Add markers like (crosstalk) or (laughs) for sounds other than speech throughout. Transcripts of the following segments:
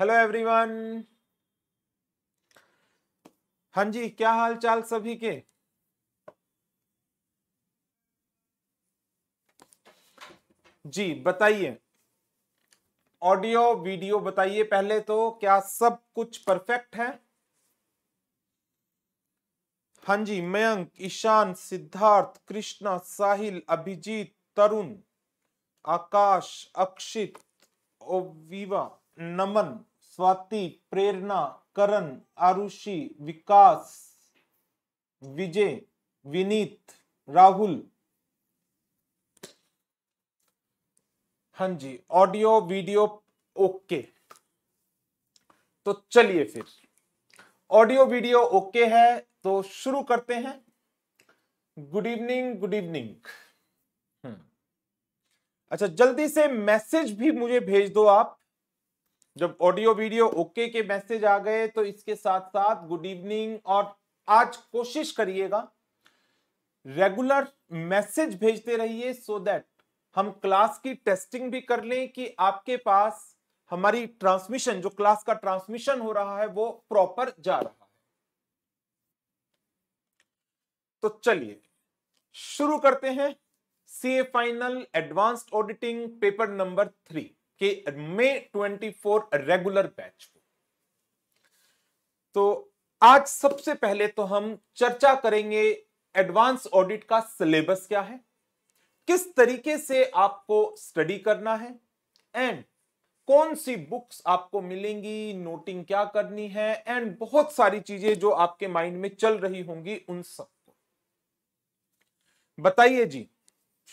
Hello everyone हाँ जी क्या हाल चाल सभी के जी बताइए ऑडियो वीडियो बताइए पहले तो क्या सब कुछ परफेक्ट है हाँ जी मयंक ईशान सिद्धार्थ कृष्णा साहिल अभिजीत तरुण आकाश अक्षित नमन स्वाति प्रेरणा करण आरुषि विकास विजय विनीत राहुल हाँ जी ऑडियो वीडियो ओके तो चलिए फिर ऑडियो वीडियो ओके है तो शुरू करते हैं गुड इवनिंग गुड इवनिंग अच्छा जल्दी से मैसेज भी मुझे भेज दो आप जब ऑडियो वीडियो ओके के मैसेज आ गए तो इसके साथ साथ गुड इवनिंग और आज कोशिश करिएगा रेगुलर मैसेज भेजते रहिए सो दैट हम क्लास की टेस्टिंग भी कर लें कि आपके पास हमारी ट्रांसमिशन जो क्लास का ट्रांसमिशन हो रहा है वो प्रॉपर जा रहा है तो चलिए शुरू करते हैं CA final advanced auditing paper number three कि मई 24 रेगुलर बैच को तो आज सबसे पहले तो हम चर्चा करेंगे एडवांस ऑडिट का सिलेबस क्या है किस तरीके से आपको स्टडी करना है एंड कौन सी बुक्स आपको मिलेंगी नोटिंग क्या करनी है एंड बहुत सारी चीजें जो आपके माइंड में चल रही होंगी उन सबको बताइए जी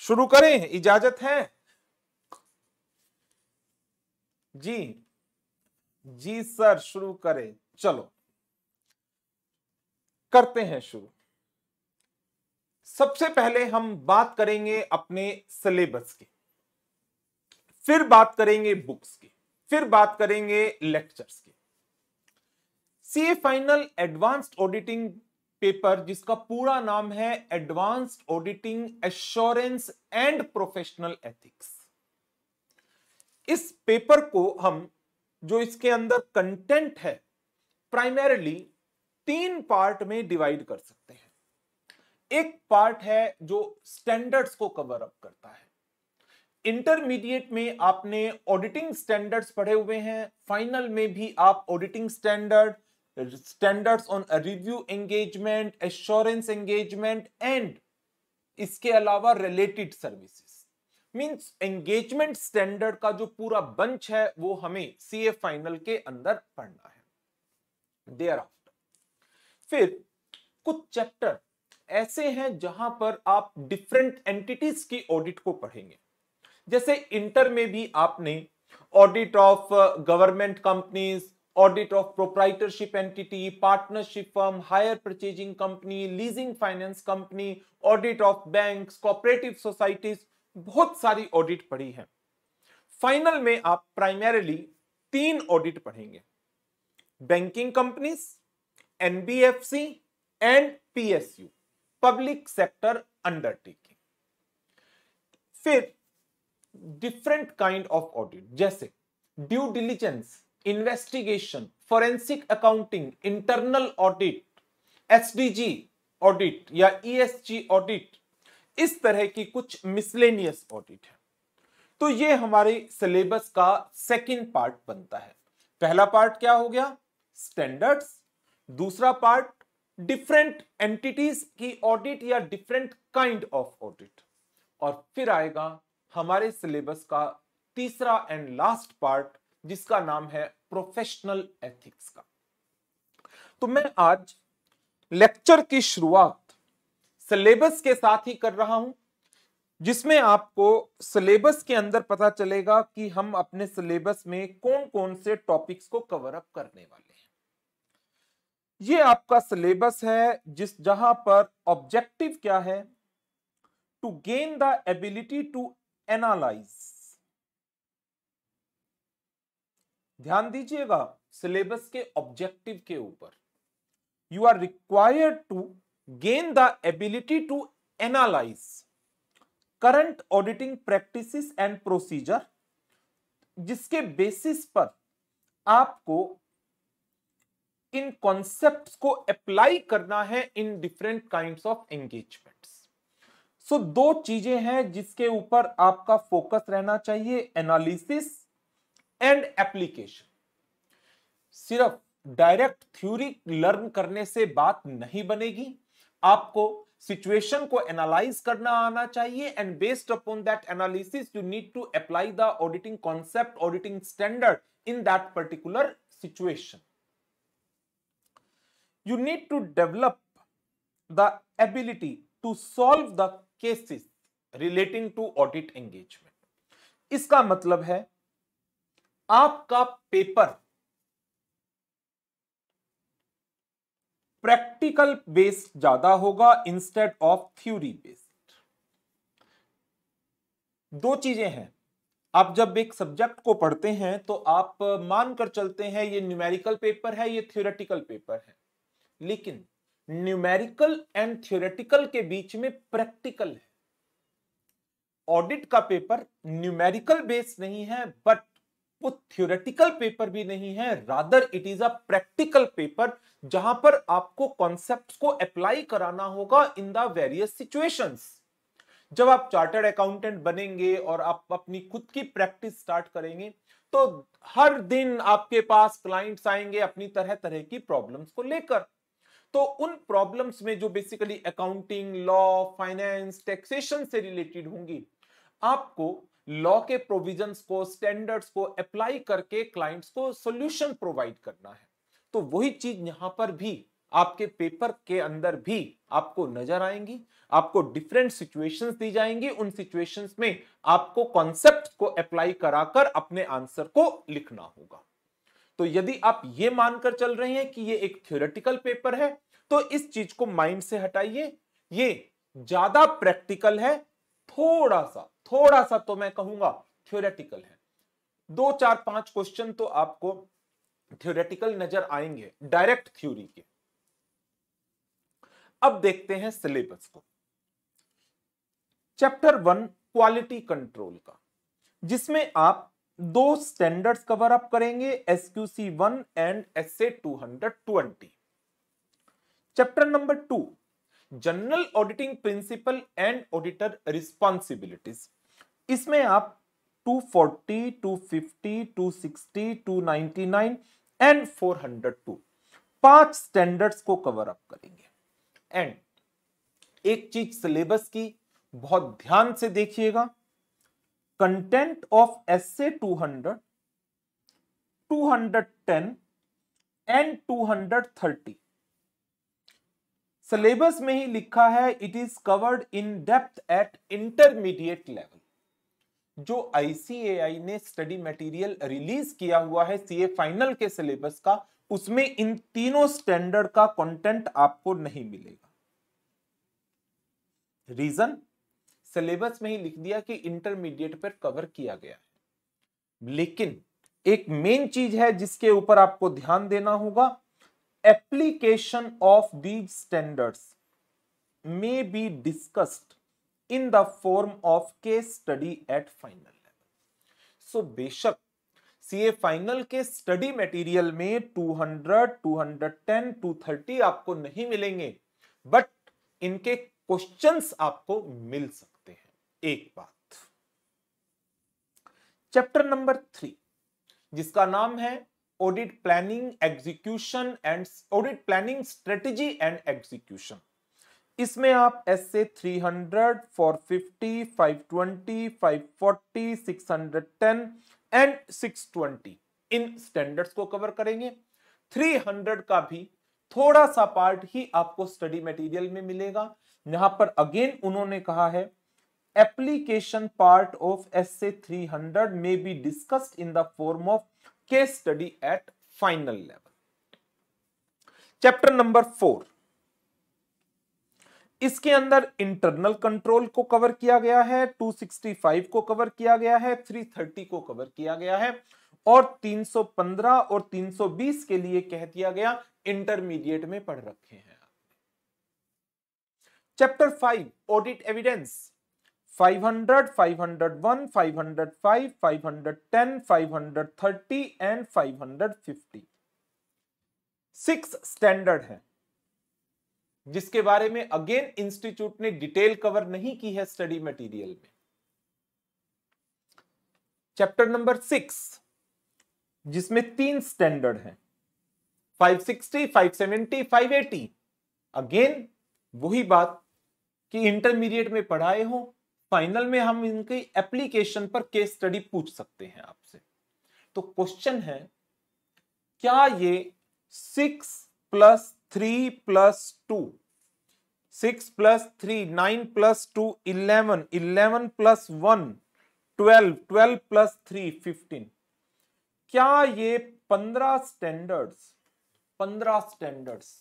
शुरू करें इजाजत है जी जी सर शुरू करें चलो करते हैं शुरू सबसे पहले हम बात करेंगे अपने सिलेबस की फिर बात करेंगे बुक्स की फिर बात करेंगे लेक्चर्स की CA final advanced auditing paper जिसका पूरा नाम है advanced auditing assurance and professional ethics इस पेपर को हम जो इसके अंदर कंटेंट है प्राइमरली तीन पार्ट में डिवाइड कर सकते हैं एक पार्ट है जो स्टैंडर्ड्स को कवर अप करता है इंटरमीडिएट में आपने ऑडिटिंग स्टैंडर्ड्स पढ़े हुए हैं फाइनल में भी आप auditing standard standards on review engagement assurance engagement and इसके अलावा related services means engagement standard का जो पूरा बंच है वो हमें सीए फाइनल के अंदर पढ़ना है देयर आफ्टर फिर कुछ चैप्टर ऐसे हैं जहां पर आप डिफरेंट एंटिटीज की ऑडिट को पढ़ेंगे जैसे इंटर में भी आपने audit of government companies audit of proprietorship entity partnership firm hire purchasing company leasing finance company audit of banks cooperative societies बहुत सारी ऑडिट पढ़ी है फाइनल में आप प्राइमरीली तीन ऑडिट पढ़ेंगे banking companies NBFC and PSU public sector undertaking फिर different kind of audit जैसे due diligence investigation forensic accounting internal audit SDG audit या ईएसजी e ऑडिट इस तरह की कुछ मिसलेनियस ऑडिट है तो ये हमारे सिलेबस का सेकंड पार्ट बनता है पहला पार्ट क्या हो गया स्टैंडर्ड्स दूसरा पार्ट डिफरेंट एंटिटीज की ऑडिट या डिफरेंट काइंड ऑफ ऑडिट और फिर आएगा हमारे सिलेबस का तीसरा एंड लास्ट पार्ट जिसका नाम है प्रोफेशनल एथिक्स का तो मैं आज लेक्चर की शुरुआत सिलेबस के साथ ही कर रहा हूं जिसमें आपको सिलेबस के अंदर पता चलेगा कि हम अपने सिलेबस में कौन कौन से टॉपिक्स को कवर अप करने वाले हैं ये आपका सिलेबस है जिस जहां पर ऑब्जेक्टिव क्या है to gain the ability to analyse ध्यान दीजिएगा सिलेबस के ऑब्जेक्टिव के ऊपर you are required to gain the ability to analyze current auditing practices and procedure जिसके बेसिस पर आपको इन कॉन्सेप्ट को अप्लाई करना है इन different kind of engagement so दो चीजें हैं जिसके ऊपर आपका फोकस रहना चाहिए एनालिसिस एंड एप्लीकेशन सिर्फ डायरेक्ट थ्योरी लर्न करने से बात नहीं बनेगी आपको सिचुएशन को एनालाइज करना आना चाहिए and based upon that analysis you need to apply the auditing concept auditing standard in that particular situation you need to develop the ability to solve the cases relating to audit engagement इसका मतलब है आपका paper practical based ज्यादा होगा instead of theory based दो चीजें हैं आप जब एक सब्जेक्ट को पढ़ते हैं तो आप मानकर चलते हैं ये न्यूमेरिकल पेपर है ये थ्योरेटिकल पेपर है लेकिन न्यूमेरिकल एंड थ्योरेटिकल के बीच में प्रैक्टिकल है ऑडिट का पेपर न्यूमेरिकल बेस्ड नहीं है बट वो थियोरेटिकल पेपर भी नहीं है rather it is a practical paper जहां पर आपको कॉन्सेप्ट को अप्लाई कराना होगा इन द वेरियस सिचुएशन जब आप चार्टर्ड अकाउंटेंट बनेंगे और आप अपनी खुद की प्रैक्टिस स्टार्ट करेंगे तो हर दिन आपके पास क्लाइंट्स आएंगे अपनी तरह तरह की प्रॉब्लम्स को लेकर तो उन प्रॉब्लम्स में जो basically accounting law finance taxation से रिलेटेड होंगी आपको लॉ के प्रोविजंस को स्टैंडर्ड्स को अप्लाई करके क्लाइंट्स को सॉल्यूशन प्रोवाइड करना है तो वही चीज यहां पर भी आपके पेपर के अंदर भी आपको नजर आएंगी आपको डिफरेंट सिचुएशंस दी जाएंगी उन सिचुएशंस में आपको कॉन्सेप्ट को अप्लाई कराकर अपने आंसर को लिखना होगा तो यदि आप ये मानकर चल रहे हैं कि ये एक थियोरेटिकल पेपर है तो इस चीज को माइंड से हटाइए ये ज्यादा प्रैक्टिकल है थोड़ा सा थोड़ा सा तो मैं कहूंगा थ्योरेटिकल है दो चार पांच क्वेश्चन तो आपको थ्योरेटिकल नजर आएंगे डायरेक्ट थ्योरी के अब देखते हैं सिलेबस को चैप्टर वन क्वालिटी कंट्रोल का जिसमें आप दो स्टैंडर्ड्स कवर अप करेंगे S Q C one and S A two hundred twenty chapter number two general auditing principle and auditor responsibilities इसमें आप 240, 250, 260, 299 एंड 402 पांच स्टैंडर्ड्स को कवर अप करेंगे एंड एक चीज सिलेबस की बहुत ध्यान से देखिएगा content of S 200 210 and 230 syllabus में ही लिखा है it is covered in depth at intermediate level जो आईसीएआई ने स्टडी मटेरियल रिलीज किया हुआ है सीए फाइनल के सिलेबस का उसमें इन तीनों स्टैंडर्ड का कंटेंट आपको नहीं मिलेगा रीजन सिलेबस में ही लिख दिया कि इंटरमीडिएट पर कवर किया गया है लेकिन एक मेन चीज है जिसके ऊपर आपको ध्यान देना होगा एप्लीकेशन ऑफ दीज स्टैंडर्ड्स में be discussed in the form of case study at final so बेशक सीए फाइनल के स्टडी मटेरियल में 200, 210, 230 आपको नहीं मिलेंगे बट इनके क्वेश्चंस आपको मिल सकते हैं एक बात चैप्टर नंबर थ्री जिसका नाम है audit planning execution and audit planning strategy and execution इसमें आप एस से three hundred four fifty five twenty five forty six hundred ten and six twenty इन स्टैंडर्ड्स को कवर करेंगे थ्री हंड्रेड का भी थोड़ा सा पार्ट ही आपको स्टडी मटेरियल में मिलेगा यहां पर अगेन उन्होंने कहा है application part of S A three hundred में be discussed in the form of case study at final level chapter number four इसके अंदर इंटरनल कंट्रोल को कवर किया गया है 265 को कवर किया गया है 330 को कवर किया गया है और 315 और 320 के लिए कह दिया गया इंटरमीडिएट में पढ़ रखे हैं chapter five audit evidence 500, 501, 505, 510, 530 and 550 six standard है जिसके बारे में अगेन इंस्टीट्यूट ने डिटेल कवर नहीं की है स्टडी मटेरियल में चैप्टर नंबर सिक्स जिसमें तीन स्टैंडर्ड हैं 560, 570, 580 अगेन वही बात कि इंटरमीडिएट में पढ़ाए हो फाइनल में हम इनकी एप्लीकेशन पर केस स्टडी पूछ सकते हैं आपसे तो क्वेश्चन है क्या ये six plus three plus two six plus three nine plus two eleven eleven plus one twelve twelve plus three fifteen क्या ये पंद्रह स्टैंडर्ड्स पंद्रह स्टैंडर्ड्स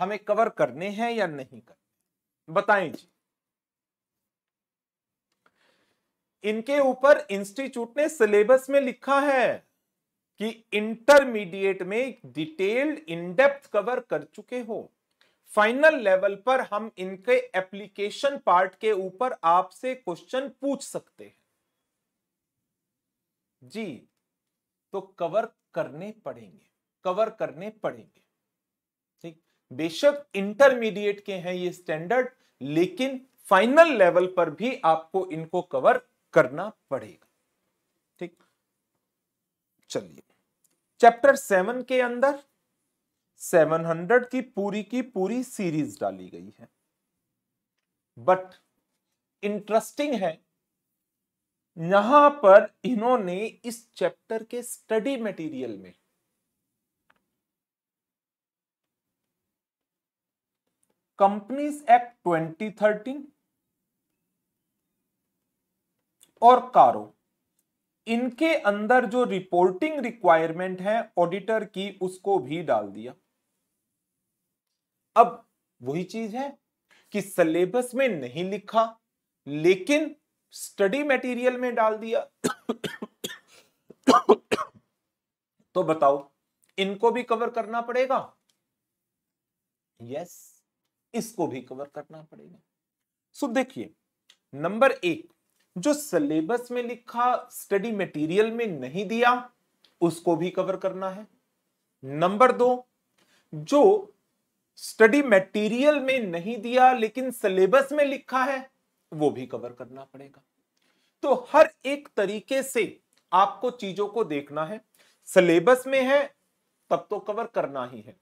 हमें कवर करने हैं या नहीं करने बताएं जी इनके ऊपर इंस्टीट्यूट ने सिलेबस में लिखा है कि इंटरमीडिएट में डिटेल्ड इनडेप्थ कवर कर चुके हो फाइनल लेवल पर हम इनके एप्लीकेशन पार्ट के ऊपर आपसे क्वेश्चन पूछ सकते हैं जी तो कवर करने पड़ेंगे कवर करने पड़ेंगे ठीक बेशक इंटरमीडिएट के हैं ये स्टैंडर्ड लेकिन फाइनल लेवल पर भी आपको इनको कवर करना पड़ेगा ठीक चलिए चैप्टर सेवन के अंदर 700 की पूरी की पूरी सीरीज डाली गई है बट इंटरेस्टिंग है यहां पर इन्होंने इस चैप्टर के स्टडी मटेरियल में कंपनीज एक्ट 2013 और कारो इनके अंदर जो रिपोर्टिंग रिक्वायरमेंट है ऑडिटर की उसको भी डाल दिया अब वही चीज है कि सिलेबस में नहीं लिखा लेकिन स्टडी मटेरियल में डाल दिया तो बताओ इनको भी कवर करना पड़ेगा यस yes, इसको भी कवर करना पड़ेगा सो देखिए नंबर एक जो सिलेबस में लिखा स्टडी मटेरियल में नहीं दिया उसको भी कवर करना है नंबर दो जो स्टडी मटेरियल में नहीं दिया लेकिन सिलेबस में लिखा है वो भी कवर करना पड़ेगा तो हर एक तरीके से आपको चीजों को देखना है सिलेबस में है तब तो कवर करना ही है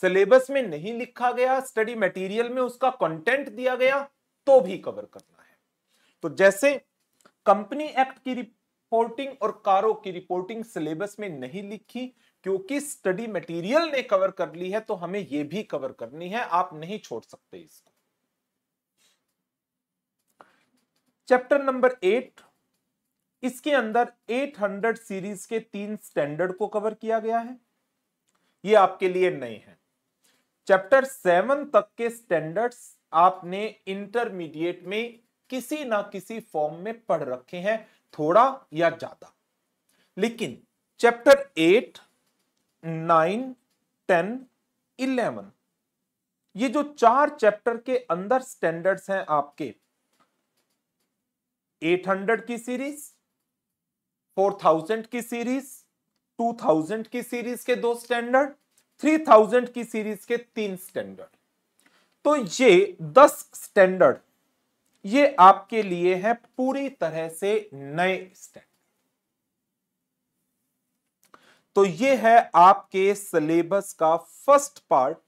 सिलेबस में नहीं लिखा गया स्टडी मटेरियल में उसका कंटेंट दिया गया तो भी कवर करना तो जैसे कंपनी एक्ट की रिपोर्टिंग और कारो की रिपोर्टिंग सिलेबस में नहीं लिखी क्योंकि स्टडी मटेरियल ने कवर कर ली है तो हमें यह भी कवर करनी है आप नहीं छोड़ सकते इसको चैप्टर नंबर एट इसके अंदर 800 सीरीज के तीन स्टैंडर्ड को कवर किया गया है ये आपके लिए नए हैं चैप्टर सेवन तक के स्टैंडर्ड्स आपने इंटरमीडिएट में किसी ना किसी फॉर्म में पढ़ रखे हैं थोड़ा या ज्यादा लेकिन chapter eight nine ten eleven ये जो चार चैप्टर के अंदर स्टैंडर्ड्स हैं आपके 800 की सीरीज 4000 की सीरीज 2000 की सीरीज के दो स्टैंडर्ड 3000 की सीरीज के तीन स्टैंडर्ड तो ये 10 स्टैंडर्ड ये आपके लिए है पूरी तरह से नए स्टेप तो ये है आपके सिलेबस का first part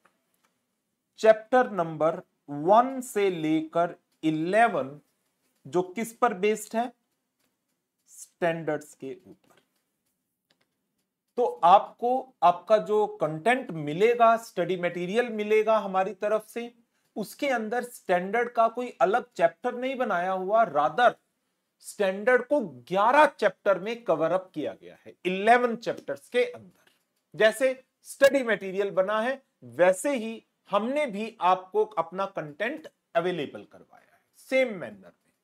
chapter number one से लेकर इलेवन जो किस पर बेस्ड है स्टैंडर्ड्स के ऊपर तो आपको आपका जो कंटेंट मिलेगा स्टडी मटेरियल मिलेगा हमारी तरफ से उसके अंदर स्टैंडर्ड का कोई अलग चैप्टर नहीं बनाया हुआ रादर स्टैंडर्ड को 11 चैप्टर में कवर अप किया गया है 11 चैप्टर्स के अंदर जैसे स्टडी मटेरियल बना है वैसे ही हमने भी आपको अपना कंटेंट अवेलेबल करवाया है सेम मैनर में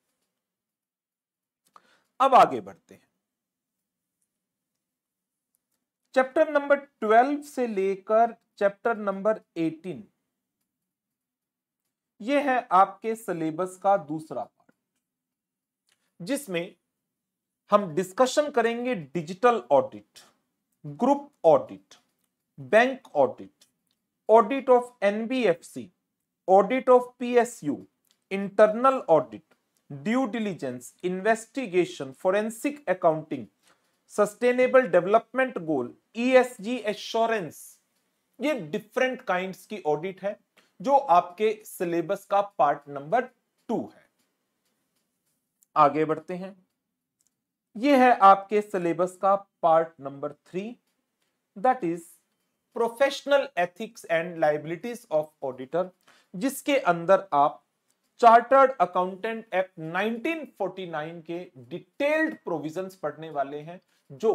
अब आगे बढ़ते हैं चैप्टर नंबर 12 से लेकर चैप्टर नंबर 18 ये है आपके सिलेबस का दूसरा पार्ट जिसमें हम डिस्कशन करेंगे digital audit group audit bank audit audit of NBFC audit of PSU internal audit due diligence investigation forensic accounting sustainable development goal ESG assurance ये डिफरेंट काइंड्स की ऑडिट है जो आपके सिलेबस का पार्ट नंबर टू है आगे बढ़ते हैं यह है आपके सिलेबस का part number three that is professional ethics and liabilities of auditor जिसके अंदर आप चार्टर्ड अकाउंटेंट एक्ट 1949 के डिटेल्ड प्रोविजंस पढ़ने वाले हैं जो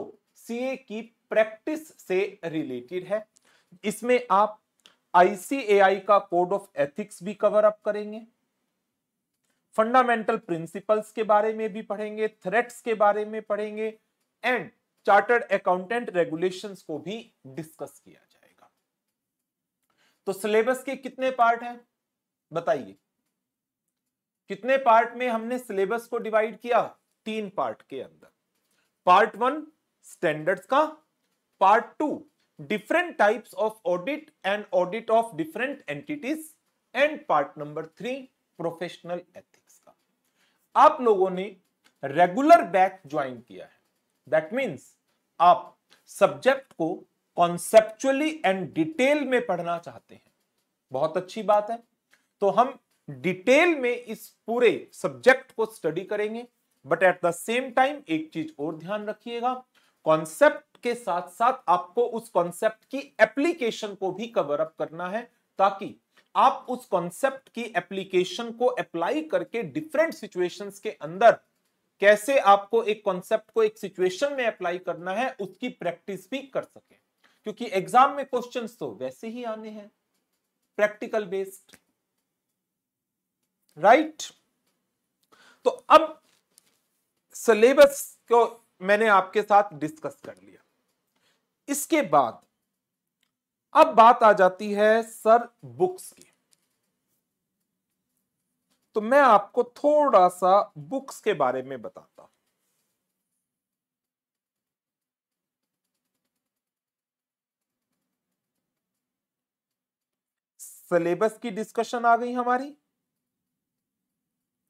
सीए की प्रैक्टिस से रिलेटेड है इसमें आप आईसीएआई का कोड ऑफ एथिक्स भी कवर अप करेंगे फंडामेंटल प्रिंसिपल्स के बारे में भी पढ़ेंगे थ्रेट्स के बारे में पढ़ेंगे एंड चार्टर्ड अकाउंटेंट रेगुलेशंस को भी डिस्कस किया जाएगा तो सिलेबस के कितने पार्ट हैं बताइए कितने पार्ट में हमने सिलेबस को डिवाइड किया तीन पार्ट के अंदर पार्ट वन स्टैंडर्ड्स का part two different types of audit and audit of different entities and part number three professional ethics का आप लोगों ने regular batch join किया है that means आप subject को conceptually and detail में पढ़ना चाहते हैं बहुत अच्छी बात है तो हम डिटेल में इस पूरे सब्जेक्ट को स्टडी करेंगे but at the same time एक चीज और ध्यान रखिएगा कॉन्सेप्ट के साथ साथ आपको उस कॉन्सेप्ट की एप्लीकेशन को भी कवर अप करना है ताकि आप उस कॉन्सेप्ट की एप्लीकेशन को अप्लाई करके डिफरेंट सिचुएशंस के अंदर कैसे आपको एक कॉन्सेप्ट को एक सिचुएशन में अप्लाई करना है उसकी प्रैक्टिस भी कर सके क्योंकि एग्जाम में क्वेश्चन तो वैसे ही आने हैं प्रैक्टिकल बेस्ड राइट तो अब सिलेबस को मैंने आपके साथ डिस्कस कर लिया इसके बाद अब बात आ जाती है सर बुक्स की तो मैं आपको थोड़ा सा बुक्स के बारे में बताता हूं सिलेबस की डिस्कशन आ गई हमारी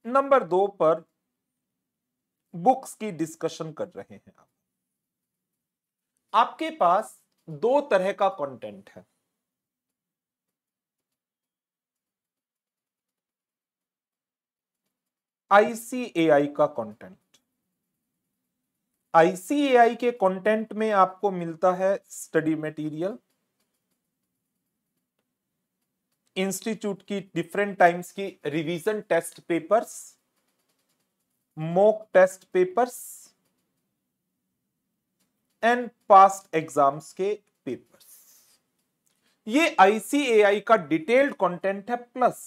नंबर दो पर बुक्स की डिस्कशन कर रहे हैं आप आपके पास दो तरह का कंटेंट है आईसीएआई का कंटेंट आईसीएआई के कंटेंट में आपको मिलता है स्टडी मटेरियल इंस्टीट्यूट की डिफरेंट टाइम्स की revision test papers mock test papers and past exams के पेपर्स ये आईसीएआई का डिटेल्ड कंटेंट है plus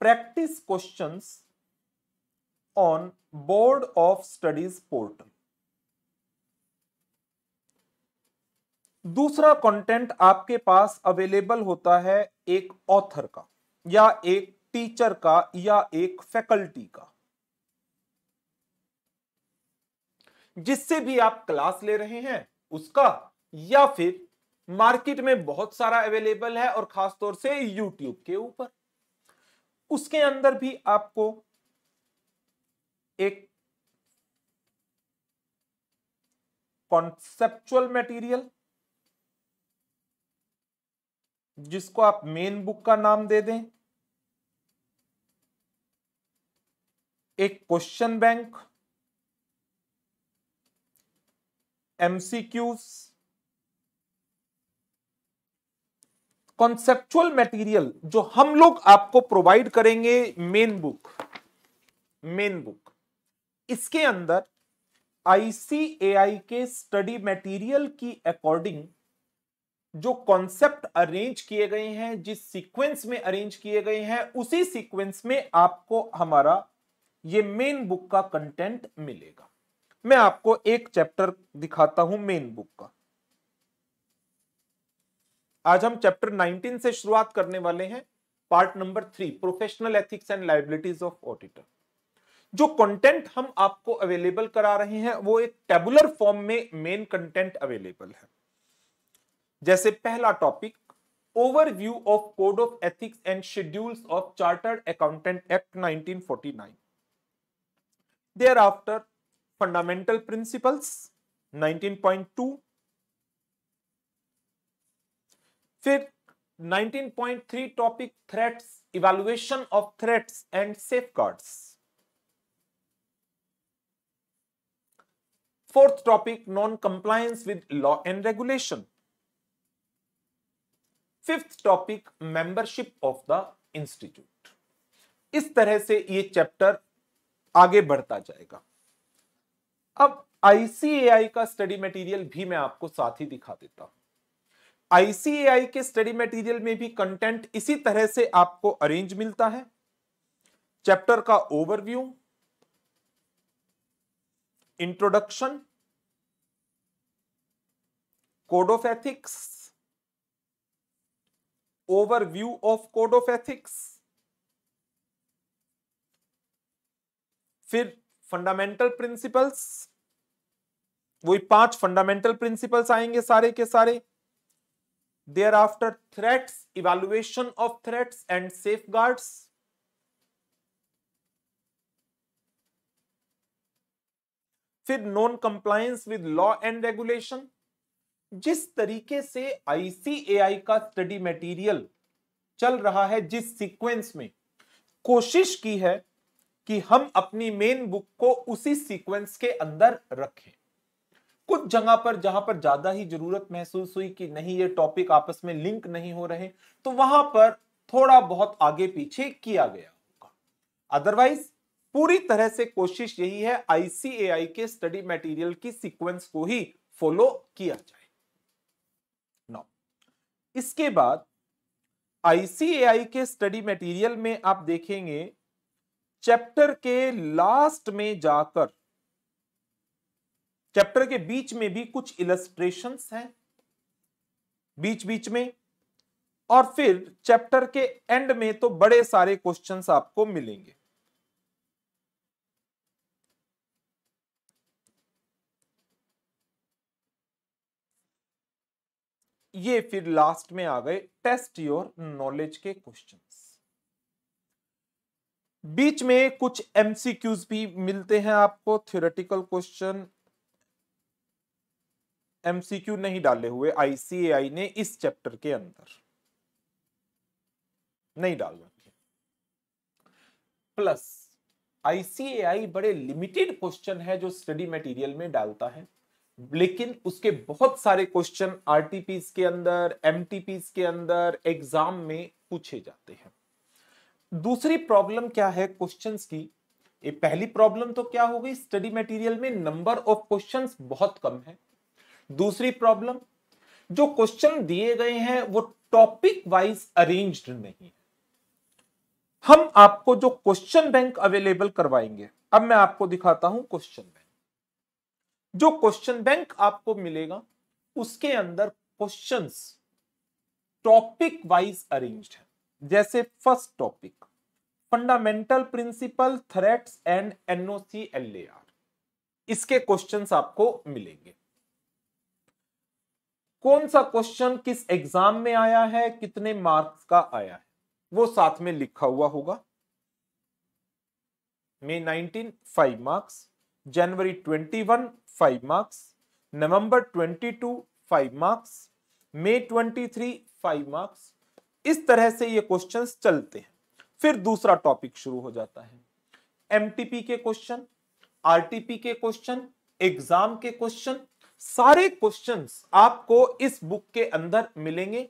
practice questions on board of studies portal दूसरा कंटेंट आपके पास अवेलेबल होता है एक ऑथर का या एक टीचर का या एक फैकल्टी का जिससे भी आप क्लास ले रहे हैं उसका या फिर मार्केट में बहुत सारा अवेलेबल है और खासतौर से यूट्यूब के ऊपर उसके अंदर भी आपको एक कॉन्सेप्चुअल मटेरियल जिसको आप मेन बुक का नाम दे दें एक question bank MCQs conceptual material जो हम लोग आपको प्रोवाइड करेंगे मेन बुक मेन बुक इसके अंदर आईसीएआई के स्टडी मटेरियल की अकॉर्डिंग जो कॉन्सेप्ट अरेंज किए गए हैं जिस सीक्वेंस में अरेंज किए गए हैं उसी सीक्वेंस में आपको हमारा ये मेन बुक का कंटेंट मिलेगा मैं आपको एक चैप्टर दिखाता हूं मेन बुक का आज हम चैप्टर 19 से शुरुआत करने वाले हैं part number three professional ethics and liabilities of auditor जो कंटेंट हम आपको अवेलेबल करा रहे हैं वो एक टेबुलर फॉर्म में मेन कंटेंट अवेलेबल है जैसे पहला topic overview of code of ethics and schedules of chartered accountant act 1949 forty nine thereafter fundamental principles 19.2 फिर 19.3 topic threats evaluation of threats and safeguards fourth topic non compliance with law and regulation fifth topic membership of the institute इस तरह से ये chapter आगे बढ़ता जाएगा अब ICAI का स्टडी मटेरियल भी मैं आपको साथ ही दिखा देता हूं आईसीएआई के स्टडी मटेरियल में भी कंटेंट इसी तरह से आपको अरेंज मिलता है चैप्टर का overview introduction code of ethics overview of code of ethics फिर फंडामेंटल प्रिंसिपल्स वही पांच फंडामेंटल प्रिंसिपल्स आएंगे सारे के सारे thereafter threats evaluation of threats and safeguards फिर non compliance with law and regulation जिस तरीके से आईसीएआई का स्टडी मटेरियल चल रहा है जिस सीक्वेंस में कोशिश की है कि हम अपनी मेन बुक को उसी सीक्वेंस के अंदर रखें कुछ जगह पर जहां पर ज्यादा ही जरूरत महसूस हुई कि नहीं ये टॉपिक आपस में लिंक नहीं हो रहे तो वहां पर थोड़ा बहुत आगे पीछे किया गया होगा अदरवाइज पूरी तरह से कोशिश यही है आईसीएआई के स्टडी मटेरियल की सीक्वेंस को ही फॉलो किया जाए नौ इसके बाद आईसीएआई के स्टडी मटेरियल में आप देखेंगे चैप्टर के लास्ट में जाकर चैप्टर के बीच में भी कुछ इलस्ट्रेशन हैं बीच बीच में और फिर चैप्टर के एंड में तो बड़े सारे क्वेश्चंस आपको मिलेंगे ये फिर लास्ट में आ गए टेस्ट योर नॉलेज के क्वेश्चन बीच में कुछ एमसीक्यूज भी मिलते हैं आपको थियोरेटिकल क्वेश्चन एमसीक्यू नहीं डाले हुए आईसीएआई ने इस चैप्टर के अंदर नहीं डाल रखे प्लस आईसीएआई बड़े लिमिटेड क्वेश्चन है जो स्टडी मटेरियल में डालता है लेकिन उसके बहुत सारे क्वेश्चन आरटीपीस के अंदर एमटीपीस के अंदर एग्जाम में पूछे जाते हैं दूसरी प्रॉब्लम क्या है क्वेश्चंस की ये पहली प्रॉब्लम तो क्या हो गई स्टडी मटेरियल में नंबर ऑफ क्वेश्चंस बहुत कम है दूसरी प्रॉब्लम जो क्वेश्चन दिए गए हैं वो टॉपिक वाइज अरेंज्ड नहीं है हम आपको जो क्वेश्चन बैंक अवेलेबल करवाएंगे अब मैं आपको दिखाता हूं क्वेश्चन बैंक जो क्वेश्चन बैंक आपको मिलेगा उसके अंदर क्वेश्चंस टॉपिक वाइज अरेंज्ड है जैसे first topic fundamental principle threats and NOC इसके क्वेश्चंस आपको मिलेंगे कौन सा क्वेश्चन किस एग्जाम में आया है कितने मार्क्स का आया है वो साथ में लिखा हुआ होगा May 19 five marks January 21 five marks November 22 five marks twenty 23 five marks इस तरह से ये क्वेश्चन चलते हैं फिर दूसरा टॉपिक शुरू हो जाता है एमटीपी के क्वेश्चन आरटीपी के क्वेश्चन एग्जाम के क्वेश्चन सारे क्वेश्चंस आपको इस बुक के अंदर मिलेंगे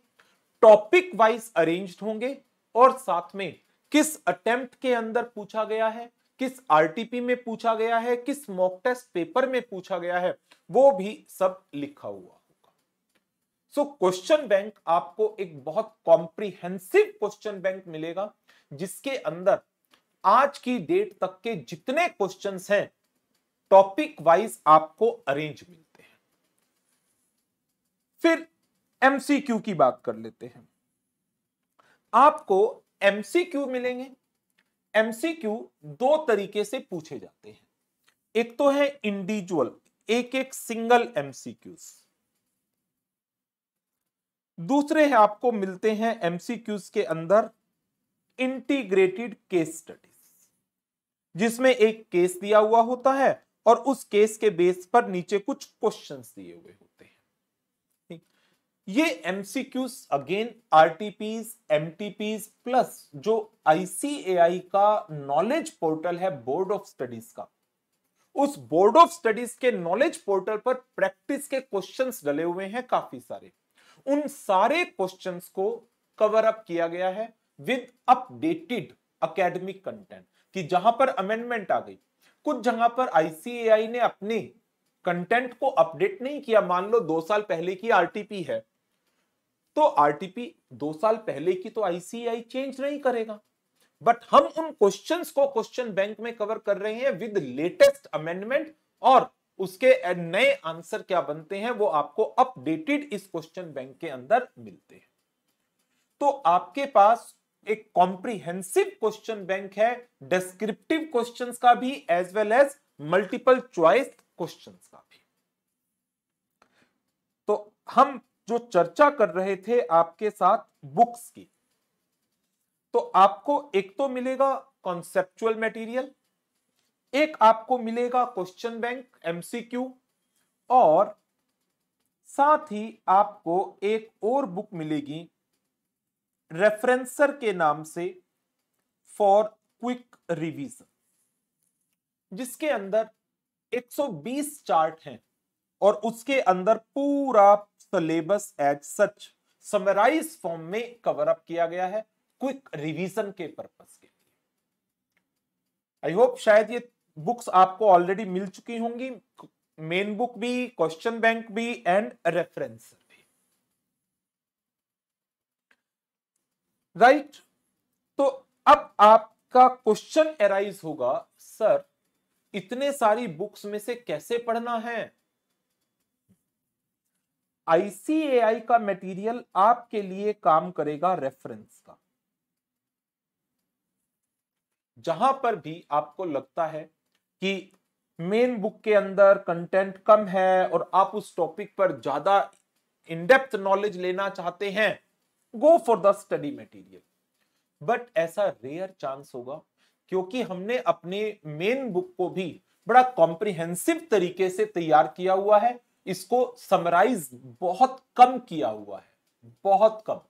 टॉपिक वाइज अरेंज होंगे और साथ में किस अटेम्प्ट के अंदर पूछा गया है किस आरटीपी में पूछा गया है किस मॉक टेस्ट पेपर में पूछा गया है वो भी सब लिखा हुआ सो क्वेश्चन बैंक आपको एक बहुत कॉम्प्रिहेंसिव क्वेश्चन बैंक मिलेगा जिसके अंदर आज की डेट तक के जितने क्वेश्चन हैं टॉपिक वाइज आपको अरेंज मिलते हैं फिर एमसीक्यू की बात कर लेते हैं आपको एमसीक्यू मिलेंगे एमसीक्यू दो तरीके से पूछे जाते हैं एक तो है इंडिविजुअल एक एक सिंगल एमसीक्यूज़ दूसरे हैं आपको मिलते हैं एमसीक्यूज के अंदर इंटीग्रेटेड केस स्टडीज जिसमें एक केस दिया हुआ होता है और उस केस के बेस पर नीचे कुछ क्वेश्चंस दिए हुए होते हैं ये MCQs again RTPs MTPs plus जो आईसीएआई का नॉलेज पोर्टल है बोर्ड ऑफ स्टडीज का उस बोर्ड ऑफ स्टडीज के नॉलेज पोर्टल पर प्रैक्टिस के क्वेश्चंस डले हुए हैं काफी सारे उन सारे क्वेश्चंस को कवर अप किया गया है विद अपडेटेड अकेडमिक कंटेंट कि जहां पर अमेंडमेंट आ गई कुछ जगह पर आईसीएआई ने अपने कंटेंट को अपडेट नहीं किया मान लो दो साल पहले की आरटीपी है तो आरटीपी दो साल पहले की तो आईसीआई चेंज नहीं करेगा बट हम उन क्वेश्चंस को क्वेश्चन बैंक में कवर कर रहे हैं विद लेटेस्ट अमेंडमेंट और उसके नए आंसर क्या बनते हैं वो आपको अपडेटेड इस क्वेश्चन बैंक के अंदर मिलते हैं तो आपके पास एक कॉम्प्रिहेंसिव क्वेश्चन बैंक है डिस्क्रिप्टिव क्वेश्चंस का भी as well as multiple choice questions का भी तो हम जो चर्चा कर रहे थे आपके साथ बुक्स की तो आपको एक तो मिलेगा कॉन्सेप्चुअल मटेरियल एक आपको मिलेगा क्वेश्चन बैंक एमसीक्यू और साथ ही आपको एक और बुक मिलेगी रेफरेंसर के नाम से फॉर क्विक रिवीजन जिसके अंदर 120 चार्ट हैं और उसके अंदर पूरा syllabus as such summarise form में कवर अप किया गया है क्विक रिवीजन के पर्पस के लिए आई होप शायद ये बुक्स आपको ऑलरेडी मिल चुकी होंगी मेन बुक भी क्वेश्चन बैंक भी एंड रेफरेंस भी राइट right? तो अब आपका क्वेश्चन अराइज होगा सर इतने सारी बुक्स में से कैसे पढ़ना है आईसीएआई का मटेरियल आपके लिए काम करेगा रेफरेंस का जहां पर भी आपको लगता है कि मेन बुक के अंदर कंटेंट कम है और आप उस टॉपिक पर ज्यादा इनडेप्थ नॉलेज लेना चाहते हैं go for the study material but ऐसा रेयर चांस होगा क्योंकि हमने अपने मेन बुक को भी बड़ा कॉम्प्रिहेंसिव तरीके से तैयार किया हुआ है इसको समराइज बहुत कम किया हुआ है बहुत कम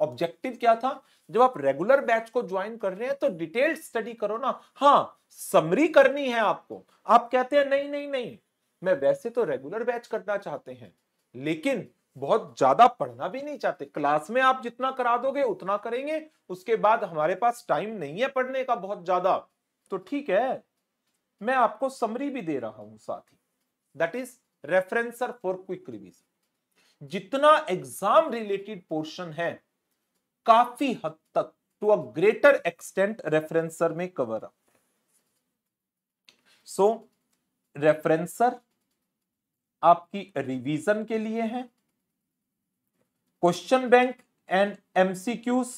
ऑब्जेक्टिव क्या था जब आप रेगुलर बैच को ज्वाइन कर रहे हैं तो डिटेल स्टडी करो ना हाँ समरी करनी है आपको आप कहते हैं नहीं नहीं नहीं मैं वैसे तो रेगुलर बैच करना चाहते हैं लेकिन बहुत ज्यादा पढ़ना भी नहीं चाहते क्लास में आप जितना करा दोगे उतना करेंगे उसके बाद हमारे पास टाइम नहीं है पढ़ने का बहुत ज्यादा तो ठीक है मैं आपको समरी भी दे रहा हूं साथ ही that is referencer for quick revision जितना एग्जाम रिलेटेड पोर्शन है काफी हद तक to a greater extent referencer में कवर अप सो रेफरेंसर आपकी रिवीजन के लिए है क्वेश्चन बैंक एंड एमसीक्यूज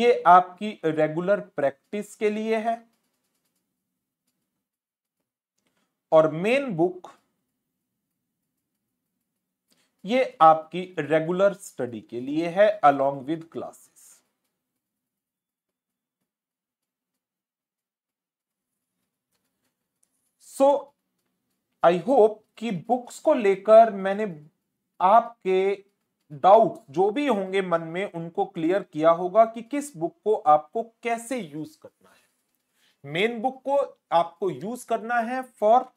ये आपकी रेगुलर प्रैक्टिस के लिए है और मेन बुक ये आपकी रेगुलर स्टडी के लिए है along with classes so I hope कि बुक्स को लेकर मैंने आपके डाउट जो भी होंगे मन में उनको क्लियर किया होगा कि किस बुक को आपको कैसे यूज करना है मेन बुक को आपको यूज करना है for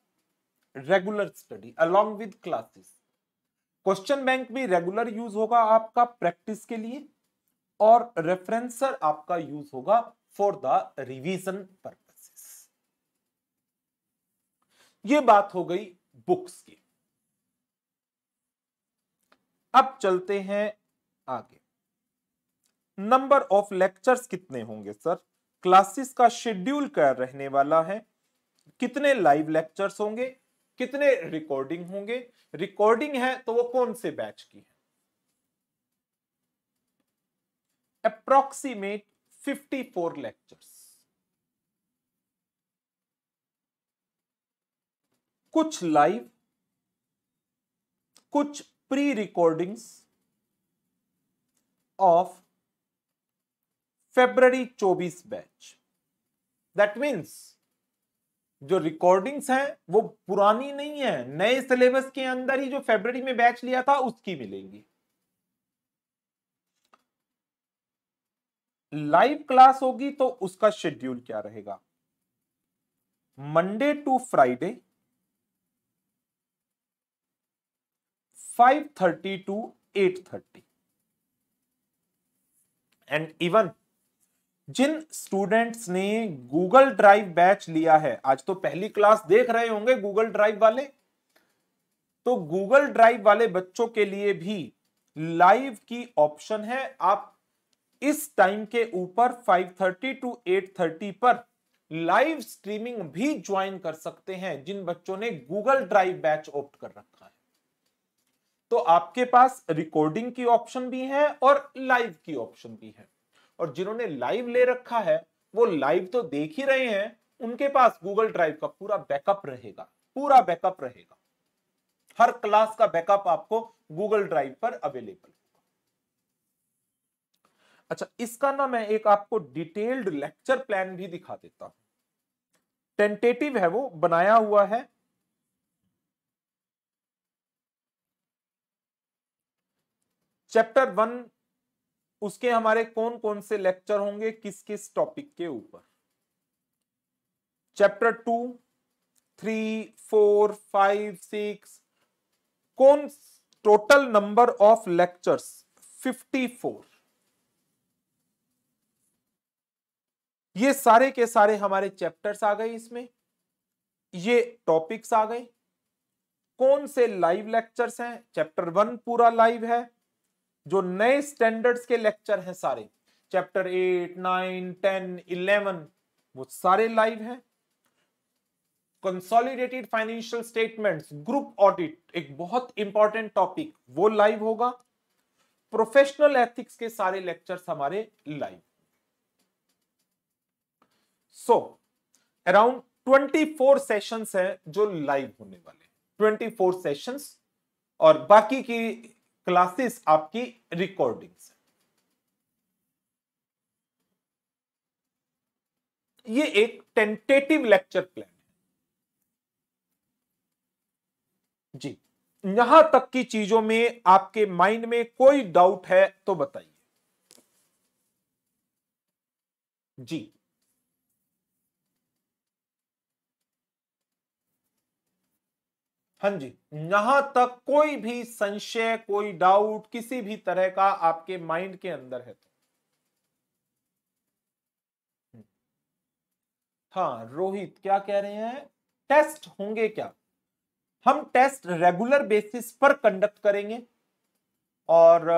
regular study along with classes question bank भी रेगुलर यूज होगा आपका प्रैक्टिस के लिए और रेफरेंसर आपका यूज होगा फॉर द रिवीजन पर्पसेस ये बात हो गई बुक्स की अब चलते हैं आगे नंबर ऑफ लेक्चर्स कितने होंगे सर क्लासेस का शेड्यूल क्या रहने वाला है कितने लाइव लेक्चर्स होंगे कितने रिकॉर्डिंग होंगे रिकॉर्डिंग है तो वो कौन से बैच की है अप्रोक्सीमेट 54 लेक्चर्स कुछ लाइव कुछ pre recordings of February 24 batch that means जो रिकॉर्डिंग्स हैं वो पुरानी नहीं है नए सिलेबस के अंदर ही जो फेब्रवरी में बैच लिया था उसकी मिलेंगी लाइव क्लास होगी तो उसका शेड्यूल क्या रहेगा Monday to Friday 5:30 to 8:30 and even जिन स्टूडेंट्स ने गूगल ड्राइव बैच लिया है आज तो पहली क्लास देख रहे होंगे गूगल ड्राइव वाले तो गूगल ड्राइव वाले बच्चों के लिए भी लाइव की ऑप्शन है आप इस टाइम के ऊपर 5:30 टू 8:30 पर लाइव स्ट्रीमिंग भी ज्वाइन कर सकते हैं जिन बच्चों ने गूगल ड्राइव बैच ऑप्ट कर रखा है तो आपके पास रिकॉर्डिंग की ऑप्शन भी है और लाइव की ऑप्शन भी है और जिन्होंने लाइव ले रखा है वो लाइव तो देख ही रहे हैं उनके पास गूगल ड्राइव का पूरा बैकअप रहेगा पूरा बैकअप रहेगा हर क्लास का बैकअप आपको गूगल ड्राइव पर अवेलेबल होगा अच्छा इसका ना मैं एक आपको डिटेल्ड लेक्चर प्लान भी दिखा देता हूं टेंटेटिव है वो बनाया हुआ है चैप्टर वन उसके हमारे कौन कौन से लेक्चर होंगे किस किस टॉपिक के ऊपर chapter two three four five six कौन total number of lectures fifty four ये सारे के सारे हमारे चैप्टर्स आ गए इसमें ये टॉपिक्स आ गए कौन से लाइव लेक्चर्स हैं चैप्टर वन पूरा लाइव है जो नए स्टैंडर्ड्स के लेक्चर हैं सारे chapter eight nine ten eleven वो सारे लाइव हैं consolidated financial statements group audit एक बहुत इंपॉर्टेंट टॉपिक वो लाइव होगा प्रोफेशनल एथिक्स के सारे लेक्चर्स हमारे लाइव सो अराउंड 24 सेशंस हैं जो लाइव होने वाले 24 सेशंस और बाकी की क्लासेस आपकी रिकॉर्डिंग्स ये एक टेंटेटिव लेक्चर प्लान है जी यहां तक की चीजों में आपके माइंड में कोई डाउट है तो बताइए जी हाँ जी यहां तक कोई भी संशय कोई डाउट किसी भी तरह का आपके माइंड के अंदर है तो हम्म। हाँ रोहित क्या कह रहे हैं टेस्ट होंगे क्या हम टेस्ट रेगुलर बेसिस पर कंडक्ट करेंगे और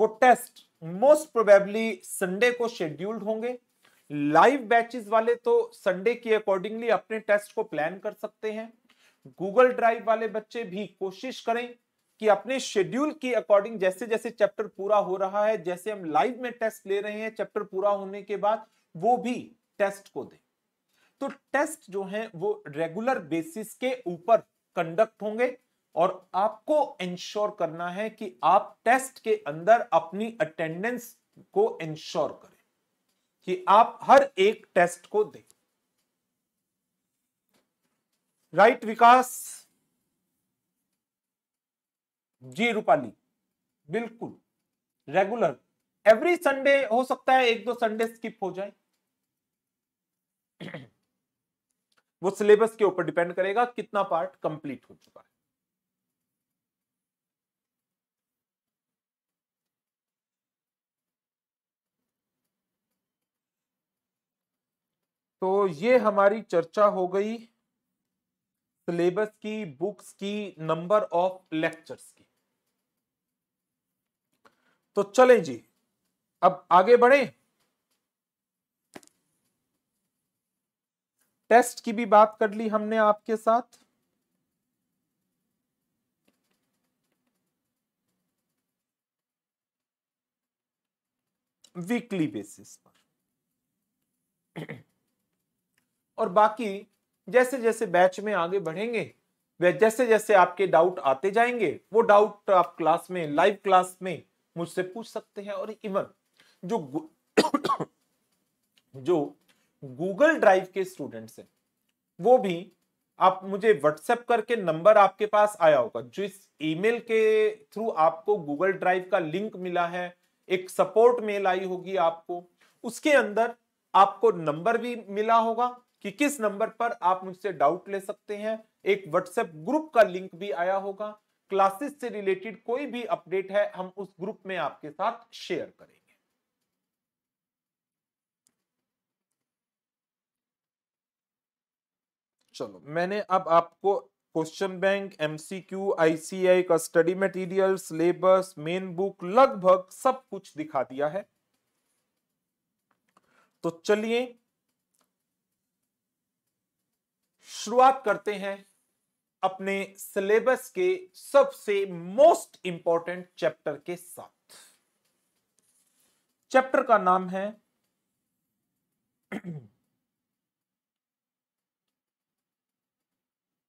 वो टेस्ट मोस्ट प्रोबेबली संडे को शेड्यूल्ड होंगे लाइव बैचेस वाले तो संडे के अकॉर्डिंगली अपने टेस्ट को प्लान कर सकते हैं गूगल ड्राइव वाले बच्चे भी कोशिश करें कि अपने शेड्यूल के अकॉर्डिंग जैसे जैसे चैप्टर पूरा हो रहा है जैसे हम लाइव में टेस्ट ले रहे हैं चैप्टर पूरा होने के बाद वो भी टेस्ट को दें तो टेस्ट जो है वो रेगुलर बेसिस के ऊपर कंडक्ट होंगे और आपको इंश्योर करना है कि आप टेस्ट के अंदर अपनी अटेंडेंस को इंश्योर करें कि आप हर एक टेस्ट को दें राइट विकास जी रूपाली बिल्कुल रेगुलर एवरी संडे हो सकता है एक दो संडे स्किप हो जाए (clears throat) वो सिलेबस के ऊपर डिपेंड करेगा कितना पार्ट कंप्लीट हो चुका है तो ये हमारी चर्चा हो गई सिलेबस की बुक्स की नंबर ऑफ लेक्चर्स की तो चलें जी अब आगे बढ़े टेस्ट की भी बात कर ली हमने आपके साथ वीकली बेसिस पर और बाकी जैसे जैसे बैच में आगे बढ़ेंगे वे जैसे जैसे आपके डाउट आते जाएंगे वो डाउट आप क्लास में लाइव क्लास में मुझसे पूछ सकते हैं और इवन जो गु... जो गूगल ड्राइव के स्टूडेंट्स हैं वो भी आप मुझे व्हाट्सएप करके नंबर आपके पास आया होगा जिस ईमेल के थ्रू आपको गूगल ड्राइव का लिंक मिला है एक सपोर्ट मेल आई होगी आपको उसके अंदर आपको नंबर भी मिला होगा कि किस नंबर पर आप मुझसे डाउट ले सकते हैं एक व्हाट्सएप ग्रुप का लिंक भी आया होगा क्लासेस से रिलेटेड कोई भी अपडेट है हम उस ग्रुप में आपके साथ शेयर करेंगे चलो मैंने अब आपको क्वेश्चन बैंक एमसीक्यू आईसीआई का study material syllabus main book लगभग सब कुछ दिखा दिया है तो चलिए शुरुआत करते हैं अपने सिलेबस के सबसे मोस्ट इंपॉर्टेंट चैप्टर के साथ चैप्टर का नाम है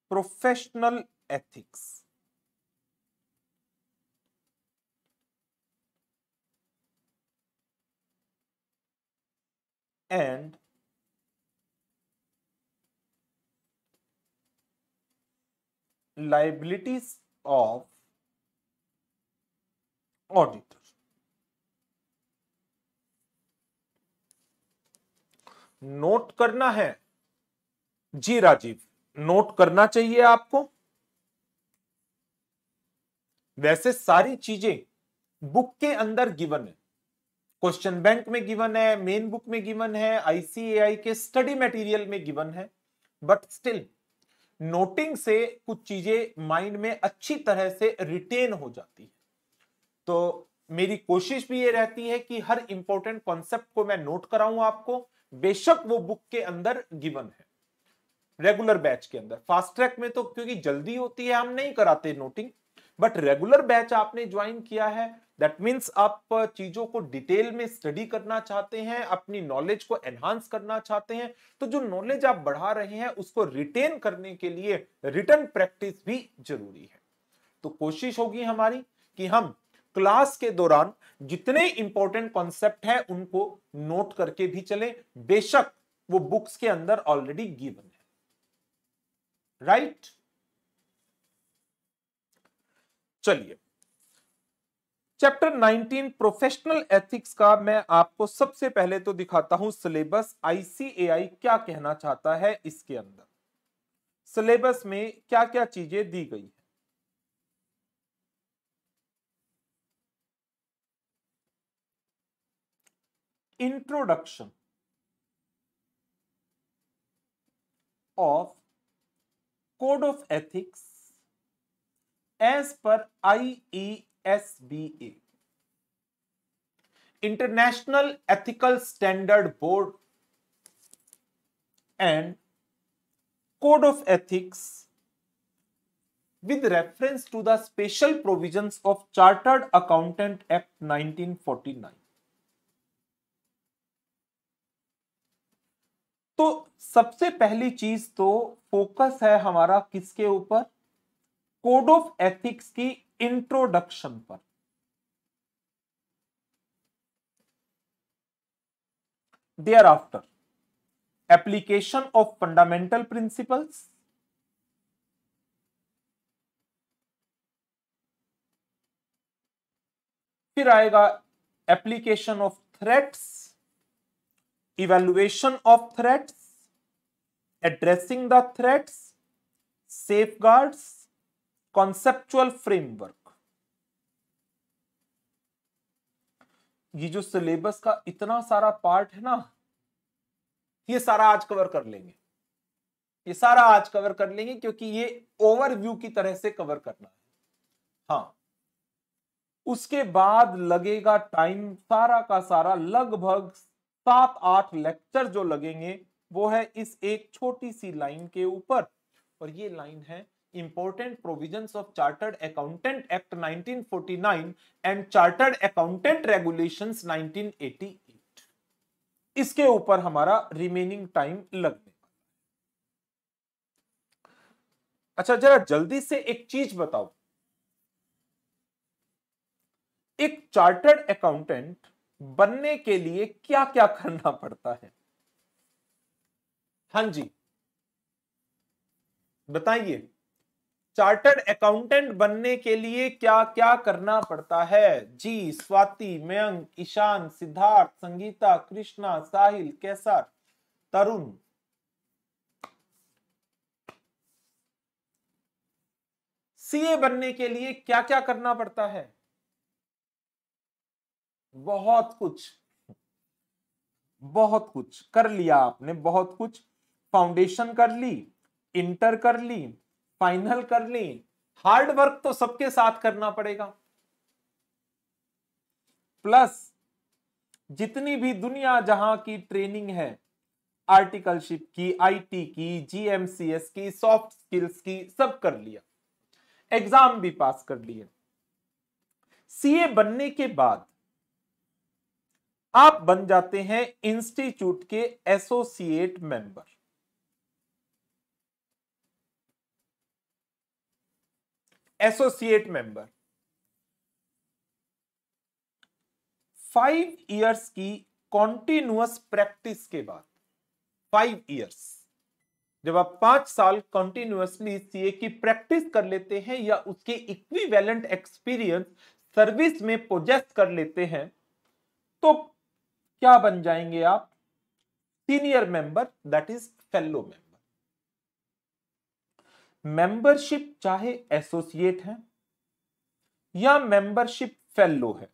professional ethics and liabilities of auditor. Note करना है जी राजीव नोट करना चाहिए आपको वैसे सारी चीजें बुक के अंदर गिवन है क्वेश्चन बैंक में गिवन है मेन बुक में गिवन है आईसीएआई के स्टडी मटेरियल में गिवन है बट स्टिल नोटिंग से कुछ चीजें माइंड में अच्छी तरह से रिटेन हो जाती है तो मेरी कोशिश भी ये रहती है कि हर इंपॉर्टेंट कॉन्सेप्ट को मैं नोट कराऊं आपको बेशक वो बुक के अंदर गिवन है रेगुलर बैच के अंदर फास्ट ट्रैक में तो क्योंकि जल्दी होती है हम नहीं कराते नोटिंग बट रेगुलर बैच आपने ज्वाइन किया है दैट मीन्स आप चीजों को डिटेल में स्टडी करना चाहते हैं अपनी नॉलेज को एनहांस करना चाहते हैं तो जो नॉलेज आप बढ़ा रहे हैं उसको रिटेन करने के लिए रिटर्न प्रैक्टिस भी जरूरी है तो कोशिश होगी हमारी कि हम क्लास के दौरान जितने इंपॉर्टेंट कॉन्सेप्ट है उनको नोट करके भी चले बेशक वो बुक्स के अंदर ऑलरेडी गिवन है राइट right? चलिए चैप्टर 19 प्रोफेशनल एथिक्स का मैं आपको सबसे पहले तो दिखाता हूं सिलेबस आईसीएआई क्या कहना चाहता है इसके अंदर सिलेबस में क्या क्या चीजें दी गई है introduction of code of ethics as per I S B A international ethical standard board and code of ethics with reference to the special provision of chartered accountant act 1949 तो सबसे पहली चीज तो फोकस है हमारा किसके ऊपर कोड ऑफ एथिक्स की इंट्रोडक्शन पर thereafter application of fundamental principles फिर आएगा application of threats evaluation of threats addressing the threats safeguards conceptual framework ये जो सिलेबस का इतना सारा पार्ट है ना ये सारा आज कवर कर लेंगे ये सारा आज कवर कर लेंगे क्योंकि ये ओवरव्यू की तरह से कवर करना है हाँ उसके बाद लगेगा टाइम सारा का सारा लगभग सात आठ लेक्चर जो लगेंगे वो है इस एक छोटी सी लाइन के ऊपर और ये लाइन है important provision of chart accountant act nineteen forty nine and chartered accountant regulation एट इसके ऊपर हमारा रिमेनिंग टाइम लगने अच्छा जरा जल्दी से एक चीज बताओ एक चार्टर्ड अकाउंटेंट बनने के लिए क्या क्या करना पड़ता है हां जी बताइए चार्टर्ड अकाउंटेंट बनने के लिए क्या क्या करना पड़ता है जी स्वाति मयंक ईशान सिद्धार्थ संगीता कृष्णा साहिल कैसर तरुण सीए बनने के लिए क्या क्या करना पड़ता है बहुत कुछ बहुत कुछ कर लिया आपने बहुत कुछ फाउंडेशन कर ली इंटर कर ली फाइनल कर ली हार्ड वर्क तो सबके साथ करना पड़ेगा प्लस जितनी भी दुनिया जहां की ट्रेनिंग है आर्टिकलशिप की आईटी की जीएमसीएस की सॉफ्ट स्किल्स की सब कर लिया एग्जाम भी पास कर लिए सीए बनने के बाद आप बन जाते हैं इंस्टीट्यूट के associate member associate member five years की कॉन्टिन्यूस प्रैक्टिस के बाद फाइव इयर्स जब आप पांच साल कॉन्टिन्यूसली सीए की प्रैक्टिस कर लेते हैं या उसके इक्विवेलेंट एक्सपीरियंस सर्विस में प्रोजेस्ट कर लेते हैं तो क्या बन जाएंगे आप senior member that is fellow member membership चाहे एसोसिएट है या मेंबरशिप फेलो है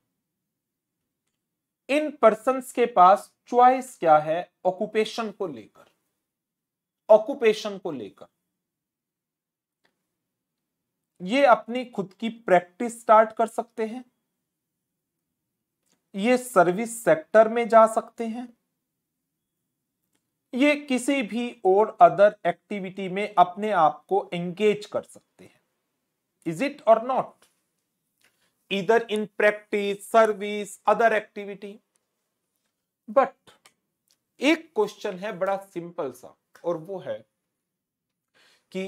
इन पर्सन के पास चॉइस क्या है ऑक्यूपेशन को लेकर ऑक्यूपेशन को लेकर ये अपनी खुद की प्रैक्टिस स्टार्ट कर सकते हैं ये सर्विस सेक्टर में जा सकते हैं ये किसी भी और अदर एक्टिविटी में अपने आप को एंगेज कर सकते हैं इज इट और not either in practice service other activity but एक क्वेश्चन है बड़ा सिंपल सा और वो है कि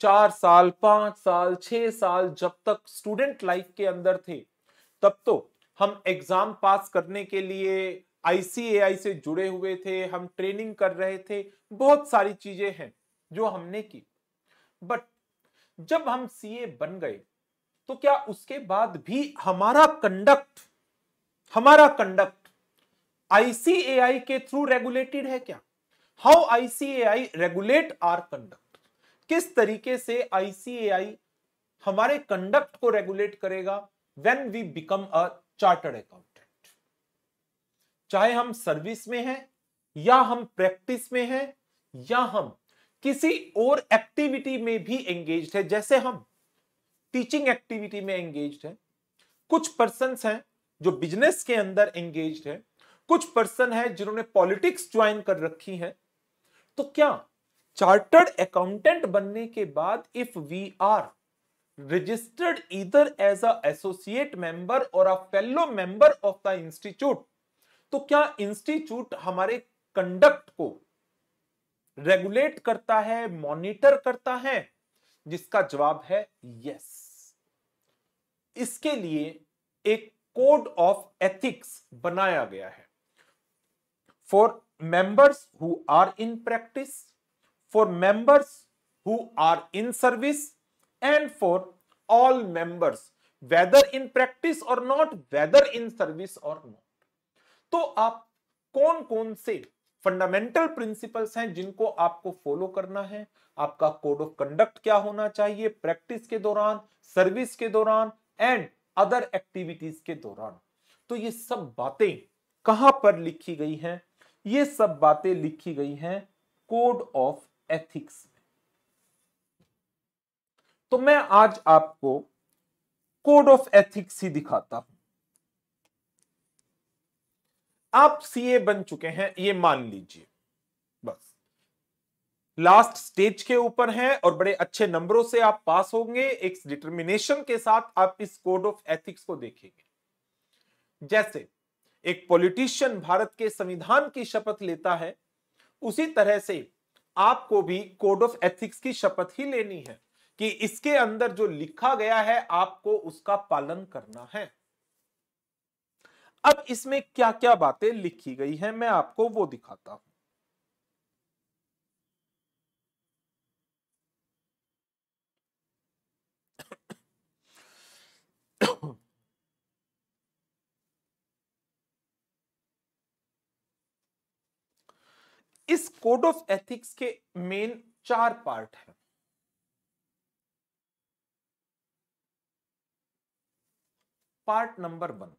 चार साल पांच साल छह साल जब तक स्टूडेंट लाइफ के अंदर थे तब तो हम एग्जाम पास करने के लिए आईसीएआई से जुड़े हुए थे हम ट्रेनिंग कर रहे थे बहुत सारी चीजें हैं जो हमने की बट जब हम सीए बन गए तो क्या उसके बाद भी हमारा कंडक्ट हमारा कंडक्ट आईसीएआई के थ्रू रेगुलेटेड है क्या how ICAI regulate our conduct किस तरीके से आईसीएआई हमारे कंडक्ट को रेगुलेट करेगा when we become a chartered account चाहे हम सर्विस में हैं या हम प्रैक्टिस में हैं या हम किसी और एक्टिविटी में भी एंगेज है जैसे हम टीचिंग एक्टिविटी में एंगेज है कुछ पर्सन हैं जो बिजनेस के अंदर एंगेज है कुछ पर्सन है जिन्होंने पॉलिटिक्स ज्वाइन कर रखी है तो क्या चार्टर्ड अकाउंटेंट बनने के बाद if we are registered either as a associate member और a fellow member of the institute तो क्या इंस्टीट्यूट हमारे कंडक्ट को रेगुलेट करता है मॉनिटर करता है जिसका जवाब है यस इसके लिए एक कोड ऑफ एथिक्स बनाया गया है for members who are in practice for members who are in service and for all members whether in practice और नॉट वेदर इन सर्विस और नॉट तो आप कौन कौन से फंडामेंटल प्रिंसिपल्स हैं जिनको आपको फॉलो करना है आपका कोड ऑफ कंडक्ट क्या होना चाहिए प्रैक्टिस के दौरान सर्विस के दौरान एंड अदर एक्टिविटीज के दौरान तो ये सब बातें कहां पर लिखी गई हैं ये सब बातें लिखी गई हैं कोड ऑफ एथिक्स में तो मैं आज आपको कोड ऑफ एथिक्स ही दिखाता हूं आप सीए बन चुके हैं ये मान लीजिए बस लास्ट स्टेज के ऊपर है और बड़े अच्छे नंबरों से आप पास होंगे एक डिटर्मिनेशन के साथ आप इस कोड ऑफ एथिक्स को देखेंगे जैसे एक पॉलिटिशियन भारत के संविधान की शपथ लेता है उसी तरह से आपको भी कोड ऑफ एथिक्स की शपथ ही लेनी है कि इसके अंदर जो लिखा गया है आपको उसका पालन करना है अब इसमें क्या क्या बातें लिखी गई हैं मैं आपको वो दिखाता हूं इस कोड ऑफ एथिक्स के मेन चार पार्ट हैं पार्ट नंबर वन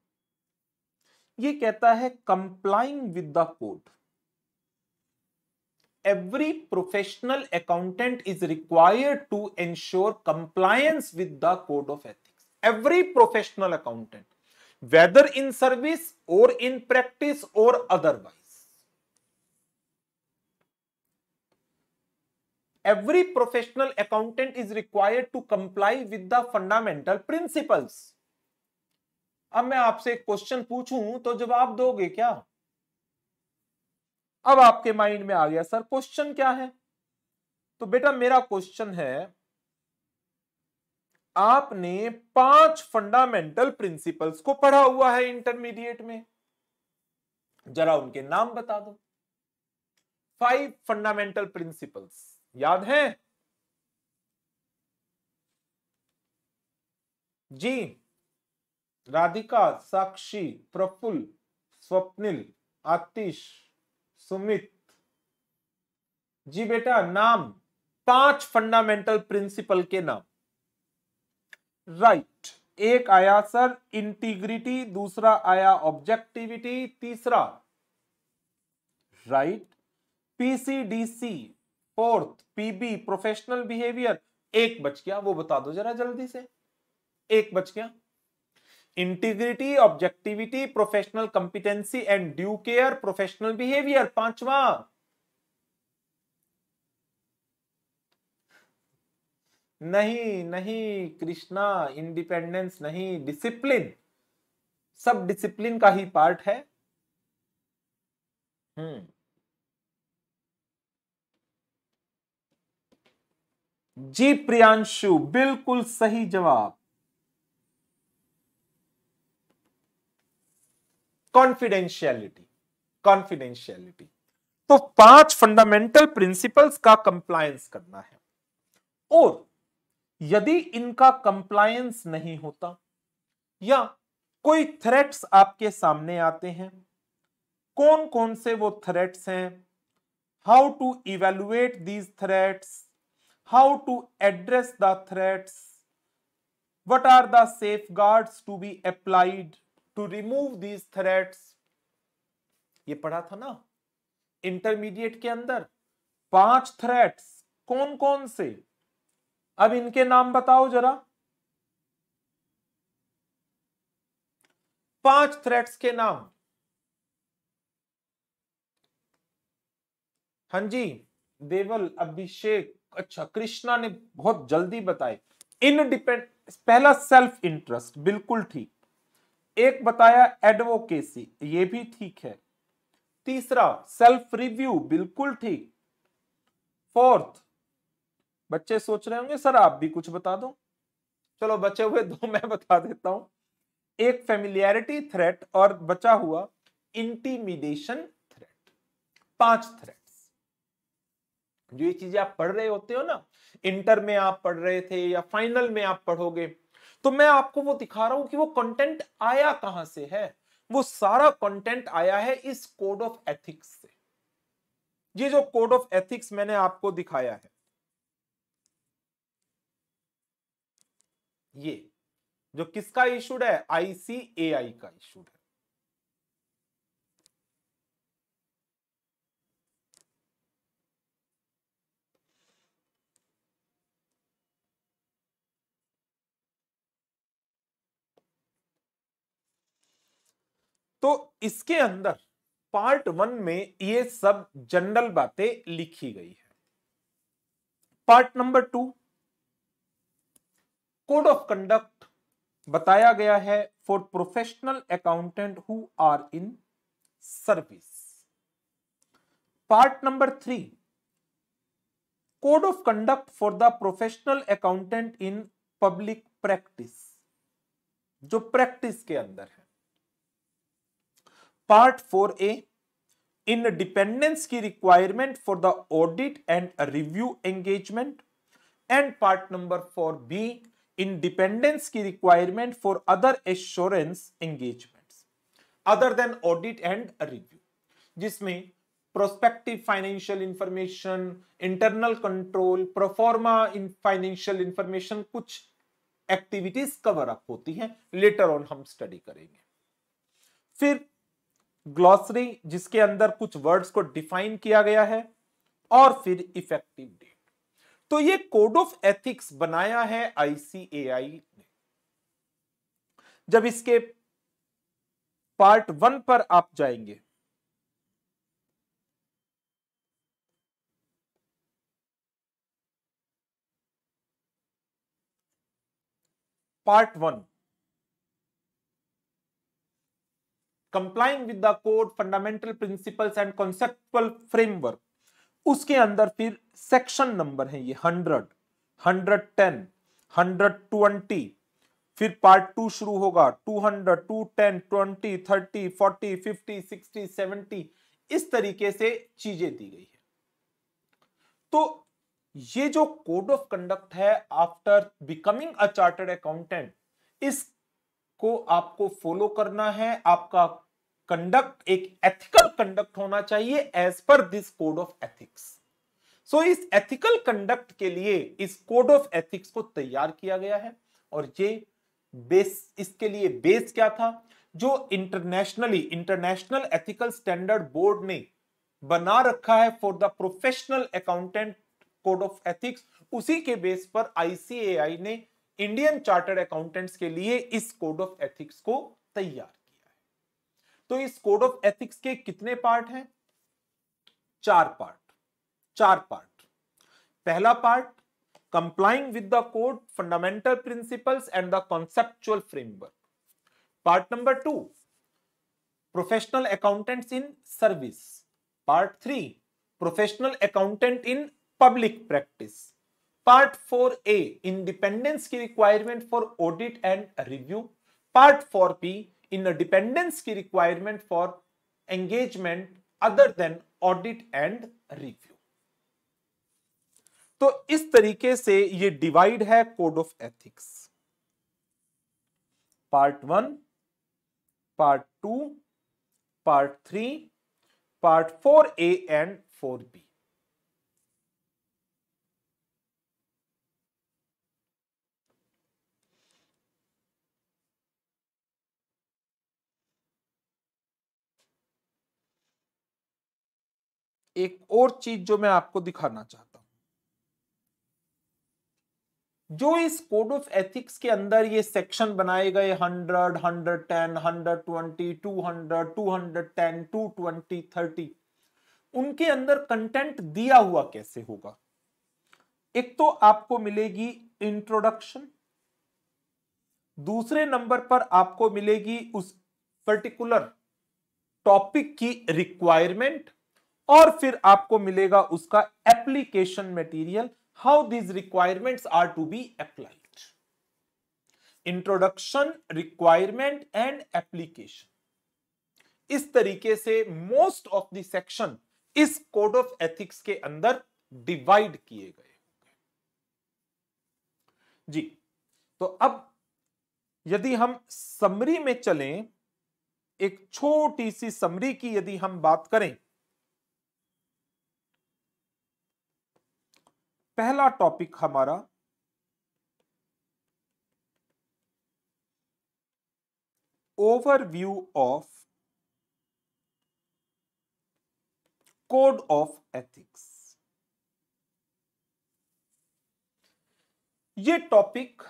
ये कहता है complying with the code every professional accountant is required to ensure compliance with the code of ethics every professional accountant whether in service और in practice और otherwise every professional accountant is required to comply with the fundamental principles अब मैं आपसे एक question पूछूं तो जवाब दोगे क्या अब आपके माइंड में आ गया सर क्वेश्चन क्या है तो बेटा मेरा क्वेश्चन है आपने पांच फंडामेंटल प्रिंसिपल्स को पढ़ा हुआ है इंटरमीडिएट में जरा उनके नाम बता दो फाइव फंडामेंटल प्रिंसिपल्स याद हैं जी राधिका साक्षी प्रफुल स्वप्निल आतिश सुमित जी बेटा नाम पांच फंडामेंटल प्रिंसिपल के नाम राइट right. एक आया सर इंटीग्रिटी दूसरा आया ऑब्जेक्टिविटी तीसरा right PCDC fourth PB professional behaviour एक बच गया वो बता दो जरा जल्दी से एक बच गया integrity objectivity professional competency and due care professional behaviour पांचवा नहीं नहीं कृष्णा इंडिपेंडेंस नहीं डिसिप्लिन सब डिसिप्लिन का ही पार्ट है हम्म जी प्रियांशु बिल्कुल सही जवाब कॉन्फिडेंशियलिटी कॉन्फिडेंशियलिटी तो पांच फंडामेंटल प्रिंसिपल्स का कंप्लायंस करना है और यदि इनका कंप्लायंस नहीं होता या कोई थ्रेट्स आपके सामने आते हैं कौन कौन से वो थ्रेट्स हैं how to evaluate these threats how to address the threats what are the safeguards to be applied to remove these threats ये पढ़ा था ना इंटरमीडिएट के अंदर पांच थ्रेट्स कौन कौन से अब इनके नाम बताओ जरा पांच थ्रेट्स के नाम हां जी देवल अभिषेक अच्छा कृष्णा ने बहुत जल्दी बताए इनडिपेंड पहला सेल्फ इंटरेस्ट बिल्कुल ठीक एक बताया एडवोकेसी ये भी ठीक है तीसरा सेल्फ रिव्यू बिल्कुल ठीक फोर्थ बच्चे सोच रहे होंगे सर आप भी कुछ बता दो चलो बचे हुए दो मैं बता देता हूं एक फेमिलियरिटी थ्रेट और बचा हुआ इंटीमिडेशन थ्रेट पांच थ्रेट जो ये चीजें आप पढ़ रहे होते हो ना इंटर में आप पढ़ रहे थे या फाइनल में आप पढ़ोगे तो मैं आपको वो दिखा रहा हूं कि वो कंटेंट आया कहां से है वो सारा कंटेंट आया है इस कोड ऑफ एथिक्स से ये जो कोड ऑफ एथिक्स मैंने आपको दिखाया है ये जो किसका इशूड है आईसीएआई का इशूड है तो इसके अंदर पार्ट वन में ये सब जनरल बातें लिखी गई है part number two code of conduct बताया गया है for professional accountant who are in service part number three code of conduct for the professional accountant in public practice जो प्रैक्टिस के अंदर है part four A independence की requirement for the audit and review engagement and part number four B independence की requirement for other assurance engagement other than audit and review जिसमें prospective financial information internal control proforma in financial information कुछ activities cover up होती हैं later on हम study करेंगे फिर glossary जिसके अंदर कुछ वर्ड्स को डिफाइन किया गया है और फिर इफेक्टिव डेट तो ये कोड ऑफ एथिक्स बनाया है आईसीएआई ने जब इसके पार्ट वन पर आप जाएंगे part one complying with the code fundamental principles and conceptual framework उसके अंदर फिर सेक्शन नंबर है ये hundred hundred ten hundred twenty फिर पार्ट टू शुरू होगा two hundred two ten twenty thirty forty fifty sixty seventy इस तरीके से चीजें दी गई है तो ये जो कोड ऑफ कंडक्ट है after becoming a chartered accountant इस को आपको फॉलो करना है आपका कंडक्ट एक एथिकल कंडक्ट होना चाहिए as per this code of ethics so इस एथिकल कंडक्ट के लिए इस कोड ऑफ एथिक्स को तैयार किया गया है और ये बेस इसके लिए बेस क्या था जो internationally international ethical standard board ने बना रखा है for the professional accountant code of ethics उसी के बेस पर आईसीएआई ने इंडियन चार्टर्ड अकाउंटेंट्स के लिए इस कोड ऑफ एथिक्स को तैयार किया है तो इस कोड ऑफ एथिक्स के कितने पार्ट हैं चार पार्ट चार पार्ट पहला part complying with the code fundamental principles and the conceptual framework part number two professional accountants in service part three professional accountant in public practice part four A independence की requirement for audit and review part four B independence की requirement for engagement other than audit and review तो इस तरीके से ये divide है code of ethics part one part two part three part four A and four B एक और चीज जो मैं आपको दिखाना चाहता हूं जो इस कोड ऑफ एथिक्स के अंदर ये सेक्शन बनाए गए hundred hundred ten hundred twenty two hundred two hundred ten two twenty thirty उनके अंदर कंटेंट दिया हुआ कैसे होगा एक तो आपको मिलेगी इंट्रोडक्शन दूसरे नंबर पर आपको मिलेगी उस पर्टिकुलर टॉपिक की रिक्वायरमेंट और फिर आपको मिलेगा उसका application material how these requirements are to be applied introduction requirement and application इस तरीके से मोस्ट ऑफ द सेक्शन इस कोड ऑफ एथिक्स के अंदर डिवाइड किए गए जी तो अब यदि हम समरी में चलें एक छोटी सी समरी की यदि हम बात करें पहला टॉपिक हमारा overview of code of ethics ये टॉपिक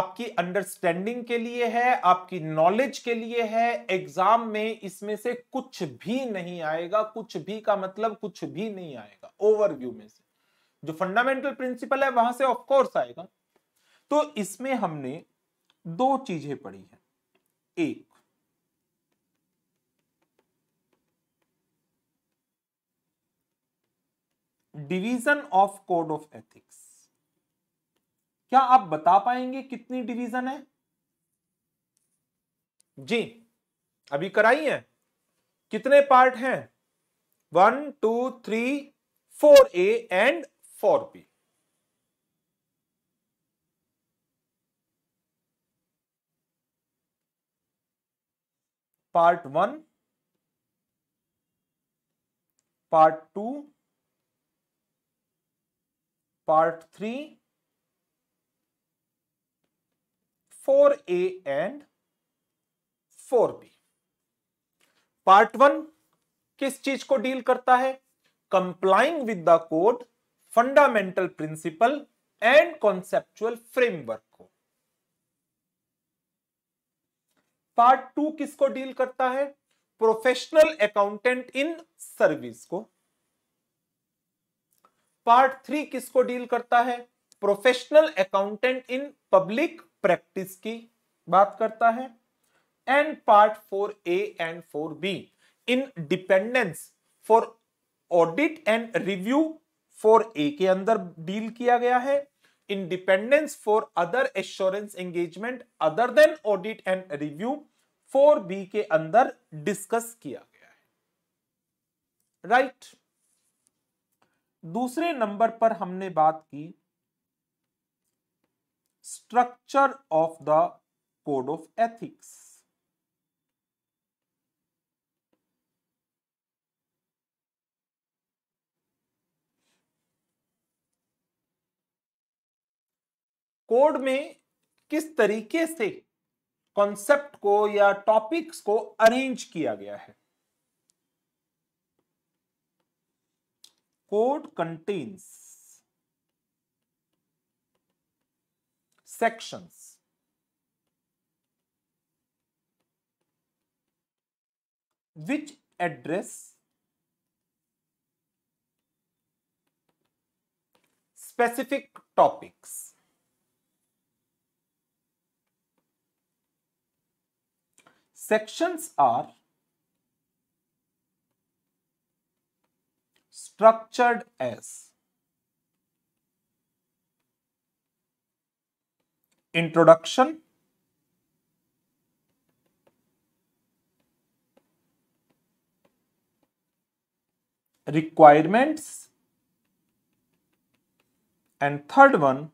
आपकी अंडरस्टैंडिंग के लिए है आपकी नॉलेज के लिए है एग्जाम में इसमें से कुछ भी नहीं आएगा कुछ भी का मतलब कुछ भी नहीं आएगा ओवरव्यू में से जो फंडामेंटल प्रिंसिपल है वहां से ऑफ कोर्स आएगा तो इसमें हमने दो चीजें पढ़ी है एक division of code of ethics क्या आप बता पाएंगे कितनी डिवीजन है जी अभी कराई है कितने पार्ट हैं one two three four A and four B part one part two part three four A and four B part one किस चीज को डील करता है complying with the code fundamental principle and conceptual framework को part two किसको deal करता है professional accountant in service को पार्ट थ्री किसको डील करता है professional accountant in public practice की बात करता है and part four A and four B independence for audit and review four A के अंदर डील किया गया है independence for other assurance engagement other than audit and review four B के अंदर डिस्कस किया गया है राइट right. दूसरे नंबर पर हमने बात की structure of the code of ethics code में किस तरीके से कॉन्सेप्ट को या टॉपिक्स को अरेंज किया गया है code contains sections which address specific topics Sections are structured as introduction, requirements, and third one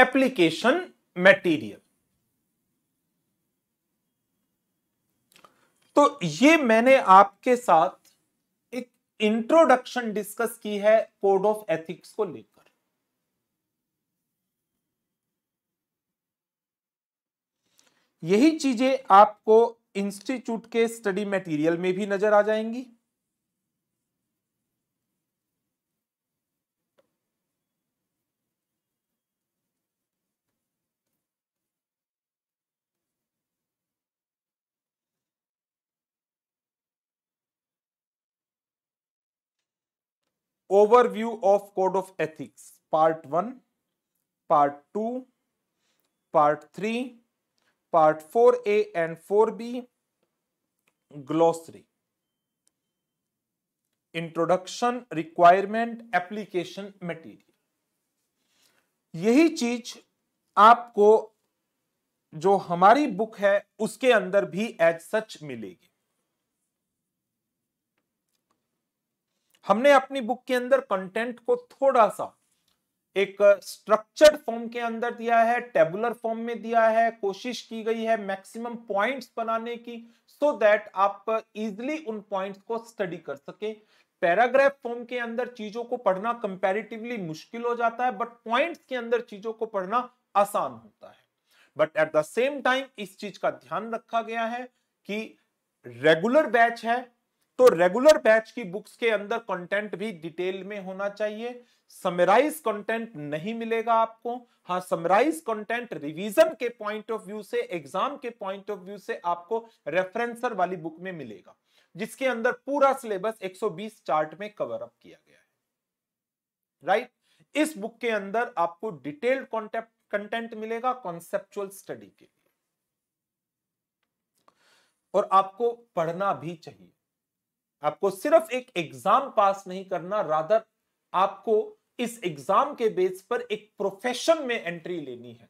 application material तो ये मैंने आपके साथ एक इंट्रोडक्शन डिस्कस की है कोड ऑफ एथिक्स को लेकर यही चीजें आपको इंस्टीट्यूट के स्टडी मटेरियल में भी नजर आ जाएंगी of code of ethics part one part two part three part four A and four B glossary introduction requirement application material यही चीज आपको जो हमारी बुक है उसके अंदर भी एज सच मिलेगी हमने अपनी बुक के अंदर कंटेंट को थोड़ा सा एक स्ट्रक्चर्ड फॉर्म के अंदर दिया है टेबुलर फॉर्म में दिया है कोशिश की गई है मैक्सिमम पॉइंट्स बनाने की सो so दैट आप इजिली उन पॉइंट्स को स्टडी कर सके पैराग्राफ फॉर्म के अंदर चीजों को पढ़ना कंपैरेटिवली मुश्किल हो जाता है बट पॉइंट्स के अंदर चीजों को पढ़ना आसान होता है but at the same time इस चीज का ध्यान रखा गया है कि रेगुलर बैच है तो रेगुलर बैच की बुक्स के अंदर कंटेंट भी डिटेल में होना चाहिए समराइज कंटेंट नहीं मिलेगा आपको हाँ समराइज कंटेंट रिवीजन के पॉइंट ऑफ व्यू से एग्जाम के पॉइंट ऑफ व्यू से आपको रेफरेंसर वाली बुक में मिलेगा जिसके अंदर पूरा सिलेबस 120 चार्ट में कवर अप किया गया है राइट right? इस बुक के अंदर आपको डिटेल्ड कंटेंट मिलेगा कॉन्सेप्चुअल स्टडी के लिए और आपको पढ़ना भी चाहिए आपको सिर्फ एक एग्जाम पास नहीं करना रादर आपको इस एग्जाम के बेस पर एक प्रोफेशन में एंट्री लेनी है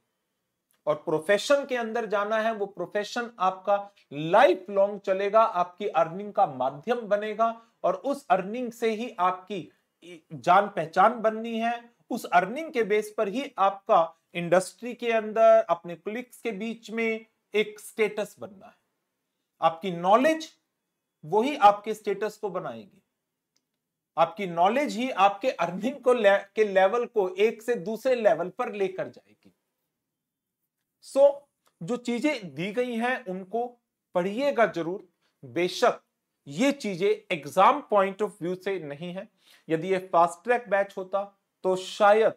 और प्रोफेशन के अंदर जाना है वो प्रोफेशन आपका लाइफ लॉन्ग चलेगा आपकी अर्निंग का माध्यम बनेगा और उस अर्निंग से ही आपकी जान पहचान बननी है उस अर्निंग के बेस पर ही आपका इंडस्ट्री के अंदर अपने क्लिक्स के बीच में एक स्टेटस बनना है आपकी नॉलेज वही आपके स्टेटस को बनाएगी आपकी नॉलेज ही आपके अर्निंग को ले, के लेवल को एक से दूसरे लेवल पर लेकर जाएगी सो so, जो चीजें दी गई हैं उनको पढ़िएगा जरूर बेशक ये चीजें एग्जाम पॉइंट ऑफ व्यू से नहीं है यदि ये फास्ट ट्रैक बैच होता तो शायद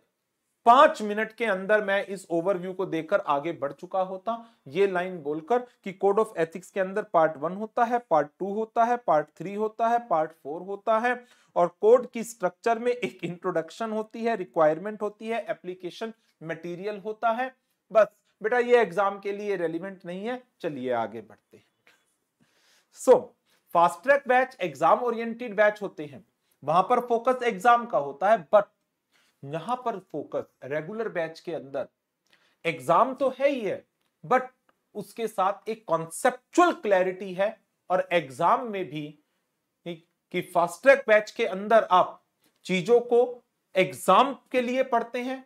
पांच मिनट के अंदर मैं इस ओवरव्यू को देकर आगे बढ़ चुका होता ये लाइन बोलकर कि कोड ऑफ एथिक्स के अंदर पार्ट वन होता है पार्ट टू होता है पार्ट थ्री होता है पार्ट फोर होता है और कोड की स्ट्रक्चर में एक इंट्रोडक्शन होती है रिक्वायरमेंट होती है एप्लीकेशन मटेरियल होता है बस बेटा ये एग्जाम के लिए रेलिवेंट नहीं है चलिए आगे बढ़ते हैं so fast track batch exam oriented batch होते हैं वहां पर फोकस एग्जाम का होता है बट यहां पर फोकस रेगुलर बैच के अंदर एग्जाम तो है ही है बट उसके साथ एक कॉन्सेप्चुअल क्लैरिटी है और एग्जाम में भी कि फास्ट ट्रैक बैच के अंदर आप चीजों को एग्जाम के लिए पढ़ते हैं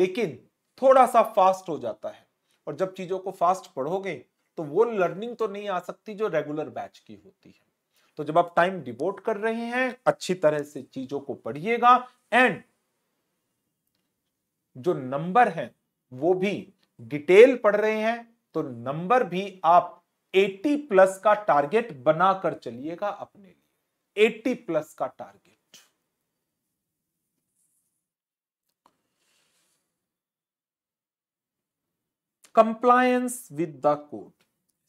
लेकिन थोड़ा सा फास्ट हो जाता है और जब चीजों को फास्ट पढ़ोगे तो वो लर्निंग तो नहीं आ सकती जो रेगुलर बैच की होती है तो जब आप टाइम डिवोट कर रहे हैं अच्छी तरह से चीजों को पढ़िएगा एंड जो नंबर हैं वो भी डिटेल पढ़ रहे हैं तो नंबर भी आप 80 प्लस का टारगेट बनाकर चलिएगा अपने लिए 80 प्लस का target compliance with the code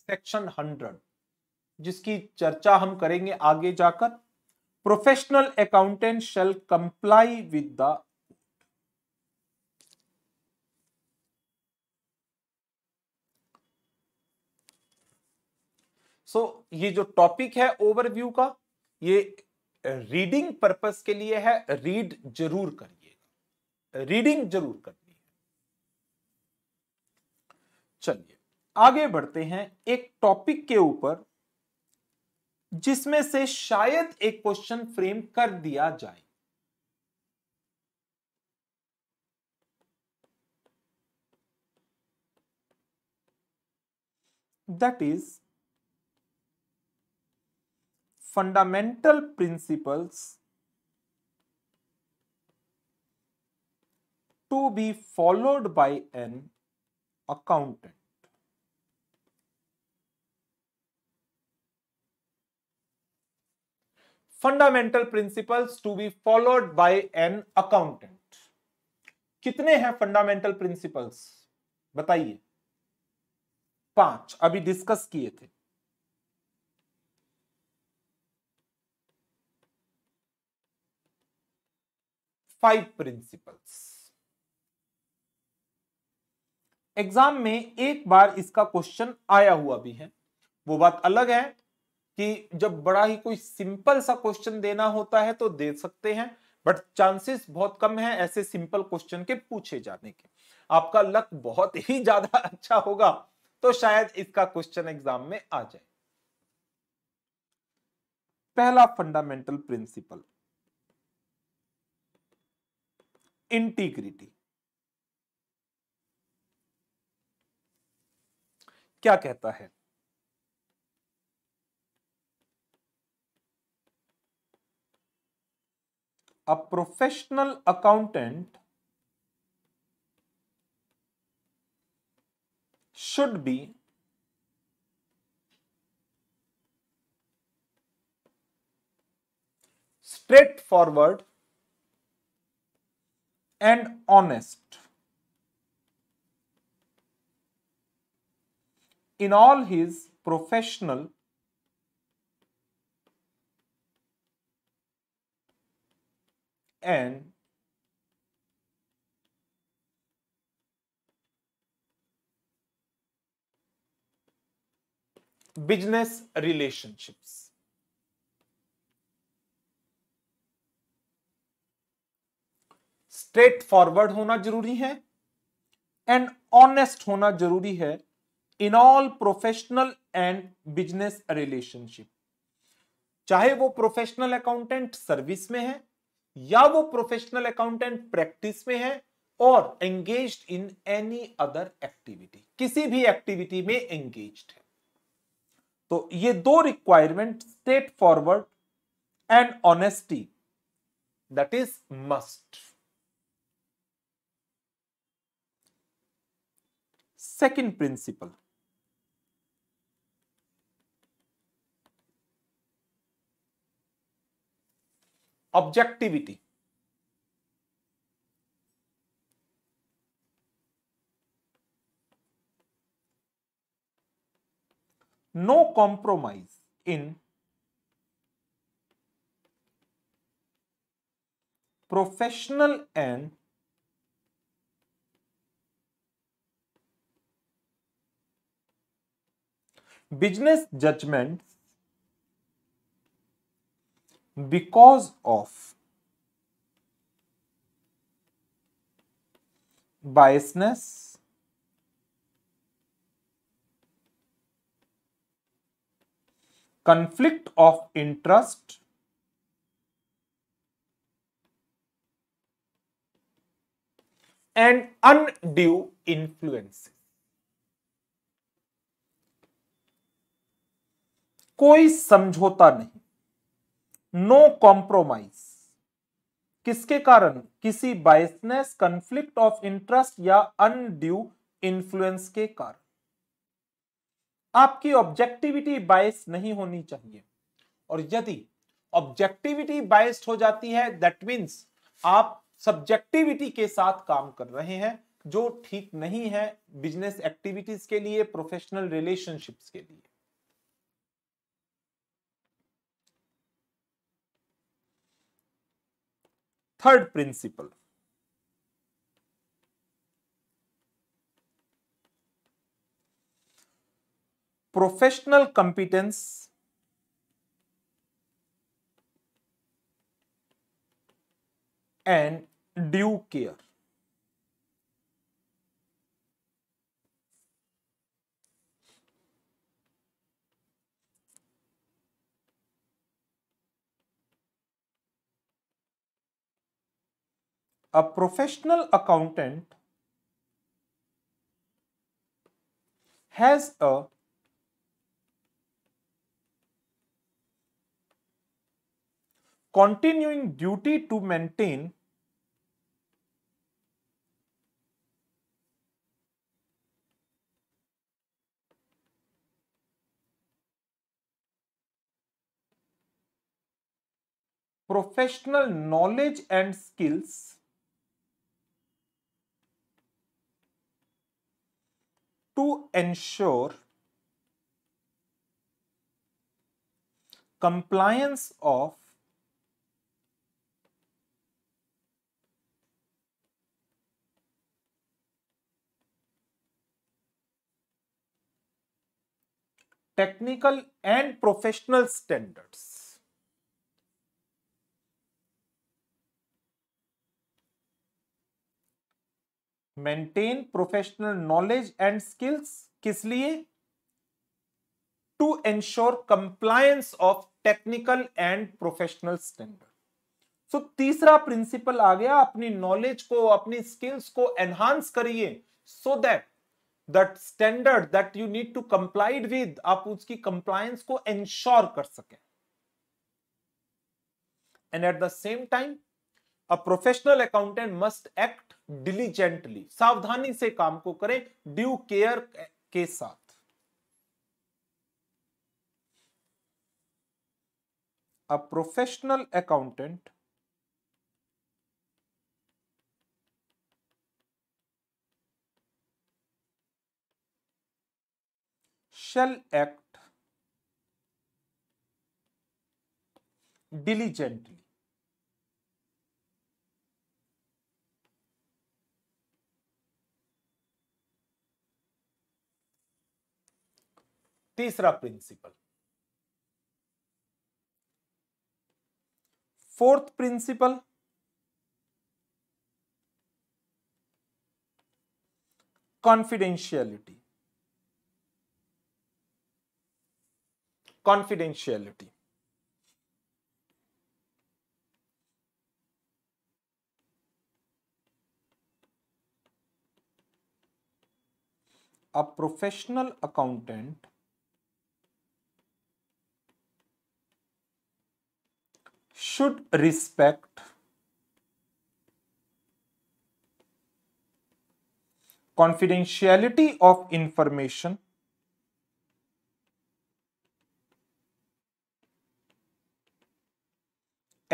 section 100 जिसकी चर्चा हम करेंगे आगे जाकर professional accountant shall comply with the so so, ये जो टॉपिक है ओवरव्यू का ये रीडिंग पर्पस के लिए है रीड जरूर करिएगा रीडिंग जरूर करनी है चलिए आगे बढ़ते हैं एक टॉपिक के ऊपर जिसमें से शायद एक क्वेश्चन फ्रेम कर दिया जाए that is fundamental principles to be followed by an accountant. Fundamental principles to be followed by an accountant कितने हैं फंडामेंटल प्रिंसिपल्स बताइए पांच अभी डिस्कस किए थे फाइव प्रिंसिपल्स एग्जाम में एक बार इसका क्वेश्चन आया हुआ भी है वो बात अलग है कि जब बड़ा ही कोई सिंपल सा क्वेश्चन देना होता है तो दे सकते हैं बट चांसेस बहुत कम है ऐसे सिंपल क्वेश्चन के पूछे जाने के आपका लक बहुत ही ज्यादा (laughs) अच्छा होगा तो शायद इसका क्वेश्चन एग्जाम में आ जाए पहला फंडामेंटल प्रिंसिपल इंटीग्रिटी क्या कहता है a professional accountant should be straightforward and honest. In all his professional and business relationships. Straightforward होना जरूरी है एंड ऑनेस्ट होना जरूरी है in all professional and business relationship चाहे वो प्रोफेशनल अकाउंटेंट सर्विस में है या वो प्रोफेशनल अकाउंटेंट प्रैक्टिस में है और engage in any other activity किसी भी एक्टिविटी में एंगेज है तो ये दो requirement straightforward and honesty that is must second principle. Objectivity. No compromise in professional and business judgment, because of biasness conflict of interest and undue influences कोई समझौता नहीं नो कॉम्प्रोमाइज किसके कारण किसी बायसनेस कंफ्लिक्ट ऑफ इंटरेस्ट या undue influence के कारण आपकी ऑब्जेक्टिविटी बायस नहीं होनी चाहिए और यदि ऑब्जेक्टिविटी बायस्ड हो जाती है दैट मींस आप सब्जेक्टिविटी के साथ काम कर रहे हैं जो ठीक नहीं है बिजनेस एक्टिविटीज के लिए प्रोफेशनल रिलेशनशिप्स के लिए third principle. Professional competence and due care. a professional accountant has a continuing duty to maintain professional knowledge and skills to ensure compliance of technical and professional standards. Maintain professional knowledge and skills किस लिए to ensure compliance of technical and professional standard so तीसरा principle आ गया अपनी knowledge को अपनी skills को enhance करिए so that that standard that you need to complied with आप उसकी कंप्लायंस को एंश्योर कर सके and at the same time a professional accountant must act diligently सावधानी से काम को करें ड्यू केयर के साथ a professional accountant shall act diligently तीसरा principle fourth principle confidentiality confidentiality a professional accountant should respect confidentiality of information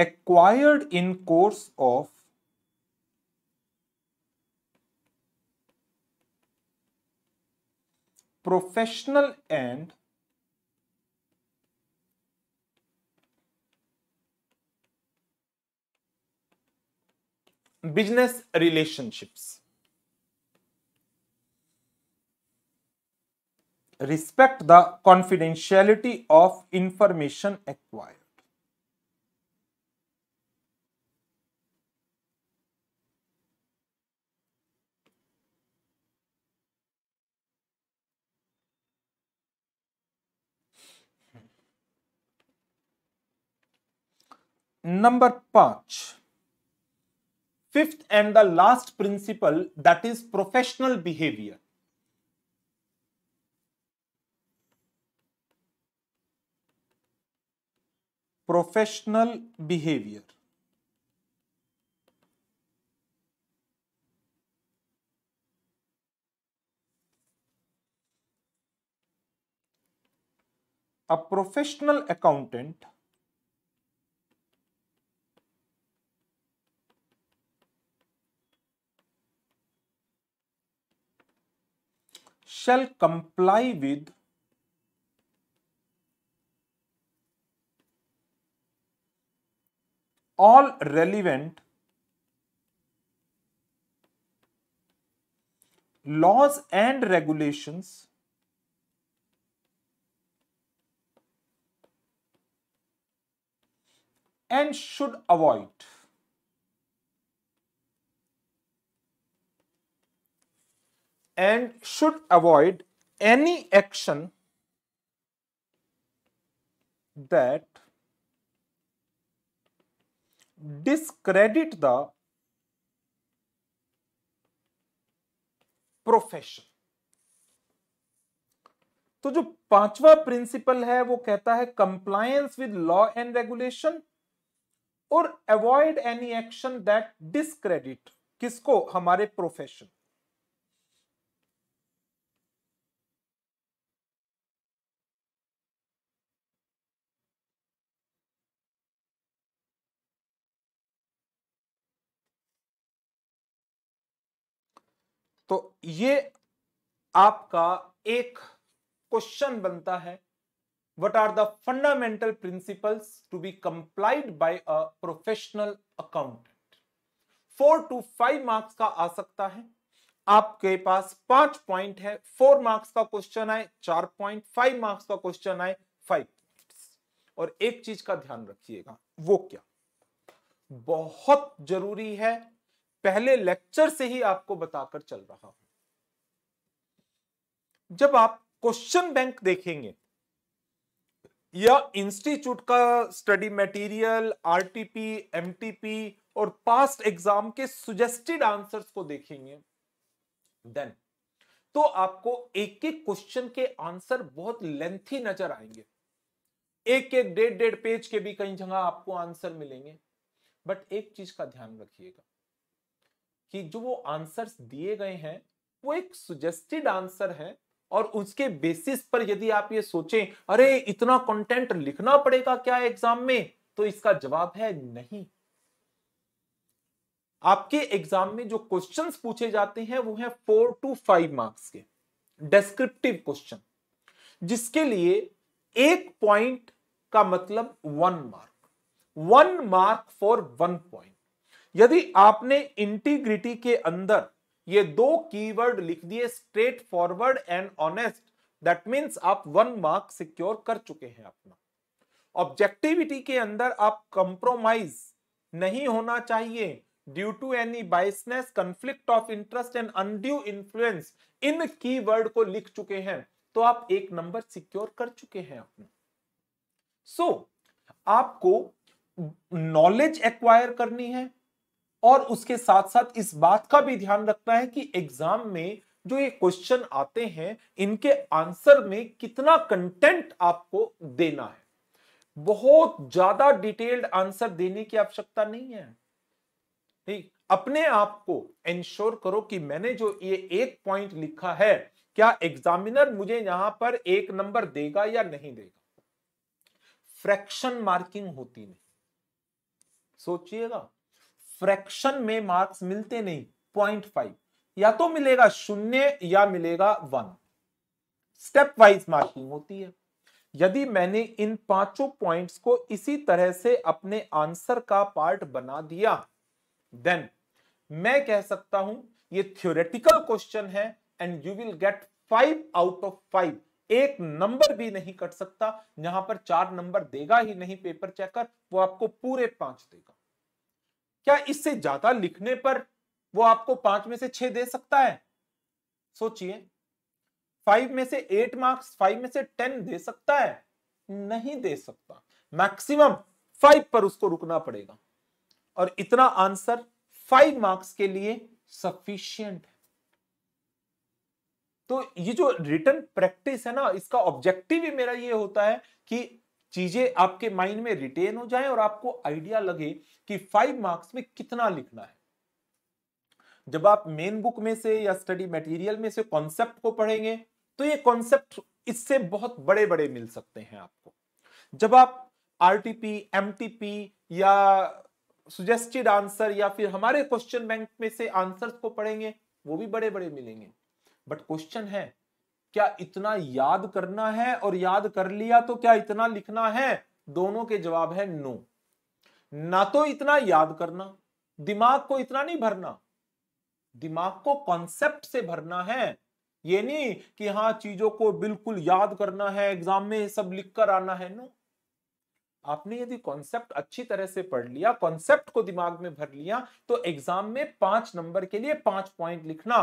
acquired in course of professional and business relationships. Respect the confidentiality of information acquired. Number 5 Fifth and the last principle that is professional behavior. Professional behavior. A professional accountant shall comply with all relevant laws and regulations and should avoid and should avoid any action that discredit the profession तो जो पांचवा principal है वो कहता है compliance with law and regulation और avoid any action that discredit किसको हमारे प्रोफेशन ये आपका एक क्वेश्चन बनता है what are the fundamental principles to be complied by a professional accountant four to five marks का आ सकता है आपके पास पांच पॉइंट है फोर मार्क्स का क्वेश्चन आए चार पॉइंट फाइव मार्क्स का क्वेश्चन आए फाइव और एक चीज का ध्यान रखिएगा वो क्या बहुत जरूरी है पहले लेक्चर से ही आपको बताकर चल रहा हूं जब आप क्वेश्चन बैंक देखेंगे या इंस्टीट्यूट का स्टडी मटेरियल आरटीपी एमटीपी और पास्ट एग्जाम के सुजेस्टेड आंसर्स को देखेंगे देन तो आपको एक एक क्वेश्चन के आंसर बहुत लेंथी नजर आएंगे एक एक डेढ़ डेढ़ पेज के भी कई जगह आपको आंसर मिलेंगे बट एक चीज का ध्यान रखिएगा कि जो वो आंसर्स दिए गए हैं वो एक सुजेस्टेड आंसर है और उसके बेसिस पर यदि आप ये सोचें अरे इतना कंटेंट लिखना पड़ेगा क्या एग्जाम में तो इसका जवाब है नहीं आपके एग्जाम में जो क्वेश्चंस पूछे जाते हैं वो है फोर टू फाइव मार्क्स के डेस्क्रिप्टिव क्वेश्चन जिसके लिए एक पॉइंट का मतलब one mark one mark for one point यदि आपने इंटीग्रिटी के अंदर ये दो कीवर्ड लिख दिए straightforward and honest that means आप वन मार्क सिक्योर कर चुके हैं अपना ऑब्जेक्टिविटी के अंदर आप कंप्रोमाइज नहीं होना चाहिए due to any biasness conflict of interest and undue influence इन कीवर्ड को लिख चुके हैं तो आप एक नंबर सिक्योर कर चुके हैं अपना सो so, आपको नॉलेज एक्वायर करनी है और उसके साथ साथ इस बात का भी ध्यान रखना है कि एग्जाम में जो ये क्वेश्चन आते हैं इनके आंसर में कितना कंटेंट आपको देना है बहुत ज्यादा डिटेल्ड आंसर देने की आवश्यकता नहीं है ठीक अपने आप को इंश्योर करो कि मैंने जो ये एक पॉइंट लिखा है क्या एग्जामिनर मुझे यहां पर एक नंबर देगा या नहीं देगा फ्रैक्शन मार्किंग होती नहीं सोचिएगा फ्रैक्शन में मार्क्स मिलते नहीं पॉइंट फाइव या तो मिलेगा शून्य या मिलेगा वन स्टेप वाइज मार्किंग होती है यदि मैंने इन पांचों पॉइंट्स को इसी तरह से अपने आंसर का पार्ट बना दिया देन मैं कह सकता हूं ये थ्योरेटिकल क्वेश्चन है and you will get five out of five एक नंबर भी नहीं कट सकता यहां पर चार नंबर देगा ही नहीं पेपर चेकर वो आपको पूरे पांच देगा क्या इससे ज्यादा लिखने पर वो आपको पांच में से छह दे सकता है सोचिए फाइव में से एट मार्क्स फाइव में से टेन दे सकता है नहीं दे सकता मैक्सिमम फाइव पर उसको रुकना पड़ेगा और इतना आंसर फाइव मार्क्स के लिए सफिशियंट है तो ये जो रिटर्न प्रैक्टिस है ना इसका ऑब्जेक्टिव ही मेरा ये होता है कि चीजें आपके माइंड में रिटेन हो जाए और आपको आइडिया लगे कि फाइव मार्क्स में कितना लिखना है जब आप मेन बुक में से या स्टडी मटेरियल में से कॉन्सेप्ट को पढ़ेंगे तो ये कॉन्सेप्ट इससे बहुत बड़े बड़े मिल सकते हैं आपको जब आप आरटीपी एमटीपी या सुजेस्टेड आंसर या फिर हमारे क्वेश्चन बैंक में से आंसर्स को पढ़ेंगे वो भी बड़े बड़े मिलेंगे बट क्वेश्चन है क्या इतना याद करना है और याद कर लिया तो क्या इतना लिखना है दोनों के जवाब है नो ना तो इतना याद करना दिमाग को इतना नहीं भरना दिमाग को कॉन्सेप्ट से भरना है ये नहीं कि हाँ चीजों को बिल्कुल याद करना है एग्जाम में सब लिख कर आना है नो आपने यदि कॉन्सेप्ट अच्छी तरह से पढ़ लिया कॉन्सेप्ट को दिमाग में भर लिया तो एग्जाम में पांच नंबर के लिए पांच पॉइंट लिखना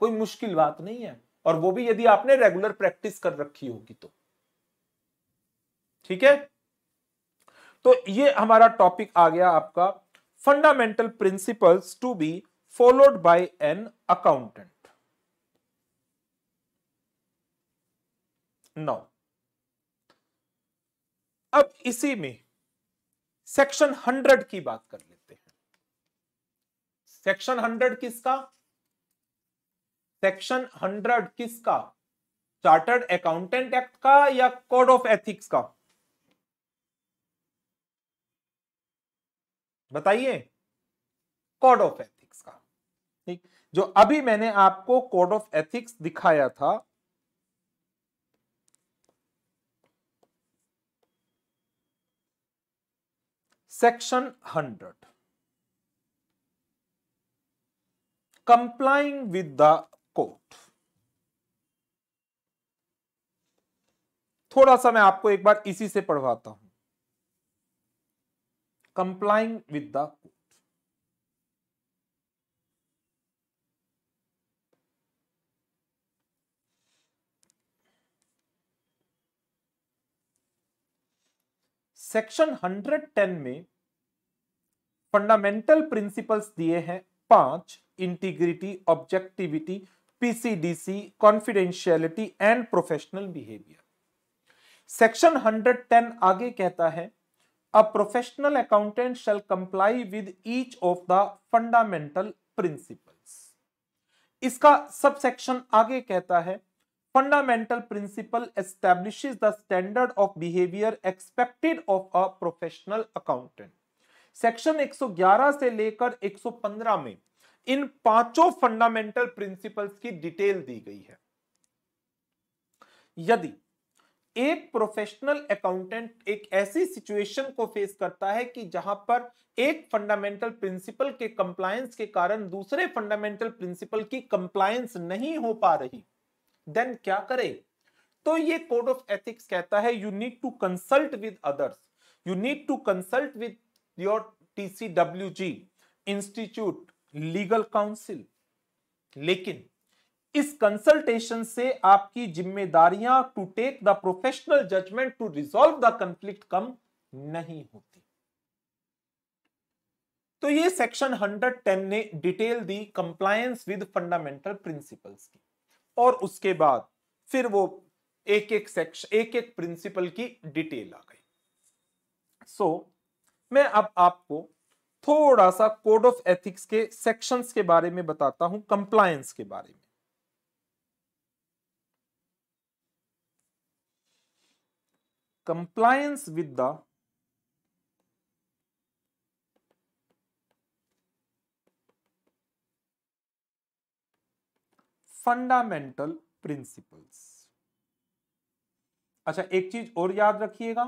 कोई मुश्किल बात नहीं है और वो भी यदि आपने रेगुलर प्रैक्टिस कर रखी होगी तो ठीक है तो ये हमारा टॉपिक आ गया आपका fundamental principles to be followed by an accountant now अब इसी में सेक्शन हंड्रेड की बात कर लेते हैं सेक्शन हंड्रेड किसका सेक्शन हंड्रेड किसका चार्टर्ड अकाउंटेंट एक्ट का या कोड ऑफ एथिक्स का बताइए कोड ऑफ एथिक्स का ठीक जो अभी मैंने आपको कोड ऑफ एथिक्स दिखाया था section hundred complying with the code थोड़ा सा मैं आपको एक बार इसी से पढ़वाता हूं complying with the code section 110 में फंडामेंटल प्रिंसिपल्स दिए हैं पांच integrity objectivity PCDC confidentiality and professional behaviour section 110 आगे कहता है a professional accountant shall comply with each of the fundamental principles इसका सब सेक्शन आगे कहता है fundamental principle establishes the standard of behaviour expected of a professional accountant section 111 से लेकर 115 में इन पांचों फंडामेंटल प्रिंसिपल्स की डिटेल दी गई है यदि एक प्रोफेशनल अकाउंटेंट एक ऐसी सिचुएशन को फेस करता है कि जहां पर एक फंडामेंटल प्रिंसिपल के कंप्लायंस के कारण दूसरे फंडामेंटल प्रिंसिपल की कंप्लायंस नहीं हो पा रही देन क्या करे तो ये कोड ऑफ एथिक्स कहता है you need to consult with others you need to consult with your TCWG institute legal council लेकिन इस कंसल्टेशन से आपकी जिम्मेदारियां to take the professional judgement to resolve the conflict कम नहीं होती तो ये सेक्शन 110 ने डिटेल दी कंप्लायंस विद फंडामेंटल प्रिंसिपल्स की और उसके बाद फिर वो एक एक सेक्शन एक एक प्रिंसिपल की डिटेल आ गई सो so, मैं अब आपको थोड़ा सा कोड ऑफ एथिक्स के सेक्शंस के बारे में बताता हूं कंप्लायंस के बारे में compliance with the fundamental principles अच्छा एक चीज और याद रखिएगा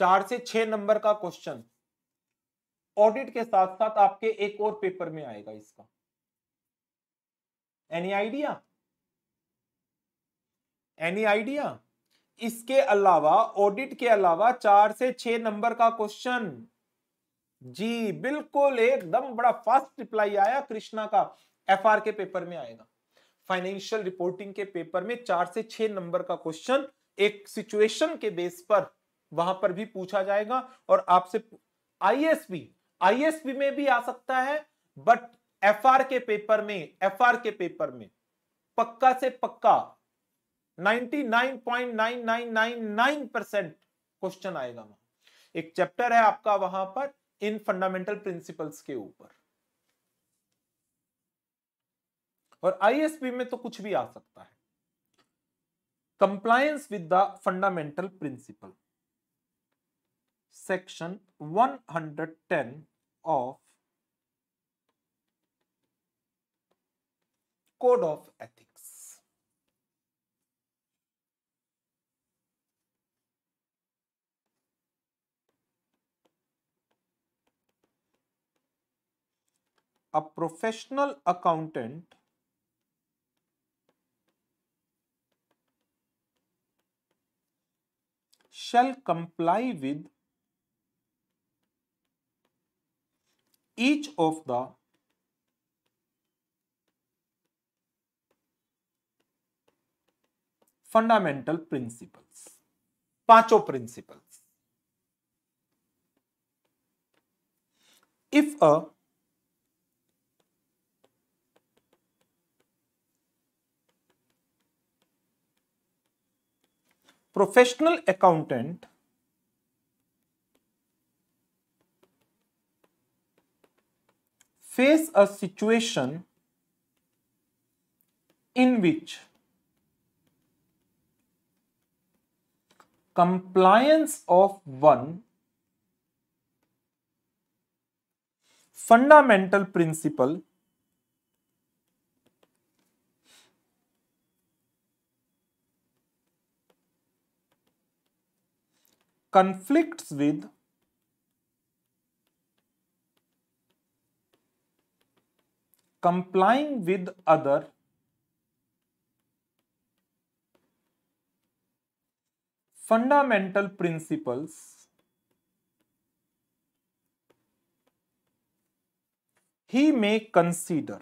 चार से छह नंबर का क्वेश्चन ऑडिट के साथ साथ आपके एक और पेपर में आएगा इसका एनी आइडिया एनी आइडिया इसके अलावा ऑडिट के अलावा चार से छह नंबर का क्वेश्चन जी बिल्कुल एकदम बड़ा फास्ट रिप्लाई आया कृष्णा का एफआर के पेपर में आएगा फाइनेंशियल रिपोर्टिंग के पेपर में चार से छह नंबर का क्वेश्चन एक सिचुएशन के बेस पर वहां पर भी पूछा जाएगा और आपसे आईएसपी आईएसपी में भी आ सकता है बट एफआर के पेपर में एफआर के पेपर में पक्का से पक्का 99.9999 परसेंट क्वेश्चन आएगा वहां एक चैप्टर है आपका वहां पर इन फंडामेंटल प्रिंसिपल्स के ऊपर और आईएसपी में तो कुछ भी आ सकता है compliance with the fundamental principle section 110 of Code of Ethics. A professional accountant shall comply with each of the fundamental principles pacho principles if a professional accountant face a situation in which compliance of one fundamental principle conflicts with complying with other fundamental principles he may consider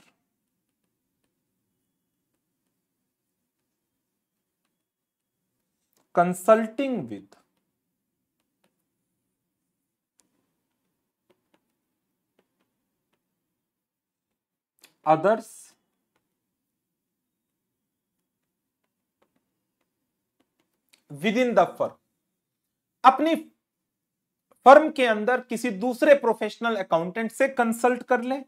consulting with others within the firm अपनी firm के अंदर किसी दूसरे professional accountant से consult कर लें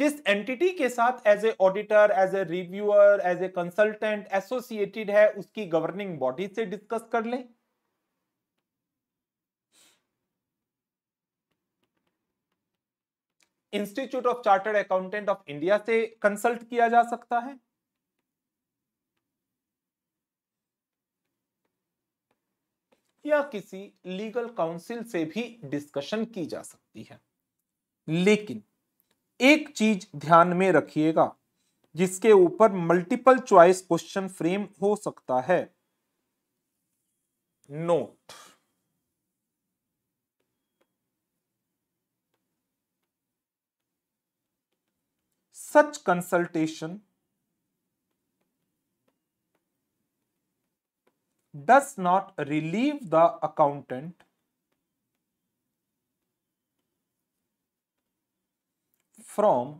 जिस entity के साथ as a auditor as a reviewer as a consultant associated है उसकी गवर्निंग बॉडी से डिस्कस कर लें institute of chartered accountant of India से कंसल्ट किया जा सकता है या किसी लीगल काउंसिल से भी डिस्कशन की जा सकती है लेकिन एक चीज ध्यान में रखिएगा जिसके ऊपर मल्टीपल चॉइस क्वेश्चन फ्रेम हो सकता है note such consultation does not relieve the accountant from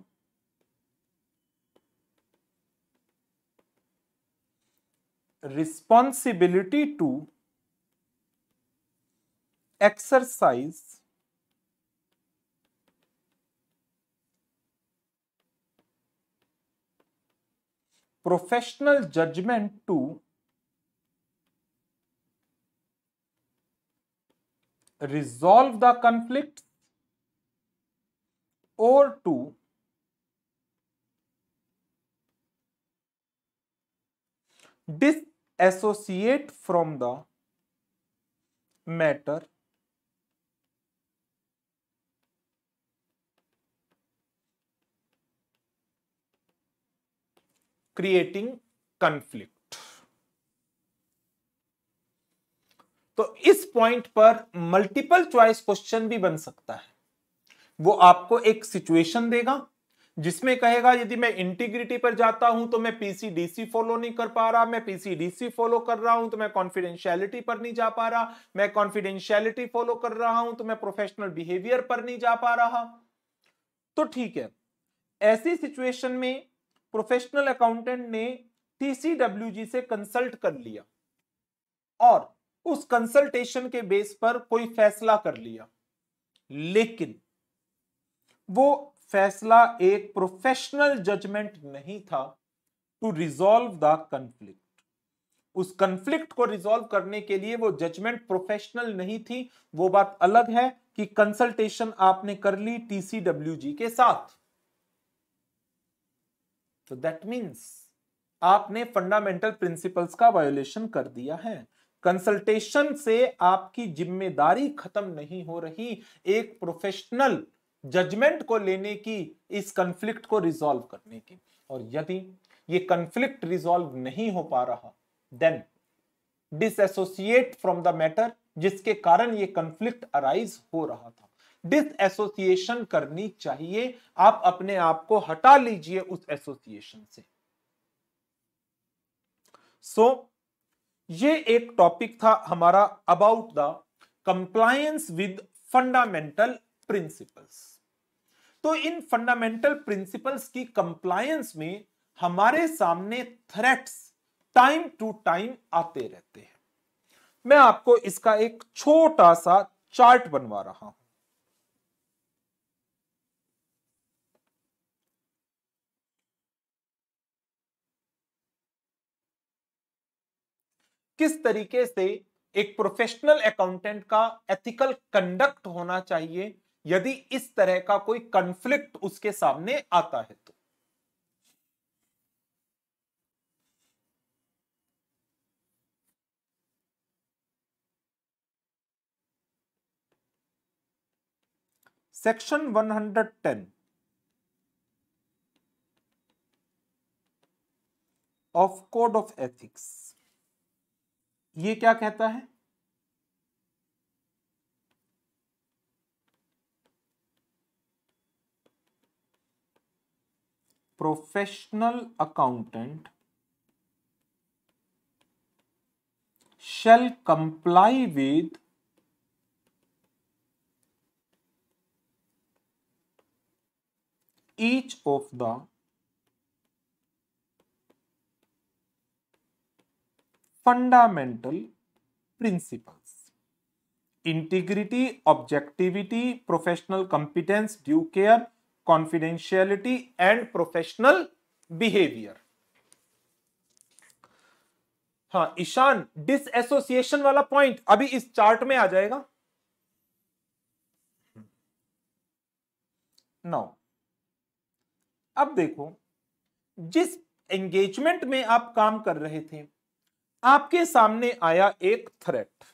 responsibility to exercise professional judgment to resolve the conflict or to disassociate from the matter creating conflict तो इस पॉइंट पर multiple choice question भी बन सकता है वो आपको एक सिचुएशन देगा जिसमें कहेगा यदि मैं इंटीग्रिटी पर जाता हूं तो मैं पीसीडीसी फॉलो नहीं कर पा रहा मैं पीसीडीसी फॉलो कर रहा हूं तो मैं कॉन्फिडेंशियलिटी पर नहीं जा पा रहा मैं कॉन्फिडेंशियलिटी फॉलो कर रहा हूं तो मैं प्रोफेशनल बिहेवियर पर नहीं जा पा रहा तो ठीक है ऐसी सिचुएशन में प्रोफेशनल अकाउंटेंट ने टीसीडब्ल्यूजी से कंसल्ट कर लिया और उस कंसल्टेशन के बेस पर कोई फैसला कर लिया लेकिन वो फैसला एक प्रोफेशनल जजमेंट नहीं था टू रिजॉल्व द कंफ्लिक्ट उस कंफ्लिक्ट को रिजॉल्व करने के लिए वो जजमेंट प्रोफेशनल नहीं थी वो बात अलग है कि कंसल्टेशन आपने कर ली टीसीडब्ल्यूजी के साथ तो दैट मींस आपने फंडामेंटल प्रिंसिपल्स का वायोलेशन कर दिया है कंसल्टेशन से आपकी जिम्मेदारी खत्म नहीं हो रही एक प्रोफेशनल जजमेंट को लेने की इस कंफ्लिक्ट को रिजॉल्व करने की और यदि ये कंफ्लिक्ट रिजॉल्व नहीं हो पा रहा then dissociate from the matter जिसके कारण ये कंफ्लिक्ट अराइज हो रहा था डिसोसिएशन करनी चाहिए आप अपने आप को हटा लीजिए उस एसोसिएशन से सो so, ये एक टॉपिक था हमारा about the compliance with fundamental principles तो इन फंडामेंटल प्रिंसिपल्स की कंप्लायंस में हमारे सामने थ्रेट्स टाइम टू टाइम आते रहते हैं मैं आपको इसका एक छोटा सा चार्ट बनवा रहा हूं किस तरीके से एक प्रोफेशनल अकाउंटेंट का एथिकल कंडक्ट होना चाहिए यदि इस तरह का कोई कंफ्लिक्ट उसके सामने आता है तो section 110 of code of ethics ये क्या कहता है professional accountant shall comply with each of the fundamental principles integrity, objectivity, professional competence, due care, confidentiality, and professional behavior. हाँ ईशान डिसएसोसिएशन वाला पॉइंट अभी इस चार्ट में आ जाएगा नाउ अब देखो जिस एंगेजमेंट में आप काम कर रहे थे आपके सामने आया एक threat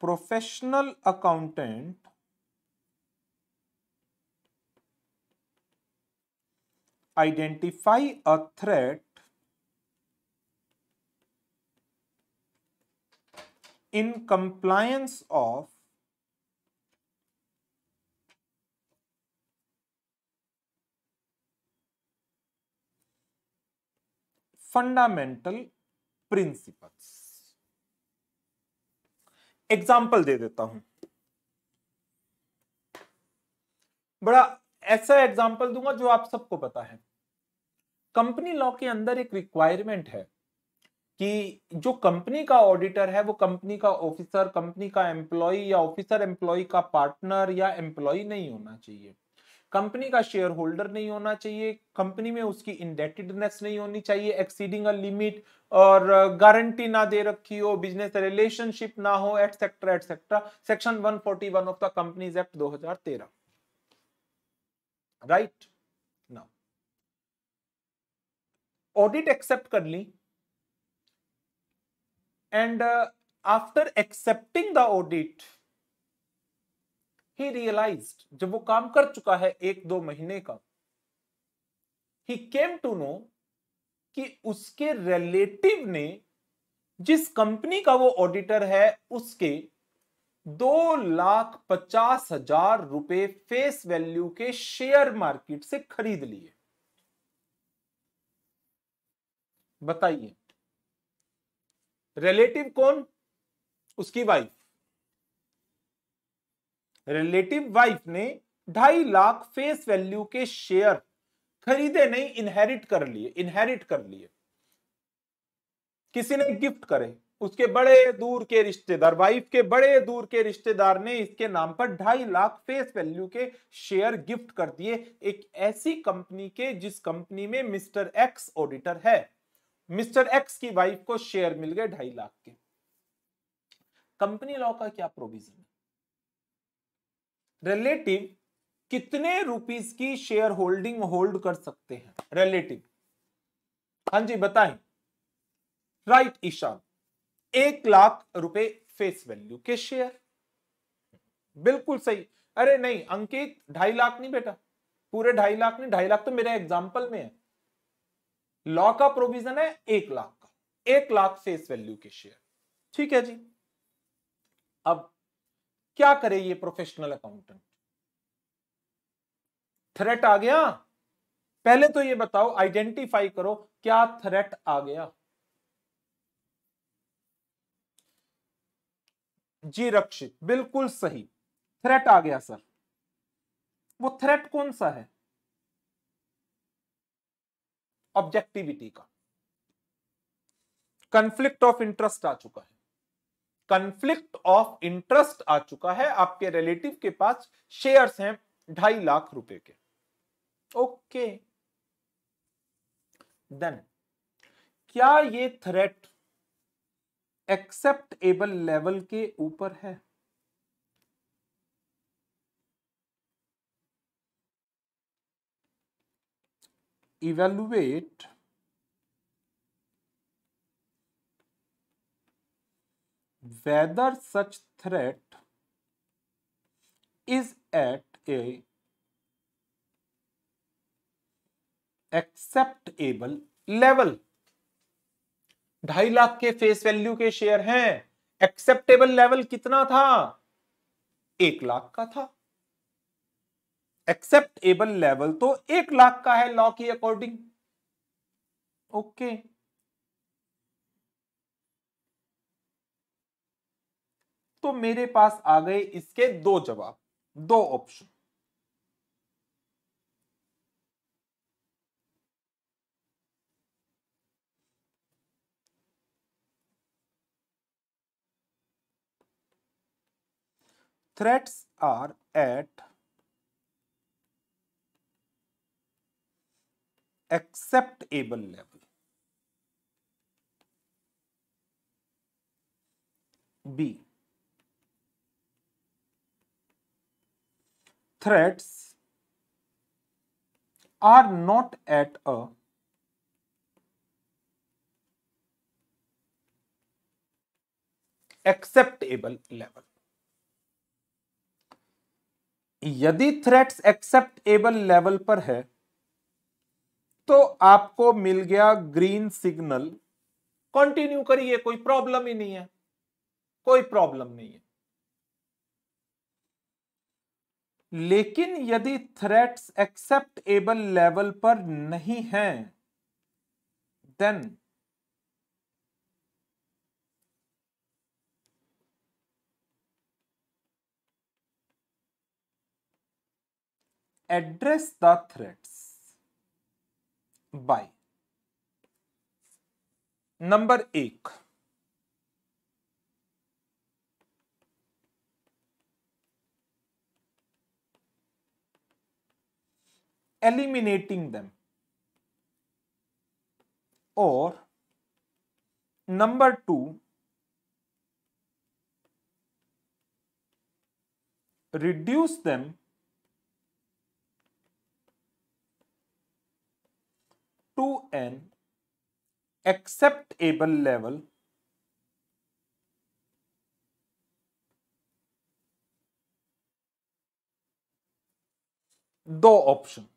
professional accountant identify a threat in compliance of fundamental principles example दे देता हूं बड़ा ऐसा एग्जाम्पल दूंगा जो आप सबको पता है कंपनी लॉ के अंदर एक रिक्वायरमेंट है कि जो कंपनी का ऑडिटर है वो कंपनी का ऑफिसर कंपनी का एम्प्लॉय या ऑफिसर एम्प्लॉय का पार्टनर या एम्प्लॉय नहीं होना चाहिए कंपनी का शेयर होल्डर नहीं होना चाहिए कंपनी में उसकी इंडेटेडनेस नहीं होनी चाहिए एक्सीडिंग अ लिमिट और गारंटी uh, ना दे रखी हो बिजनेस रिलेशनशिप ना हो etcetera etcetera section 141 of the companies act 2013 right ना ऑडिट एक्सेप्ट कर ली and after accepting the audit ही रियलाइज जब वो काम कर चुका है एक दो महीने का ही केम टू नो कि उसके रिलेटिव ने जिस कंपनी का वो ऑडिटर है उसके दो लाख पचास हजार रुपए फेस वैल्यू के शेयर मार्केट से खरीद लिए बताइए रिलेटिव कौन उसकी वाइफ रिलेटिव वाइफ ने ढाई लाख फेस वैल्यू के शेयर खरीदे नहीं इनहेरिट कर लिए इनहेरिट कर लिए किसी ने गिफ्ट करे उसके बड़े दूर के रिश्तेदार वाइफ के बड़े दूर के रिश्तेदार ने इसके नाम पर ढाई लाख फेस वैल्यू के शेयर गिफ्ट कर दिए एक ऐसी कंपनी के जिस कंपनी में मिस्टर एक्स ऑडिटर है मिस्टर एक्स की वाइफ को शेयर मिल गए ढाई लाख के कंपनी लॉ का क्या प्रोविजन रिलेटिव कितने रुपीस की शेयर होल्डिंग होल्ड कर सकते हैं रिलेटिव हाँ जी बताएं राइट ईशान एक लाख रुपए फेस वैल्यू के शेयर बिल्कुल सही अरे नहीं अंकित ढाई लाख नहीं बेटा पूरे ढाई लाख नहीं ढाई लाख तो मेरे एग्जाम्पल में है लॉ का प्रोविजन है एक लाख का एक लाख फेस वैल्यू के शेयर ठीक है जी अब क्या करे ये प्रोफेशनल अकाउंटेंट थ्रेट आ गया पहले तो ये बताओ आइडेंटिफाई करो क्या थ्रेट आ गया जी रक्षित बिल्कुल सही थ्रेट आ गया सर वो थ्रेट कौन सा है ऑब्जेक्टिविटी का कंफ्लिक्ट ऑफ इंटरेस्ट आ चुका है कंफ्लिक्ट ऑफ इंटरेस्ट आ चुका है आपके रिलेटिव के पास शेयर्स हैं ढाई लाख रुपए के ओके देन क्या ये थ्रेट एक्सेप्टेबल लेवल के ऊपर है evaluate whether such threat is at a acceptable level ढाई लाख के फेस वैल्यू के शेयर हैं एक्सेप्टेबल लेवल कितना था एक लाख का था एक्सेप्टेबल लेवल तो एक लाख का है लॉ के अकॉर्डिंग ओके okay. तो मेरे पास आ गए इसके दो जवाब दो option threats are at acceptable level b threats are not at a acceptable level. यदि threats acceptable level पर है तो आपको मिल गया green signal continue करिए कोई problem ही नहीं है कोई problem नहीं है लेकिन यदि थ्रेट्स एक्सेप्टेबल लेवल पर नहीं है then address the threats by number एक eliminating them or number 2 reduce them to an acceptable level the option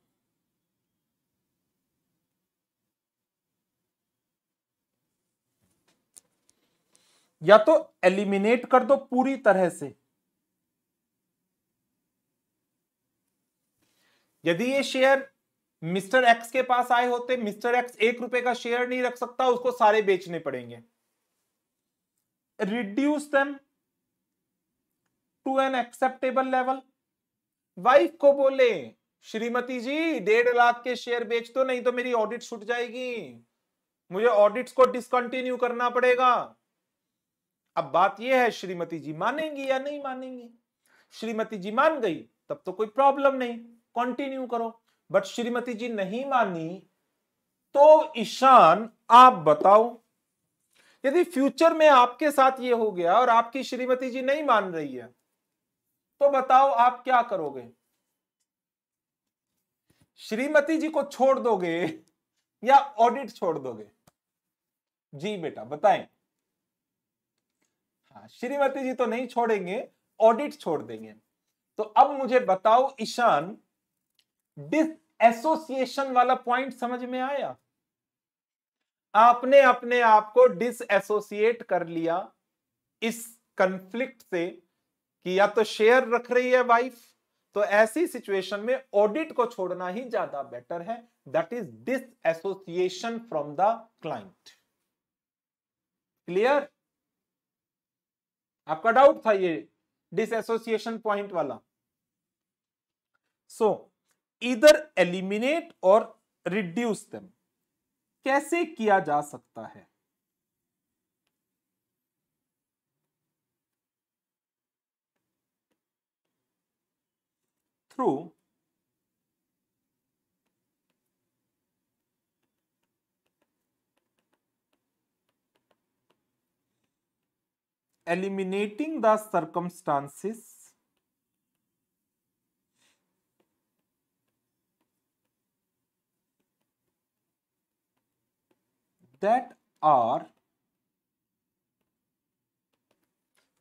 या तो एलिमिनेट कर दो पूरी तरह से यदि ये शेयर मिस्टर एक्स के पास आए होते मिस्टर एक्स एक रुपए का शेयर नहीं रख सकता उसको सारे बेचने पड़ेंगे reduce them to an acceptable level wife को बोले श्रीमती जी डेढ़ लाख के शेयर बेच दो तो, नहीं तो मेरी ऑडिट छूट जाएगी मुझे ऑडिट्स को डिसकंटिन्यू करना पड़ेगा अब बात यह है श्रीमती जी मानेंगी या नहीं मानेंगी श्रीमती जी मान गई तब तो कोई प्रॉब्लम नहीं कंटिन्यू करो बट श्रीमती जी नहीं मानी तो ईशान आप बताओ यदि फ्यूचर में आपके साथ ये हो गया और आपकी श्रीमती जी नहीं मान रही है तो बताओ आप क्या करोगे श्रीमती जी को छोड़ दोगे या ऑडिट छोड़ दोगे जी बेटा बताएं हाँ श्रीमती जी तो नहीं छोड़ेंगे ऑडिट छोड़ देंगे तो अब मुझे बताओ ईशान डिस एसोसिएशन वाला पॉइंट समझ में आया आपने अपने आप को डिस एसोसिएट कर लिया इस कंफ्लिक्ट से कि या तो शेयर रख रही है वाइफ तो ऐसी सिचुएशन में ऑडिट को छोड़ना ही ज्यादा बेटर है that is disassociation from the client clear आपका डाउट था ये डिसोसिएशन पॉइंट वाला सो इधर एलिमिनेट और रिड्यूस देम कैसे किया जा सकता है through eliminating the circumstances that are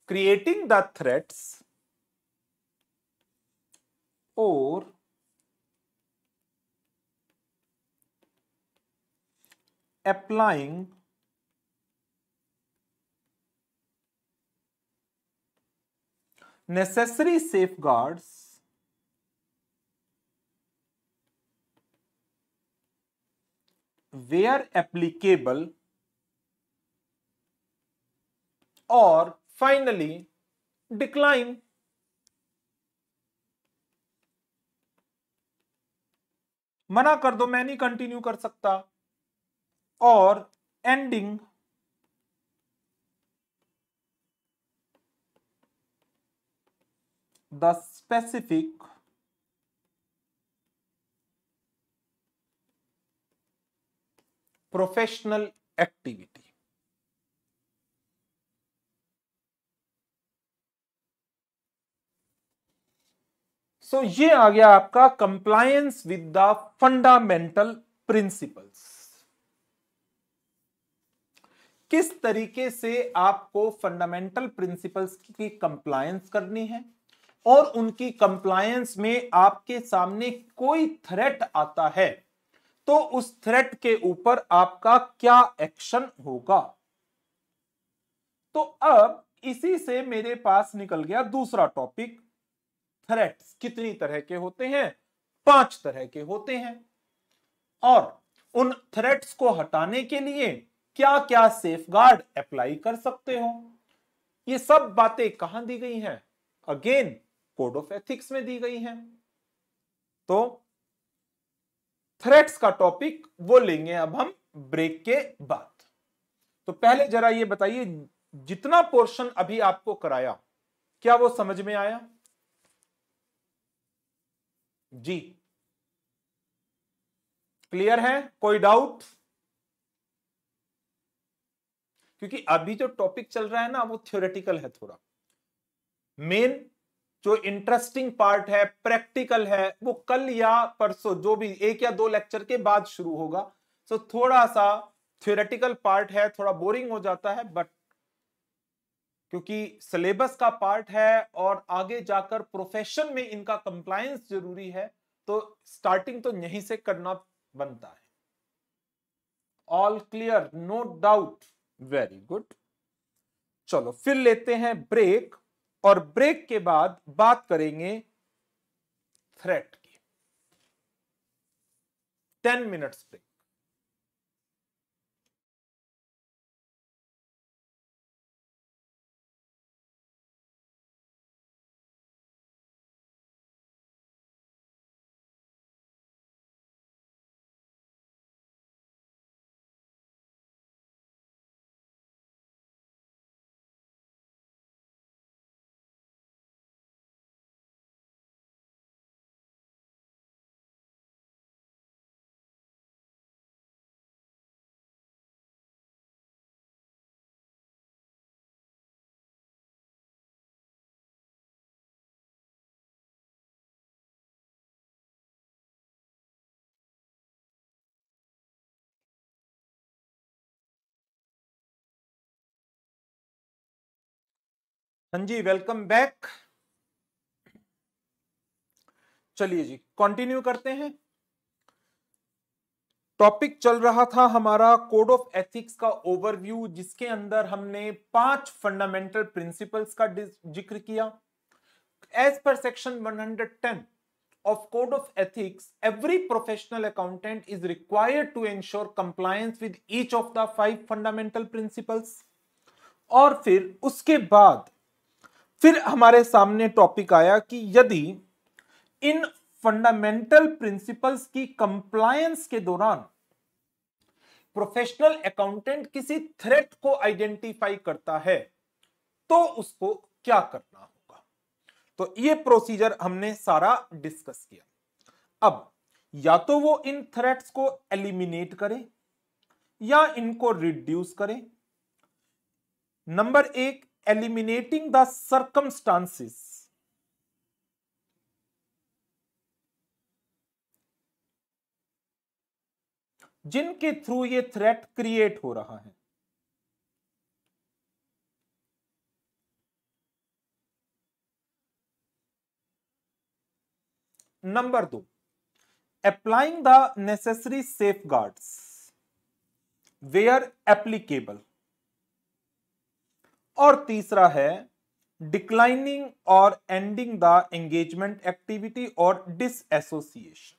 creating the threats or applying necessary safeguards where applicable or finally decline मना कर दो मैं नहीं कंटिन्यू कर सकता और ending the specific professional activity. So so, ये आ गया आपका compliance with the fundamental principles किस तरीके से आपको फंडामेंटल प्रिंसिपल्स की कंप्लायंस करनी है और उनकी कंप्लायंस में आपके सामने कोई थ्रेट आता है तो उस थ्रेट के ऊपर आपका क्या एक्शन होगा तो अब इसी से मेरे पास निकल गया दूसरा टॉपिक थ्रेट्स कितनी तरह के होते हैं पांच तरह के होते हैं और उन थ्रेट्स को हटाने के लिए क्या क्या सेफगार्ड अप्लाई कर सकते हो ये सब बातें कहां दी गई हैं अगेन कोड ऑफ एथिक्स में दी गई हैं तो थ्रेट्स का टॉपिक वो लेंगे अब हम ब्रेक के बाद तो पहले जरा ये बताइए जितना पोर्शन अभी आपको कराया क्या वो समझ में आया जी क्लियर है कोई डाउट क्योंकि अभी जो टॉपिक चल रहा है ना वो थ्योरेटिकल है थोड़ा मेन जो इंटरेस्टिंग पार्ट है प्रैक्टिकल है वो कल या परसों जो भी एक या दो लेक्चर के बाद शुरू होगा सो so, थोड़ा सा थियोरेटिकल पार्ट है थोड़ा बोरिंग हो जाता है बट क्योंकि सिलेबस का पार्ट है और आगे जाकर प्रोफेशन में इनका कंप्लायंस जरूरी है तो स्टार्टिंग तो यहीं से करना बनता है all clear no doubt very good चलो फिर लेते हैं ब्रेक और ब्रेक के बाद बात करेंगे थ्रेट की टेन मिनट्स ब्रेक हाँ जी वेलकम बैक चलिए जी कंटिन्यू करते हैं टॉपिक चल रहा था हमारा कोड ऑफ एथिक्स का ओवरव्यू जिसके अंदर हमने पांच फंडामेंटल प्रिंसिपल्स का जिक्र किया as per section 110 of code of ethics every professional accountant is required to ensure compliance with each of the five fundamental principles और फिर उसके बाद फिर हमारे सामने टॉपिक आया कि यदि इन फंडामेंटल प्रिंसिपल्स की कंप्लायंस के दौरान प्रोफेशनल अकाउंटेंट किसी थ्रेट को आइडेंटिफाई करता है तो उसको क्या करना होगा तो ये प्रोसीजर हमने सारा डिस्कस किया अब या तो वो इन थ्रेट्स को एलिमिनेट करे या इनको रिड्यूस करे नंबर एक एलिमिनेटिंग द circumstances जिनके थ्रू ये थ्रेट क्रिएट हो रहा है नंबर दो applying the necessary safeguards where applicable और तीसरा है डिक्लाइनिंग और एंडिंग द एंगेजमेंट एक्टिविटी और डिसएसोसिएशन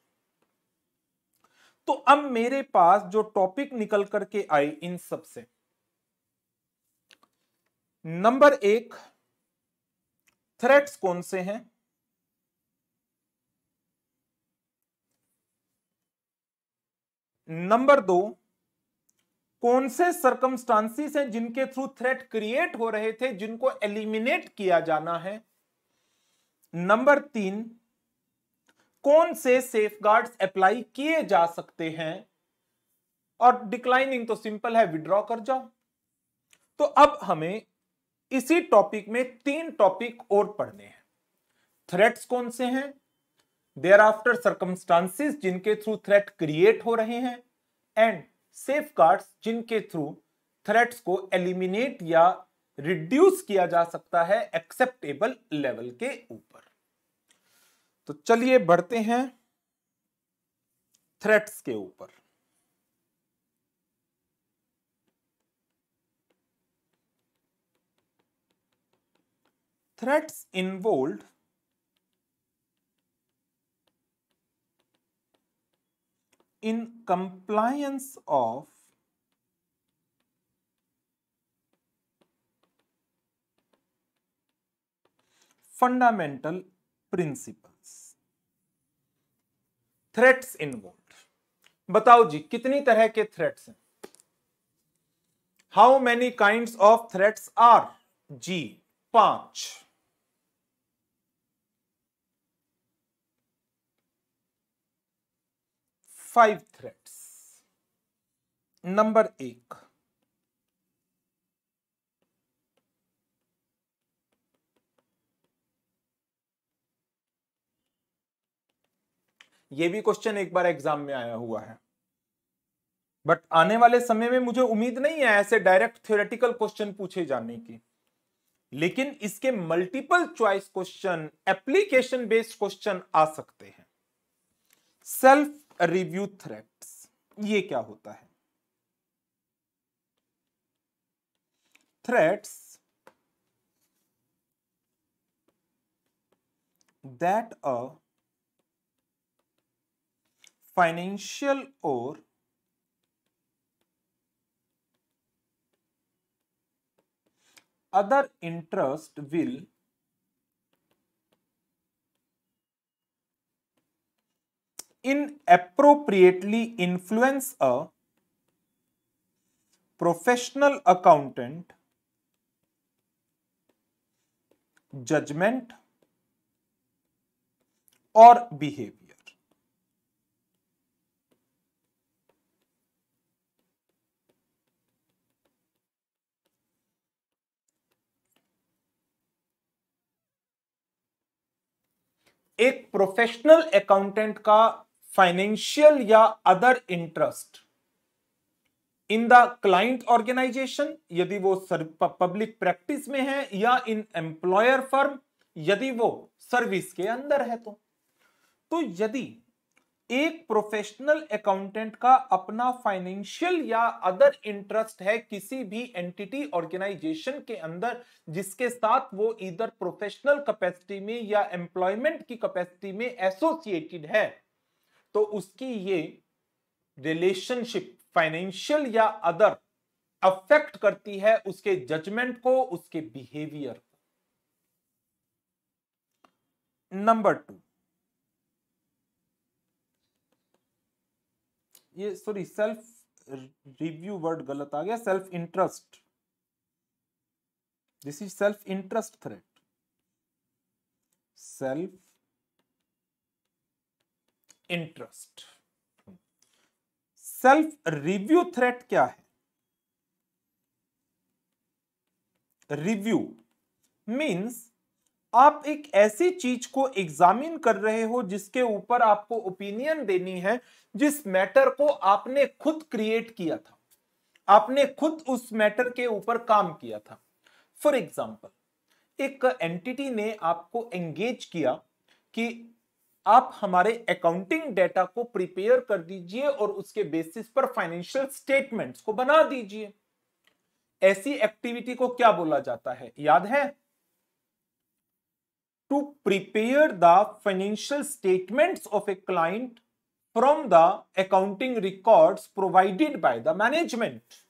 तो अब मेरे पास जो टॉपिक निकल करके आई इन सबसे नंबर एक थ्रेट्स कौन से हैं नंबर दो कौन से सर्कमस्टांसिस हैं जिनके थ्रू थ्रेट क्रिएट हो रहे थे जिनको एलिमिनेट किया जाना है नंबर तीन कौन से सेफ अप्लाई किए जा सकते हैं और डिक्लाइनिंग तो सिंपल है विड्रॉ कर जाओ तो अब हमें इसी टॉपिक में तीन टॉपिक और पढ़ने हैं थ्रेट्स कौन से हैं देर आफ्टर सर्कमस्टांसिस जिनके थ्रू थ्रेट क्रिएट हो रहे हैं एंड सेफ जिनके थ्रू थ्रेट्स को एलिमिनेट या रिड्यूस किया जा सकता है एक्सेप्टेबल लेवल के ऊपर तो चलिए बढ़ते हैं थ्रेट्स के ऊपर threats involve in compliance of fundamental principles threats involve बताओ जी कितनी तरह के थ्रेट्स हैं how many kind of threats are जी पांच फाइव थ्रेट्स नंबर एक ये भी क्वेश्चन एक बार एग्जाम में आया हुआ है बट आने वाले समय में मुझे उम्मीद नहीं है ऐसे डायरेक्ट थियोरेटिकल क्वेश्चन पूछे जाने की लेकिन इसके multiple choice question application based question आ सकते हैं सेल्फ रिव्यू थ्रेट्स ये क्या होता है threats that a financial or other interest will inappropriately influence a professional accountant judgment or behavior. एक प्रोफेशनल अकाउंटेंट का फाइनेंशियल या other interest in the client organisation यदि वो पब्लिक प्रैक्टिस में है या इन एम्प्लॉयर फर्म यदि वो सर्विस के अंदर है तो तो यदि एक प्रोफेशनल अकाउंटेंट का अपना फाइनेंशियल या अदर इंटरेस्ट है किसी भी एंटिटी ऑर्गेनाइजेशन के अंदर जिसके साथ वो इधर प्रोफेशनल कैपेसिटी में या एम्प्लॉयमेंट की कैपेसिटी में एसोसिएटेड है तो उसकी ये रिलेशनशिप फाइनेंशियल या अदर अफेक्ट करती है उसके जजमेंट को उसके बिहेवियर को नंबर टू ये सॉरी सेल्फ रिव्यू वर्ड गलत आ गया self interest this is self interest threat self interest self review threat क्या है रिव्यू मींस आप एक ऐसी चीज को एग्जामिन कर रहे हो जिसके ऊपर आपको ओपिनियन देनी है जिस मैटर को आपने खुद क्रिएट किया था आपने खुद उस मैटर के ऊपर काम किया था फॉर एग्जाम्पल एक एंटिटी ने आपको एंगेज किया कि आप हमारे अकाउंटिंग डेटा को प्रिपेयर कर दीजिए और उसके बेसिस पर फाइनेंशियल स्टेटमेंट्स को बना दीजिए ऐसी एक्टिविटी को क्या बोला जाता है याद है to prepare the financial statements of a client from the accounting records provided by the management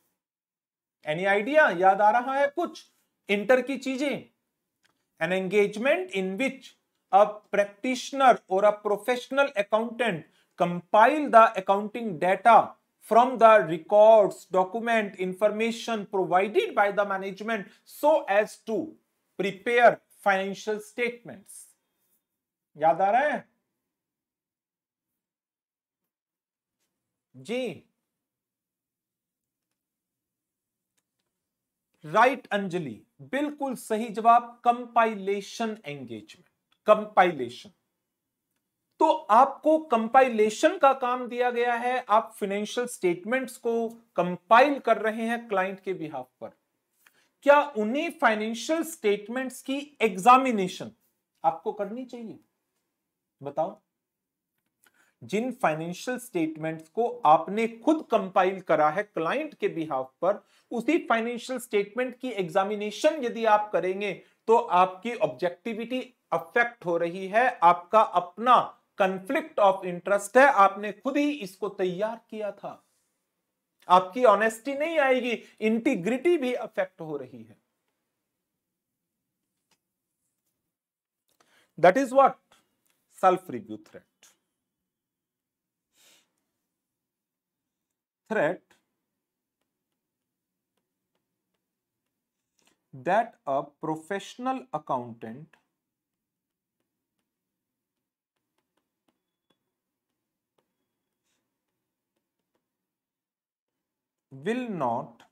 any idea याद आ रहा है कुछ इंटर की चीजें an engagement in which a practitioner और a professional accountant compile the accounting data from the record document information provided by the management so as to prepare financial statement याद आ रहा है जी राइट अंजलि बिल्कुल सही जवाब कंपाइलेशन एंगेजमेंट कंपाइलेशन तो आपको कंपाइलेशन का काम दिया गया है आप फाइनेंशियल स्टेटमेंट्स को कंपाइल कर रहे हैं क्लाइंट के बिहाफ पर क्या उन्हीं फाइनेंशियल स्टेटमेंट्स की एग्जामिनेशन आपको करनी चाहिए बताओ जिन फाइनेंशियल स्टेटमेंट्स को आपने खुद कंपाइल करा है क्लाइंट के बिहाफ पर उसी फाइनेंशियल स्टेटमेंट की एग्जामिनेशन यदि आप करेंगे तो आपकी ऑब्जेक्टिविटी अफेक्ट हो रही है आपका अपना कंफ्लिक्ट ऑफ इंटरेस्ट है आपने खुद ही इसको तैयार किया था आपकी ऑनेस्टी नहीं आएगी इंटीग्रिटी भी अफेक्ट हो रही है that is what self review threat threat that a professional accountant will not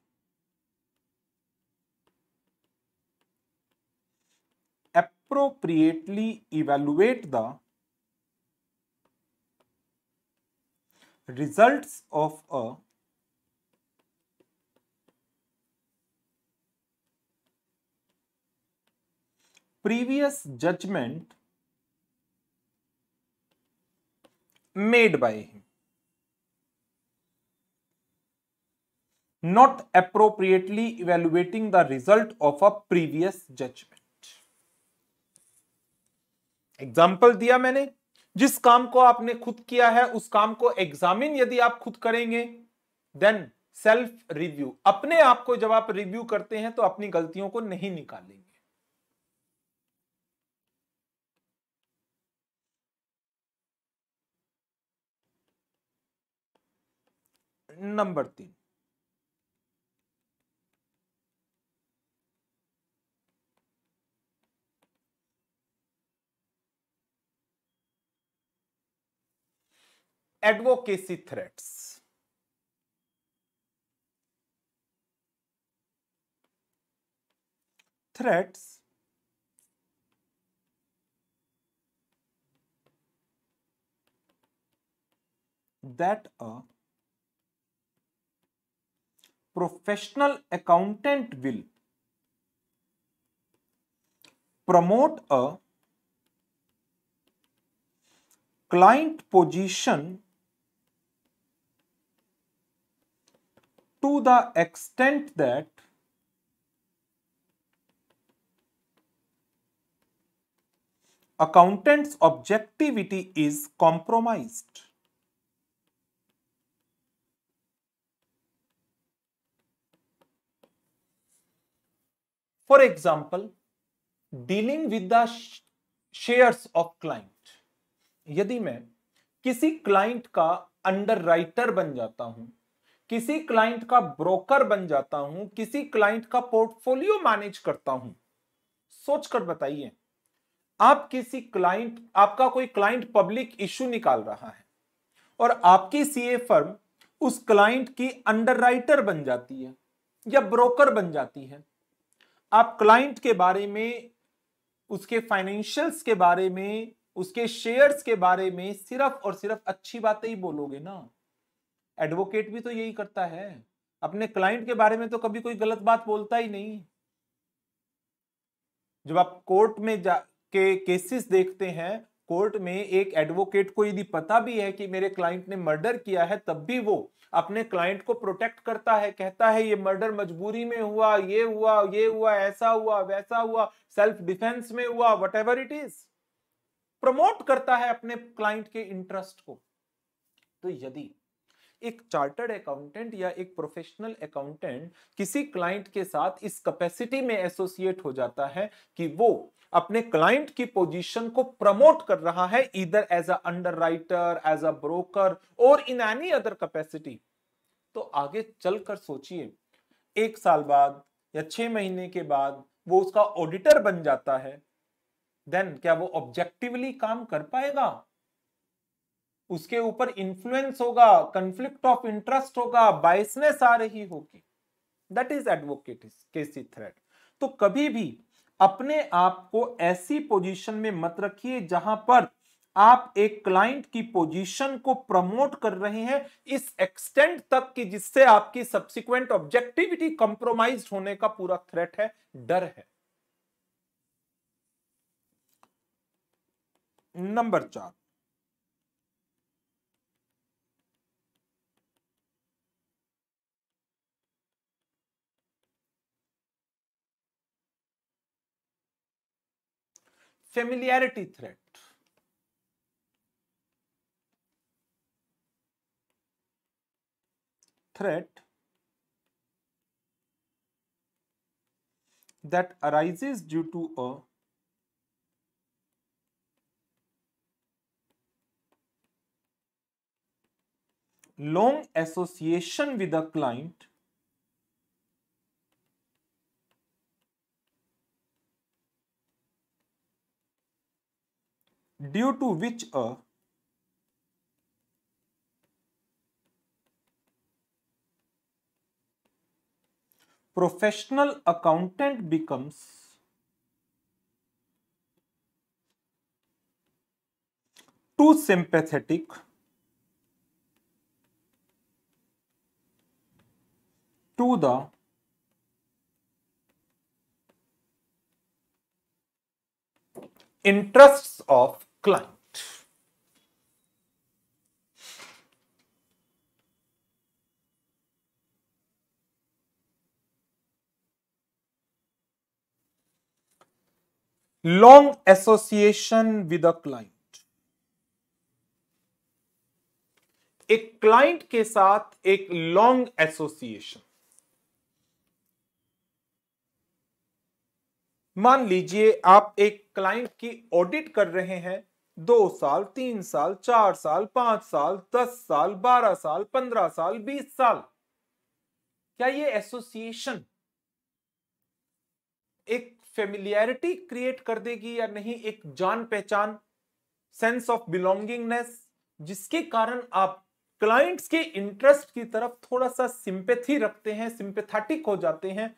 appropriately evaluate the results of a previous judgment made by him. Not appropriately evaluating the result of a previous judgement example दिया मैंने जिस काम को आपने खुद किया है उस काम को एग्जामिन यदि आप खुद करेंगे देन सेल्फ रिव्यू अपने आप को जब आप रिव्यू करते हैं तो अपनी गलतियों को नहीं निकालेंगे नंबर तीन advocacy threats. Threats that a professional accountant will promote a client position to the extent that accountant's objectivity is compromised. For example, dealing with the shares of client. yadi main kisi client ka underwriter ban jata hu किसी client का broker बन जाता हूं किसी client का portfolio manage करता हूं सोचकर बताइए आप किसी क्लाइंट आपका कोई क्लाइंट पब्लिक इश्यू निकाल रहा है और आपकी सीए फर्म उस क्लाइंट की अंडरराइटर बन जाती है या ब्रोकर बन जाती है आप क्लाइंट के बारे में उसके फाइनेंशियल्स के बारे में उसके शेयर्स के बारे में सिर्फ और सिर्फ अच्छी बातें ही बोलोगे ना एडवोकेट भी तो यही करता है अपने क्लाइंट के बारे में तो कभी कोई गलत बात बोलता ही नहीं जब आप कोर्ट में जा के केसेस देखते हैं कोर्ट में एक एडवोकेट को यदि पता भी है कि मेरे क्लाइंट ने मर्डर किया है तब भी वो अपने क्लाइंट को प्रोटेक्ट करता है कहता है ये मर्डर मजबूरी में हुआ ये हुआ ये हुआ ऐसा हुआ वैसा हुआ सेल्फ डिफेंस में हुआ whatever it is promote करता है अपने क्लाइंट के इंटरेस्ट को तो यदि एक चार्टर्ड अकाउंटेंट या एक प्रोफेशनल अकाउंटेंट किसी क्लाइंट के साथ इस कैपेसिटी में एसोसिएट हो जाता है कि वो अपने क्लाइंट की पोजीशन को प्रमोट कर रहा है इधर as a underwriter as a broker और इन एनी अदर कैपेसिटी तो आगे चलकर सोचिए एक साल बाद या छह महीने के बाद वो उसका ऑडिटर बन जाता है देन क्या वो ऑब्जेक्टिवली काम कर पाएगा उसके ऊपर इन्फ्लुएंस होगा कंफ्लिक्ट ऑफ इंटरेस्ट होगा बाइसनेस आ रही होगी that is advocacy threat तो कभी भी अपने आप को ऐसी पोजीशन में मत रखिए जहां पर आप एक क्लाइंट की पोजीशन को प्रमोट कर रहे हैं इस एक्सटेंट तक कि जिससे आपकी सब्सिक्वेंट ऑब्जेक्टिविटी कंप्रोमाइज होने का पूरा थ्रेट है डर है नंबर चार familiarity threat. Threat that arises due to a long association with a client due to which a professional accountant becomes too sympathetic to the interests of client. Long association with a client. एक client के साथ एक long association मान लीजिए आप एक client की audit कर रहे हैं दो साल तीन साल चार साल पांच साल दस साल बारह साल पंद्रह साल बीस साल क्या ये एसोसिएशन एक फेमिलियरिटी क्रिएट कर देगी या नहीं एक जान पहचान सेंस ऑफ बिलोंगिंगनेस जिसके कारण आप क्लाइंट्स के इंटरेस्ट की तरफ थोड़ा सा सिंपेथी रखते हैं सिंपेथेटिक हो जाते हैं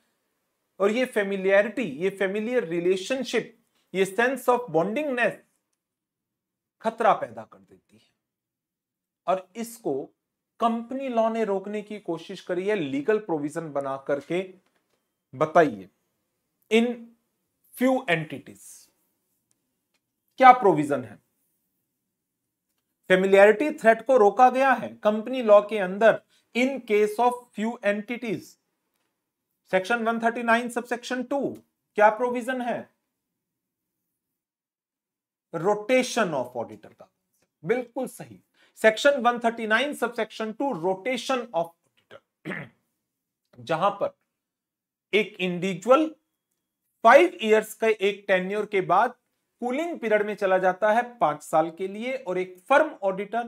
और ये फेमिलियरिटी ये फेमिलियर रिलेशनशिप ये सेंस ऑफ बॉन्डिंगनेस खतरा पैदा कर देती है और इसको कंपनी लॉ ने रोकने की कोशिश करी है लीगल प्रोविजन बना करके बताइए इन फ्यू एंटिटीज क्या प्रोविजन है फेमिलियरिटी थ्रेट को रोका गया है कंपनी लॉ के अंदर in case of few entities section 139 सब सेक्शन टू क्या प्रोविजन है रोटेशन ऑफ ऑडिटर का बिल्कुल सही सेक्शन 139 सब section two rotation of auditor जहां पर एक इंडिविजुअल फाइव इयर्स का एक टेन्योर के बाद कूलिंग पीरियड में चला जाता है पांच साल के लिए और एक फर्म ऑडिटर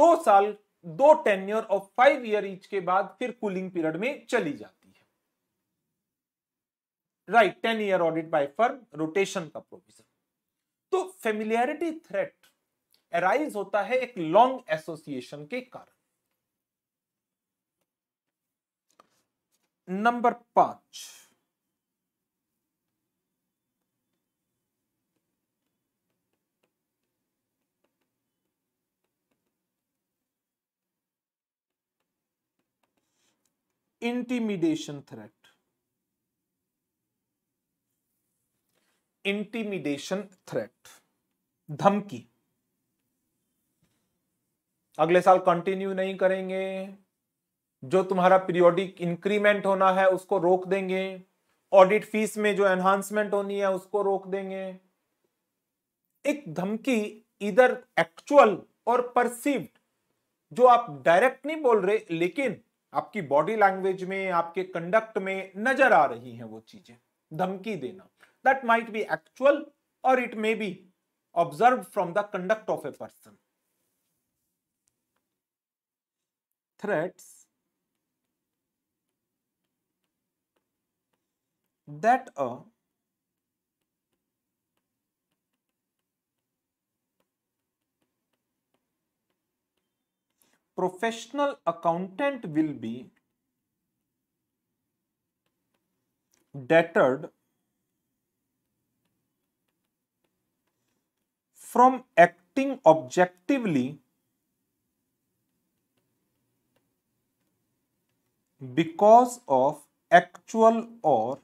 दो साल दो tenure of five year each के बाद फिर कूलिंग पीरियड में चली जाती right ten year audit by firm rotation का प्रोविजन तो फेमिलियरिटी थ्रेट अराइज होता है एक लॉन्ग एसोसिएशन के कारण नंबर पांच इंटीमिडेशन थ्रेट इंटीमिडेशन थ्रेट धमकी अगले साल कंटिन्यू नहीं करेंगे जो तुम्हारा पीरियोडिक इंक्रीमेंट होना है उसको रोक देंगे ऑडिट फीस में जो एनहांसमेंट होनी है उसको रोक देंगे एक धमकी इधर एक्चुअल और परसीव्ड जो आप डायरेक्ट नहीं बोल रहे लेकिन आपकी बॉडी लैंग्वेज में आपके कंडक्ट में नजर आ रही हैं वो चीजें धमकी देना that might be actual or it may be observed from the conduct of a person. Threats that a professional accountant will be deterred from acting objectively because of actual or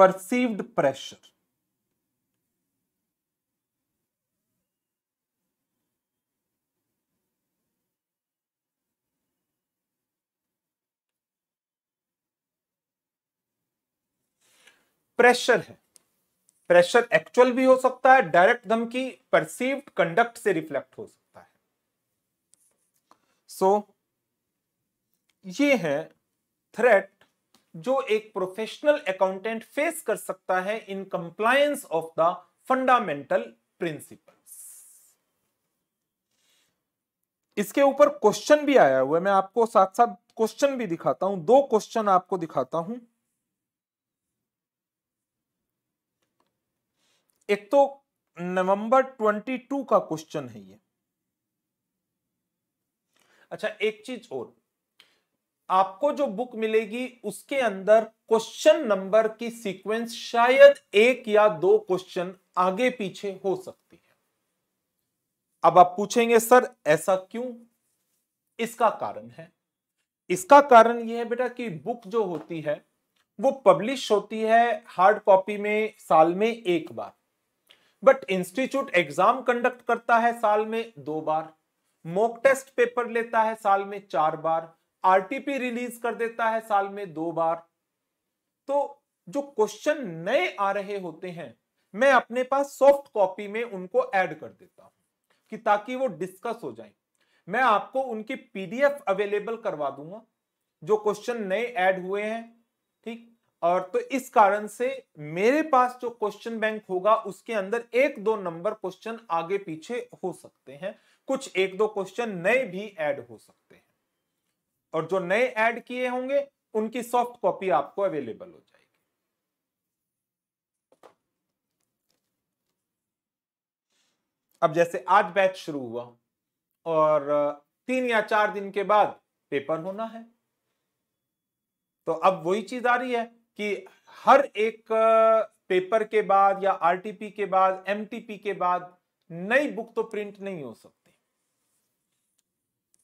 perceived pressure. Pressure है pressure actual भी हो सकता है direct धमकी perceived conduct से reflect हो सकता है सो so, ये है थ्रेट जो एक प्रोफेशनल अकाउंटेंट फेस कर सकता है in compliance of the fundamental principles इसके ऊपर क्वेश्चन भी आया हुआ है मैं आपको साथ साथ क्वेश्चन भी दिखाता हूं दो क्वेश्चन आपको दिखाता हूं एक तो नवंबर 22 का क्वेश्चन है ये अच्छा एक चीज और आपको जो बुक मिलेगी उसके अंदर क्वेश्चन नंबर की सीक्वेंस शायद एक या दो क्वेश्चन आगे पीछे हो सकती है अब आप पूछेंगे सर ऐसा क्यों इसका कारण है इसका कारण यह है बेटा कि बुक जो होती है वो पब्लिश होती है हार्ड कॉपी में साल में एक बार बट इंस्टीट्यूट एग्जाम कंडक्ट करता है साल में दो बार मॉक टेस्ट पेपर लेता है साल में चार बार आरटीपी रिलीज कर देता है साल में दो बार तो जो क्वेश्चन नए आ रहे होते हैं मैं अपने पास सॉफ्ट कॉपी में उनको ऐड कर देता हूं कि ताकि वो डिस्कस हो जाए मैं आपको उनकी पीडीएफ अवेलेबल करवा दूंगा जो क्वेश्चन नए ऐड हुए हैं ठीक और तो इस कारण से मेरे पास जो क्वेश्चन बैंक होगा उसके अंदर एक दो नंबर क्वेश्चन आगे पीछे हो सकते हैं कुछ एक दो क्वेश्चन नए भी ऐड हो सकते हैं और जो नए ऐड किए होंगे उनकी सॉफ्ट कॉपी आपको अवेलेबल हो जाएगी अब जैसे आज बैच शुरू हुआ और तीन या चार दिन के बाद पेपर होना है तो अब वही चीज आ रही है कि हर एक पेपर के बाद या आरटीपी के बाद एमटीपी के बाद नई बुक तो प्रिंट नहीं हो सकती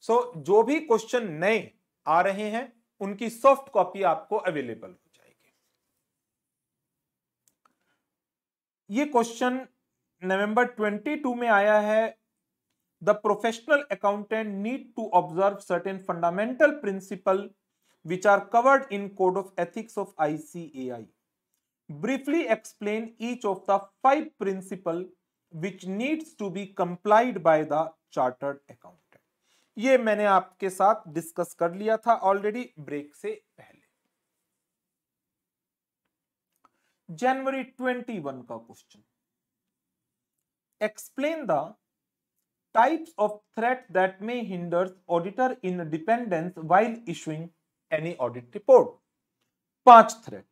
सो so, जो भी क्वेश्चन नए आ रहे हैं उनकी सॉफ्ट कॉपी आपको अवेलेबल हो जाएगी ये क्वेश्चन नवंबर 22 में आया है the professional accountant need to observe certain fundamental principle which are covered in Code of Ethics of ICAI. Briefly explain each of the five principle which needs to be complied by the chartered accountant. ye maine aapke sath discuss kar liya tha already break se pehle january 21 का question explain the types of threat that may hinder auditor independence while issuing any audit report पांच threat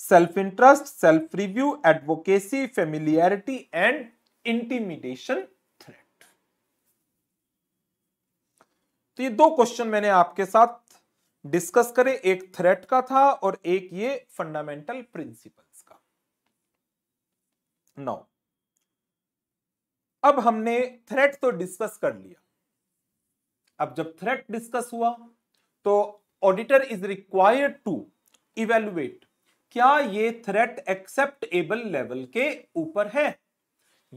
self interest self review advocacy familiarity and intimidation threat तो ये दो question मैंने आपके साथ discuss करे एक थ्रेट का था और एक ये फंडामेंटल प्रिंसिपल्स का नौ अब हमने थ्रेट तो डिस्कस कर लिया अब जब थ्रेट डिस्कस हुआ तो auditor is required to evaluate क्या ये थ्रेट एक्सेप्टेबल लेवल के ऊपर है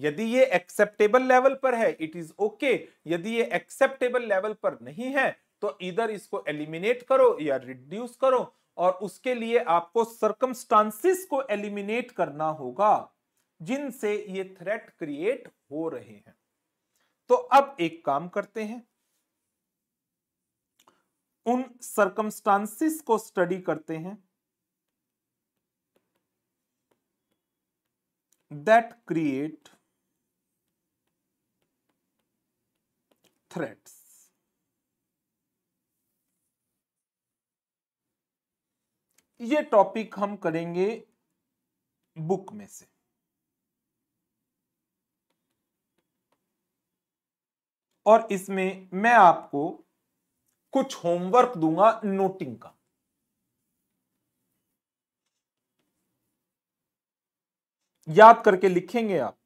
यदि ये एक्सेप्टेबल लेवल पर है इट इज ओके यदि ये एक्सेप्टेबल लेवल पर नहीं है तो इधर इसको एलिमिनेट करो या रिड्यूस करो और उसके लिए आपको सर्कमस्टांसिस को एलिमिनेट करना होगा जिनसे ये थ्रेट क्रिएट हो रहे हैं तो अब एक काम करते हैं उन सर्कमस्टांसिस को स्टडी करते हैं दैट क्रिएट थ्रेट्स ये टॉपिक हम करेंगे बुक में से और इसमें मैं आपको कुछ होमवर्क दूंगा नोटिंग का याद करके लिखेंगे आप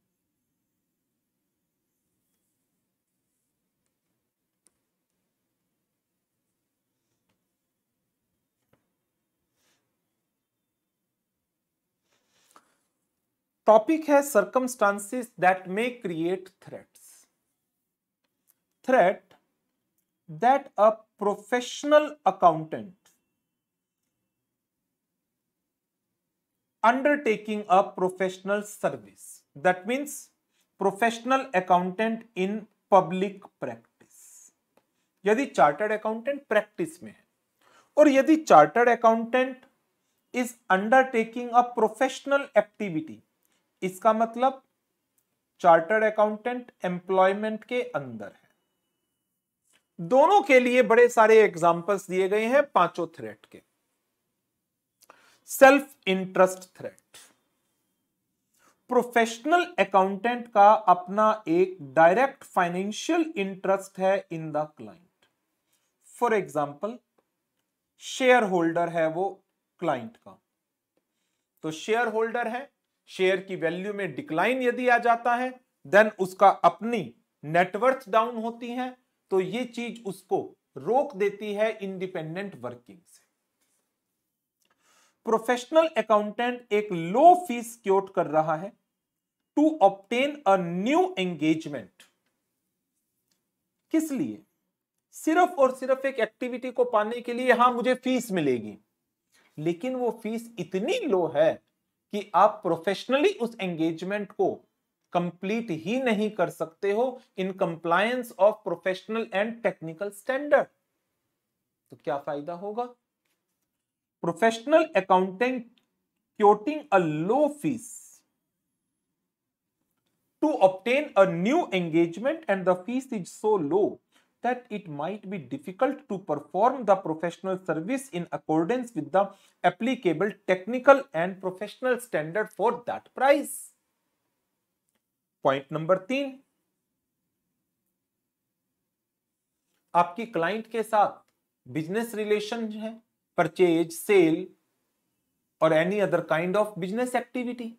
टॉपिक है circumstances that may create threats threat that a professional accountant undertaking a professional service that means professional accountant in public practice yadi chartered accountant practice mein hai aur yadi chartered accountant is undertaking a professional activity iska matlab chartered accountant employment ke andar hai दोनों के लिए बड़े सारे examples दिए गए हैं पांचों threat के self interest threat professional accountant का अपना एक डायरेक्ट फाइनेंशियल इंटरेस्ट है in the client for example shareholder है वो क्लाइंट का तो शेयर होल्डर है शेयर की वैल्यू में डिक्लाइन यदि आ जाता है देन उसका अपनी नेटवर्थ डाउन होती है तो ये चीज उसको रोक देती है इंडिपेंडेंट वर्किंग से प्रोफेशनल अकाउंटेंट एक लो फीस क्योट कर रहा है to obtain a new engagement किस लिए सिर्फ और सिर्फ एक एक्टिविटी को पाने के लिए हाँ मुझे फीस मिलेगी लेकिन वो फीस इतनी लो है कि आप प्रोफेशनली उस एंगेजमेंट को कंप्लीट ही नहीं कर सकते हो in compliance of professional and technical standard तो क्या फायदा होगा professional accountant quoting a low fee to obtain a new engagement and the fee is so low that it might be difficult to perform the professional service in accordance with the applicable technical and professional standard for that price. Point number तीन आपकी client के साथ business relation है purchase sale और any other kind of business activity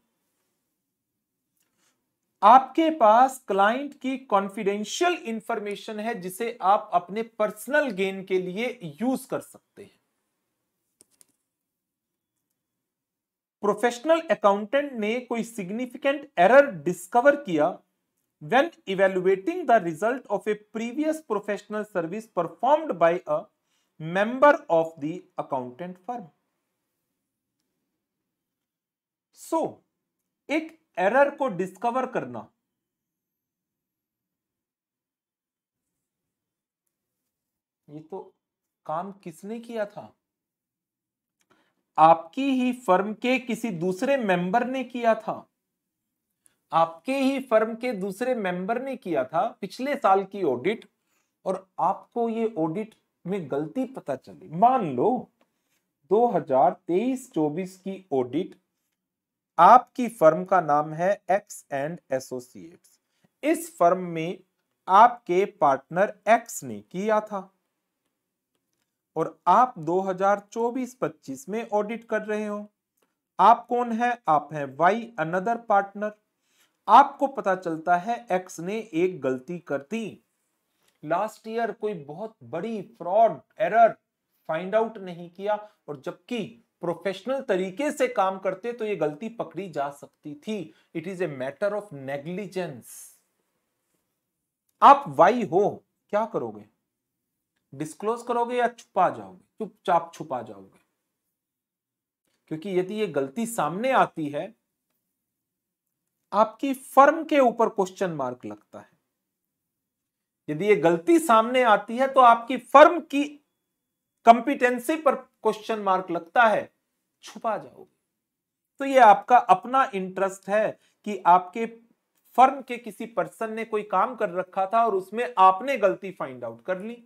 आपके पास client की confidential information है जिसे आप अपने पर्सनल गेन के लिए यूज कर सकते हैं प्रोफेशनल अकाउंटेंट ने कोई सिग्निफिकेंट एरर डिस्कवर किया when evaluating the result of a previous professional service performed by a member of the accountant firm so एक एरर को डिस्कवर करना ये तो काम किसने किया था आपकी ही फर्म के किसी दूसरे मेंबर ने किया था आपके ही फर्म के दूसरे मेंबर ने किया था पिछले साल की ऑडिट और आपको ये ऑडिट में गलती पता चली मान लो 2023-24 की ऑडिट आपकी फर्म का नाम है एक्स एंड एसोसिएट्स इस फर्म में आपके पार्टनर एक्स ने किया था और आप 2024-25 में ऑडिट कर रहे हो आप कौन है आप हैं वाई अनदर पार्टनर आपको पता चलता है एक्स ने एक गलती कर दी लास्ट ईयर कोई बहुत बड़ी फ्रॉड एरर फाइंड आउट नहीं किया और जबकि प्रोफेशनल तरीके से काम करते तो ये गलती पकड़ी जा सकती थी it is a matter of negligence आप वाई हो क्या करोगे डिस्क्लोज करोगे या छुपा जाओगे चुपचाप छुपा जाओगे क्योंकि यदि ये गलती सामने आती है आपकी फर्म के ऊपर क्वेश्चन मार्क लगता है यदि ये गलती सामने आती है तो आपकी फर्म की कंपिटेंसी पर क्वेश्चन मार्क लगता है छुपा जाओगे तो ये आपका अपना इंटरेस्ट है कि आपके फर्म के किसी पर्सन ने कोई काम कर रखा था और उसमें आपने गलती फाइंड आउट कर ली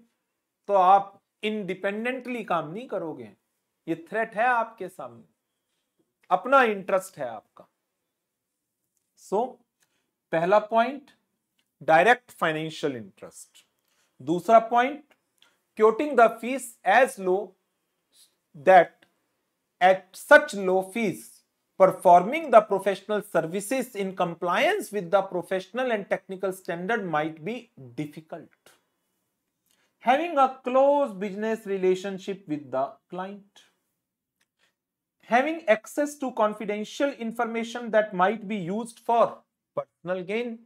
तो आप इनडिपेंडेंटली काम नहीं करोगे ये थ्रेट है आपके सामने अपना इंटरेस्ट है आपका सो so, पहला पॉइंट डायरेक्ट फाइनेंशियल इंटरेस्ट दूसरा point quoting the fee as low that at such low fee performing the professional services in compliance with the professional and technical standard might be difficult having a close business relationship with the client having access to confidential information that might be used for personal gain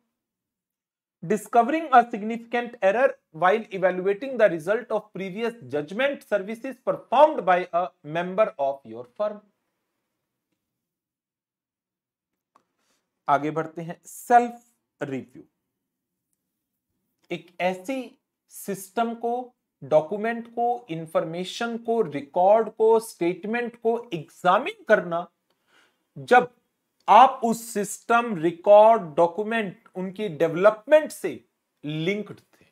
discovering a significant error while evaluating the result of previous judgment services performed by a member of your firm आगे बढ़ते हैं self review एक ऐसी system को document को information को record को statement को एग्जामिन करना जब आप उस सिस्टम रिकॉर्ड डॉक्यूमेंट उनकी डेवलपमेंट से लिंक्ड थे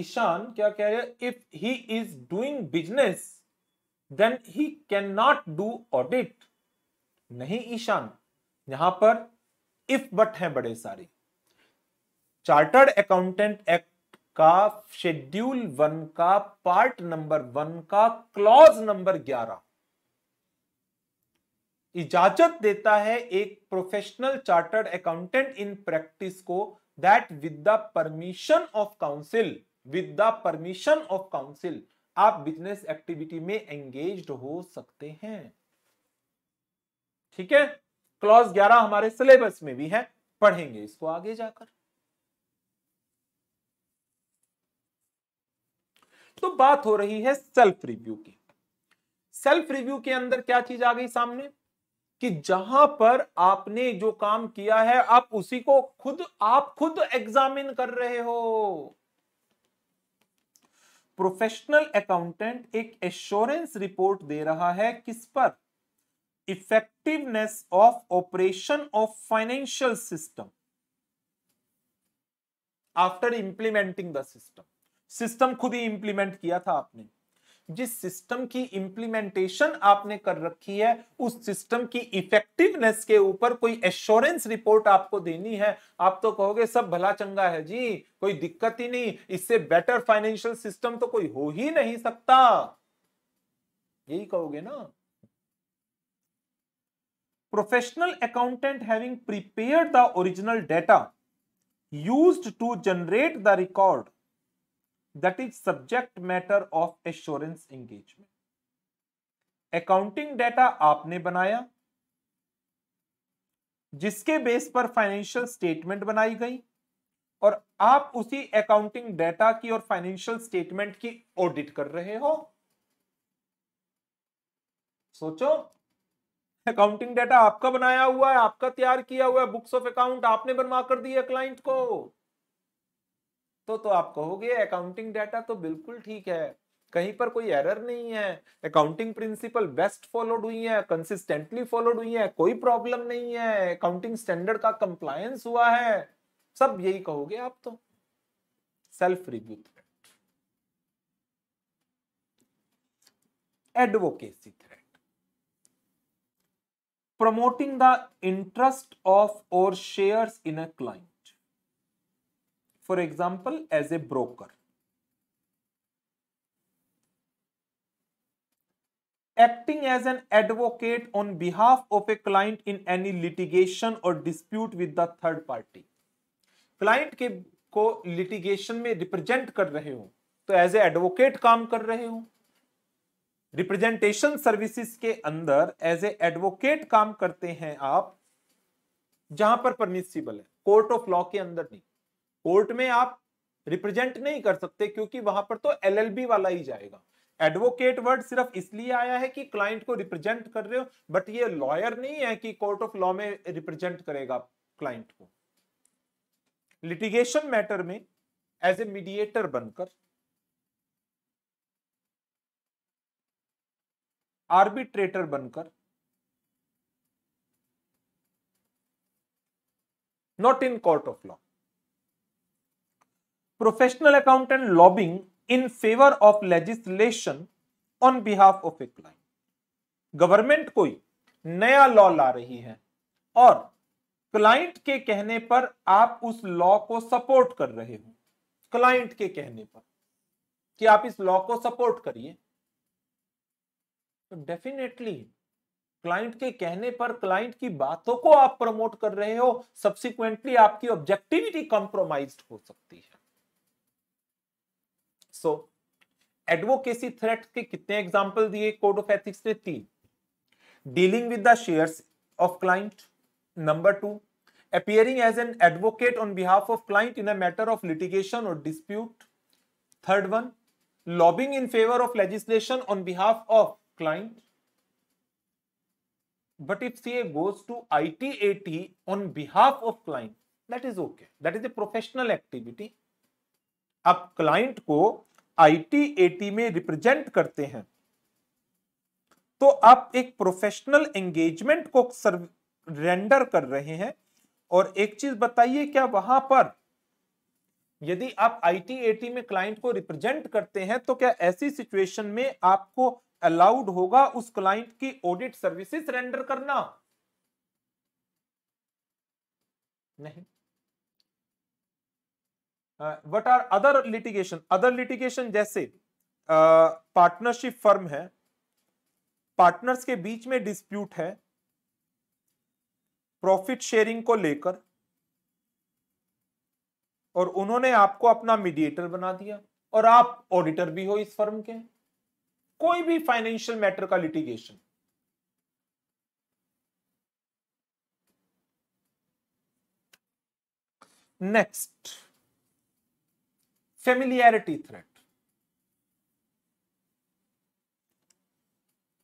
ईशान क्या कह रहे हैं if he is doing business then he can not do audit नहीं ईशान यहां पर इफ बट हैं बड़े सारे चार्टर्ड अकाउंटेंट एक्ट का शेड्यूल वन का पार्ट नंबर वन का क्लॉज नंबर ग्यारह इजाजत देता है एक professional chartered accountant in practice को that with the permission of council with the permission of council आप बिजनेस एक्टिविटी में एंगेज हो सकते हैं ठीक है क्लॉज ग्यारह हमारे सिलेबस में भी है पढ़ेंगे इसको आगे जाकर तो बात हो रही है सेल्फ रिव्यू की सेल्फ रिव्यू के अंदर क्या चीज आ गई सामने कि जहां पर आपने जो काम किया है आप उसी को खुद आप खुद एग्जामिन कर रहे हो प्रोफेशनल अकाउंटेंट एक एश्योरेंस रिपोर्ट दे रहा है किस पर effectiveness of operation of financial system after implementing the system system खुद ही इंप्लीमेंट किया था आपने जिस सिस्टम की इंप्लीमेंटेशन आपने कर रखी है उस सिस्टम की इफेक्टिवनेस के ऊपर कोई एश्योरेंस रिपोर्ट आपको देनी है आप तो कहोगे सब भला चंगा है जी कोई दिक्कत ही नहीं इससे बेटर फाइनेंशियल सिस्टम तो कोई हो ही नहीं सकता यही कहोगे ना professional accountant having prepared the original data used to generate the record that is subject matter of assurance engagement. Accounting data आपने बनाया जिसके बेस पर फाइनेंशियल स्टेटमेंट बनाई गई और आप उसी अकाउंटिंग डेटा की और फाइनेंशियल स्टेटमेंट की ऑडिट कर रहे हो सोचो अकाउंटिंग डेटा आपका बनाया हुआ है आपका तैयार किया हुआ है बुक्स ऑफ अकाउंट आपने बनवा कर दिया क्लाइंट को तो तो आप कहोगे अकाउंटिंग डाटा तो बिल्कुल ठीक है कहीं पर कोई एरर नहीं है अकाउंटिंग प्रिंसिपल बेस्ट फॉलोड हुई है कंसिस्टेंटली फॉलोड हुई है कोई प्रॉब्लम नहीं है अकाउंटिंग स्टैंडर्ड का कंप्लायंस हुआ है सब यही कहोगे आप तो self review threat advocacy threat promoting the interest of और shares in a client for example as a broker acting as an advocate on behalf of a client in any litigation और dispute with the third party client के को litigation में represent कर रहे हो तो as a advocate काम कर रहे हो रिप्रेजेंटेशन सर्विसेज के अंदर एज ए एडवोकेट काम करते हैं आप जहां पर परमिशिबल है कोर्ट ऑफ लॉ के अंदर नहीं कोर्ट में आप रिप्रेजेंट नहीं कर सकते क्योंकि वहां पर तो एलएलबी वाला ही जाएगा एडवोकेट वर्ड सिर्फ इसलिए आया है कि क्लाइंट को रिप्रेजेंट कर रहे हो बट ये लॉयर नहीं है कि कोर्ट ऑफ लॉ में रिप्रेजेंट करेगा क्लाइंट को लिटिगेशन मैटर में एज ए मीडिएटर बनकर आर्बिट्रेटर बनकर not in court of law professional accountant lobbying in favor of legislation on behalf of a client. Government कोई नया लॉ ला रही है और क्लाइंट के कहने पर आप उस लॉ को सपोर्ट कर रहे हो क्लाइंट के कहने पर कि आप इस लॉ को सपोर्ट करिए तो डेफिनेटली क्लाइंट के कहने पर क्लाइंट की बातों को आप प्रमोट कर रहे हो सब्सिक्वेंटली आपकी ऑब्जेक्टिविटी कॉम्प्रोमाइज हो सकती है सो एडवोकेसी थ्रेट के कितने एग्जांपल दिए कोड ऑफ एथिक्स ने तीन dealing with the shares of client number two appearing as an advocate on behalf of client in matter of litigation और dispute third one lobbying in favour of legislation on behalf of client but if C A goes to I T A T on behalf of client that is okay that is a professional activity अब client को IT में represent करते हैं तो आप एक professional engagement को render कर रहे हैं और एक चीज बताइए क्या वहां पर यदि आप आईटी में क्लाइंट को रिप्रेजेंट करते हैं तो क्या ऐसी सिचुएशन में आपको अलाउड होगा उस क्लाइंट की ऑडिट सर्विसेज रेंडर करना नहीं what are other litigation other litigation जैसे पार्टनरशिप uh, फर्म है पार्टनर्स के बीच में डिस्प्यूट है प्रॉफिट शेयरिंग को लेकर और उन्होंने आपको अपना मीडिएटर बना दिया और आप ऑडिटर भी हो इस फर्म के कोई भी फाइनेंशियल मैटर का litigation next familiarity threat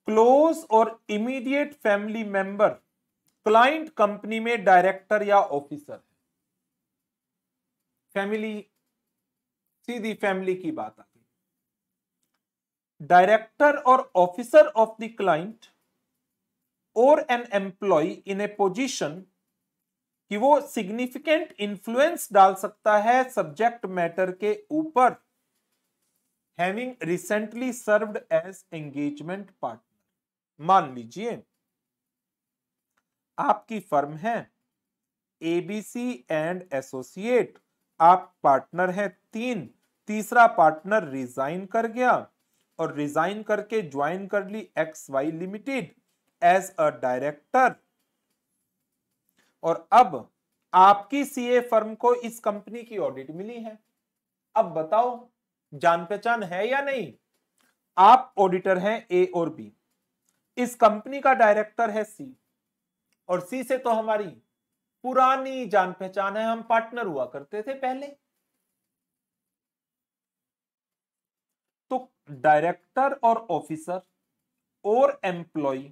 close और immediate family member client company में डायरेक्टर या ऑफिसर है फैमिली सीधी फैमिली की बात आती है डायरेक्टर और ऑफिसर ऑफ द क्लाइंट और an employ in a position कि वो सिग्निफिकेंट इंफ्लुएंस डाल सकता है सब्जेक्ट मैटर के ऊपर having recently served as engagement partner मान लीजिए आपकी फर्म है एबीसी एंड एसोसिएट आप पार्टनर हैं तीन तीसरा पार्टनर रिजाइन कर गया और रिजाइन करके ज्वाइन कर ली X Y limited as a director और अब आपकी सीए फर्म को इस कंपनी की ऑडिट मिली है अब बताओ जान पहचान है या नहीं आप ऑडिटर हैं ए और बी इस कंपनी का डायरेक्टर है सी और सी से तो हमारी पुरानी जान पहचान है हम पार्टनर हुआ करते थे पहले तो डायरेक्टर और ऑफिसर और एम्प्लॉय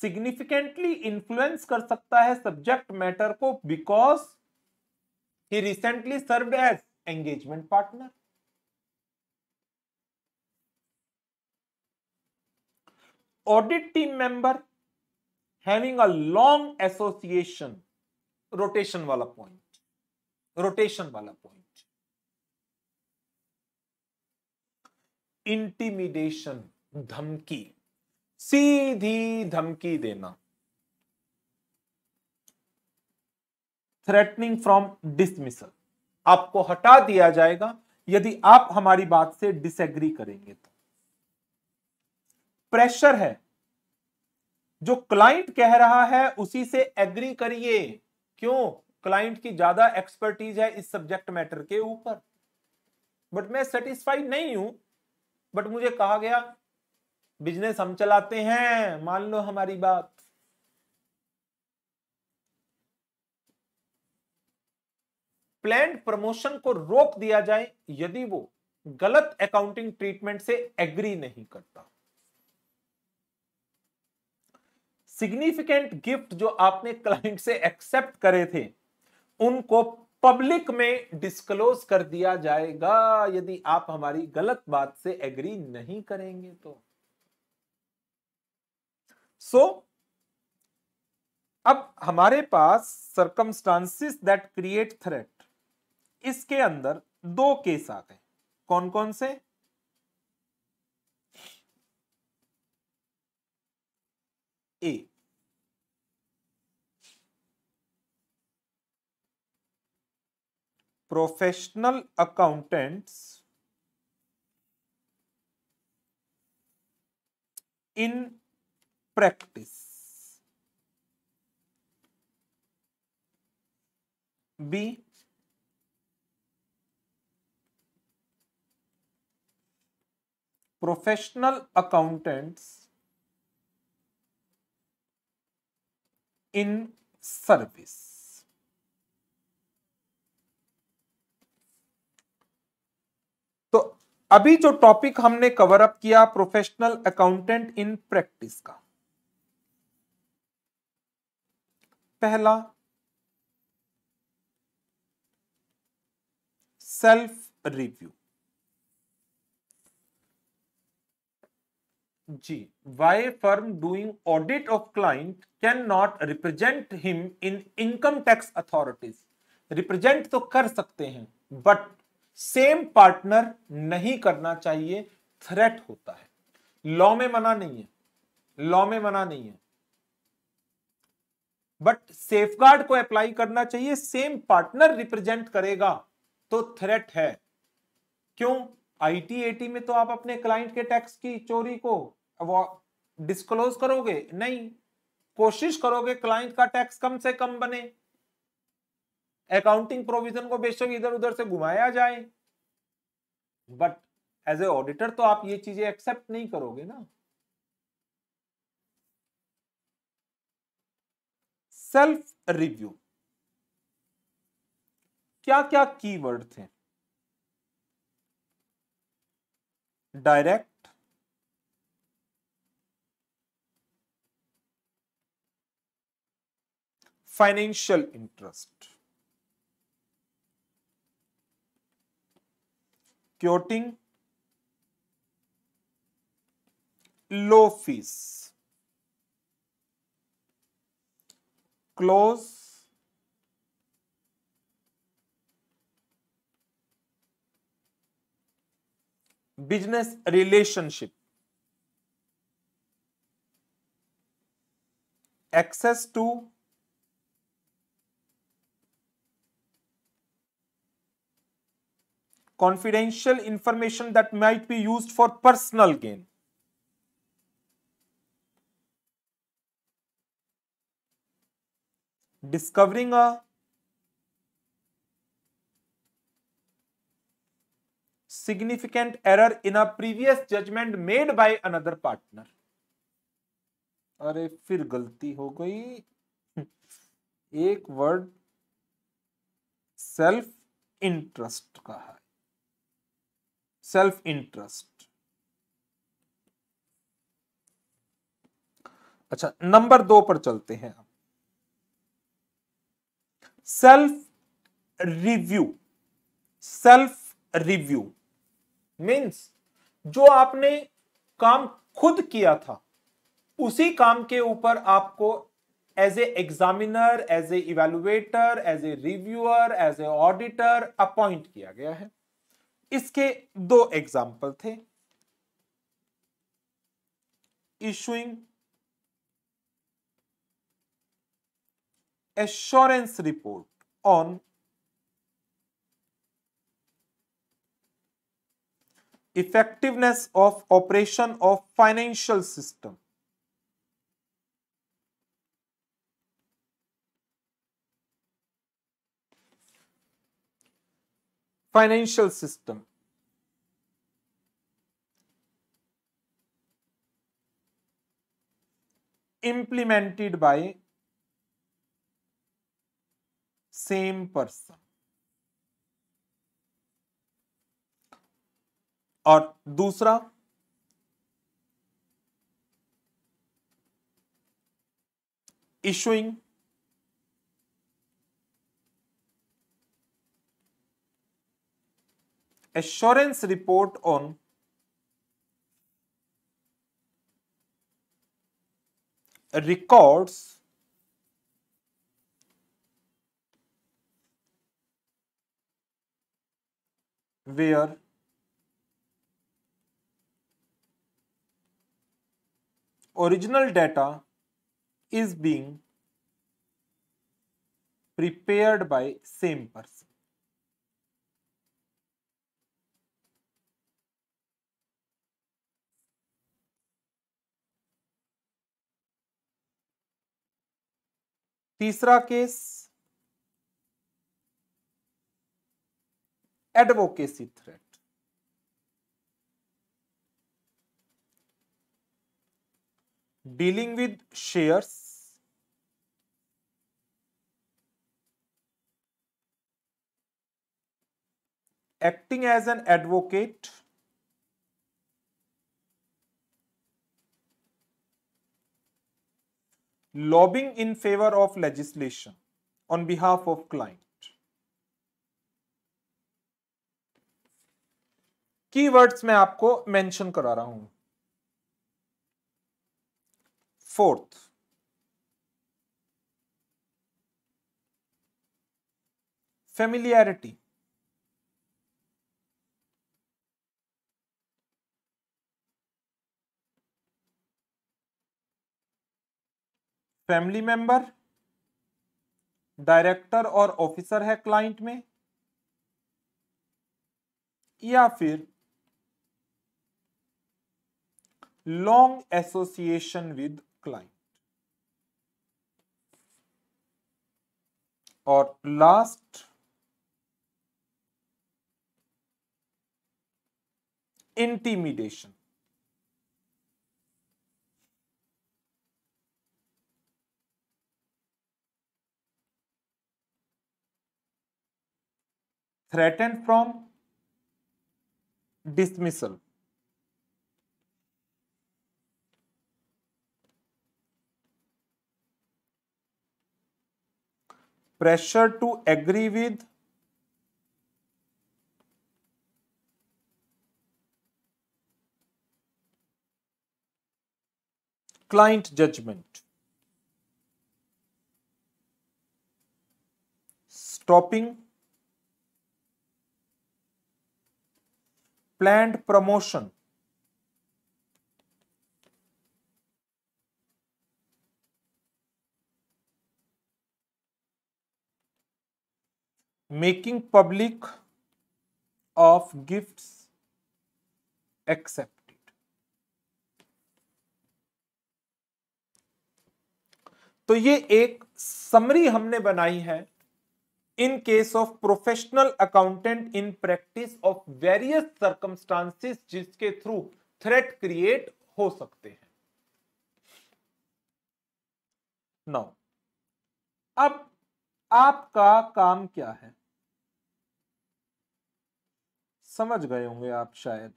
सिग्निफिकेंटली इंफ्लुएंस कर सकता है सब्जेक्ट मैटर को because he recently served as engagement partner audit team member having a long association rotation वाला पॉइंट रोटेशन वाला पॉइंट इंटीमिडेशन धमकी सीधी धमकी देना थ्रेटनिंग फ्रॉम डिसमिसल आपको हटा दिया जाएगा यदि आप हमारी बात से डिसएग्री करेंगे तो प्रेशर है जो क्लाइंट कह रहा है उसी से एग्री करिए क्यों क्लाइंट की ज्यादा एक्सपर्टीज है इस सब्जेक्ट मैटर के ऊपर बट मैं सेटिस्फाइड नहीं हूं बट मुझे कहा गया बिजनेस हम चलाते हैं मान लो हमारी बात प्लैंड प्रमोशन को रोक दिया जाए यदि वो गलत अकाउंटिंग ट्रीटमेंट से एग्री नहीं करता सिग्निफिकेंट गिफ्ट जो आपने क्लाइंट से एक्सेप्ट करे थे उनको पब्लिक में डिस्क्लोज कर दिया जाएगा यदि आप हमारी गलत बात से एग्री नहीं करेंगे तो सो so, अब हमारे पास सर्कमस्टांसिस दैट क्रिएट थ्रेट इसके अंदर दो केस आते हैं कौन कौन से A professional accountants in practice B professional accountants in service तो अभी जो टॉपिक हमने कवर अप किया प्रोफेशनल अकाउंटेंट इन प्रैक्टिस का पहला self review G Y firm doing audit of client can not represent him in income tax authorities represent तो कर सकते हैं बट सेम पार्टनर नहीं करना चाहिए थ्रेट होता है लॉ में मना नहीं है लॉ में मना नहीं है बट सेफ को अप्लाई करना चाहिए सेम पार्टनर रिप्रेजेंट करेगा तो थ्रेट है क्यों आई में तो आप अपने क्लाइंट के टैक्स की चोरी को डिस्क्लोज करोगे नहीं कोशिश करोगे क्लाइंट का टैक्स कम से कम बने अकाउंटिंग प्रोविजन को बेशक इधर उधर से घुमाया जाए बट एज ए ऑडिटर तो आप ये चीजें एक्सेप्ट नहीं करोगे ना सेल्फ रिव्यू क्या क्या कीवर्ड थे direct financial interest quoting low fees close business relationship access to confidential information that might be used for personal gain discovering a significant error in a previous judgment made by another partner अरे फिर गलती हो गई एक word self interest का है self interest अच्छा number दो पर चलते हैं self review self review means जो आपने काम खुद किया था उसी काम के ऊपर आपको as a examiner as a evaluator as a reviewer as a auditor appoint किया गया है इसके दो एग्जाम्पल थे issuing assurance report on effectiveness of operation of financial system. Financial system. implemented by same person और दूसरा issuing assurance report on records where original data is being prepared by same person. तीसरा case advocacy threat. Dealing with shares acting as an advocate lobbying in favor of legislation on behalf of client keywords मैं आपको mention करा रहा हूं fourth familiarity family member director और officer है client में या फिर long association with client. Or last intimidation. Threatened from dismissal. pressure to agree with client judgment stopping planned promotion making public of gift accepted तो ये एक summary हमने बनाई है in case of professional accountant in practice of various circumstances जिसके through threat create हो सकते हैं नौ अब आपका काम क्या है समझ गए होंगे आप शायद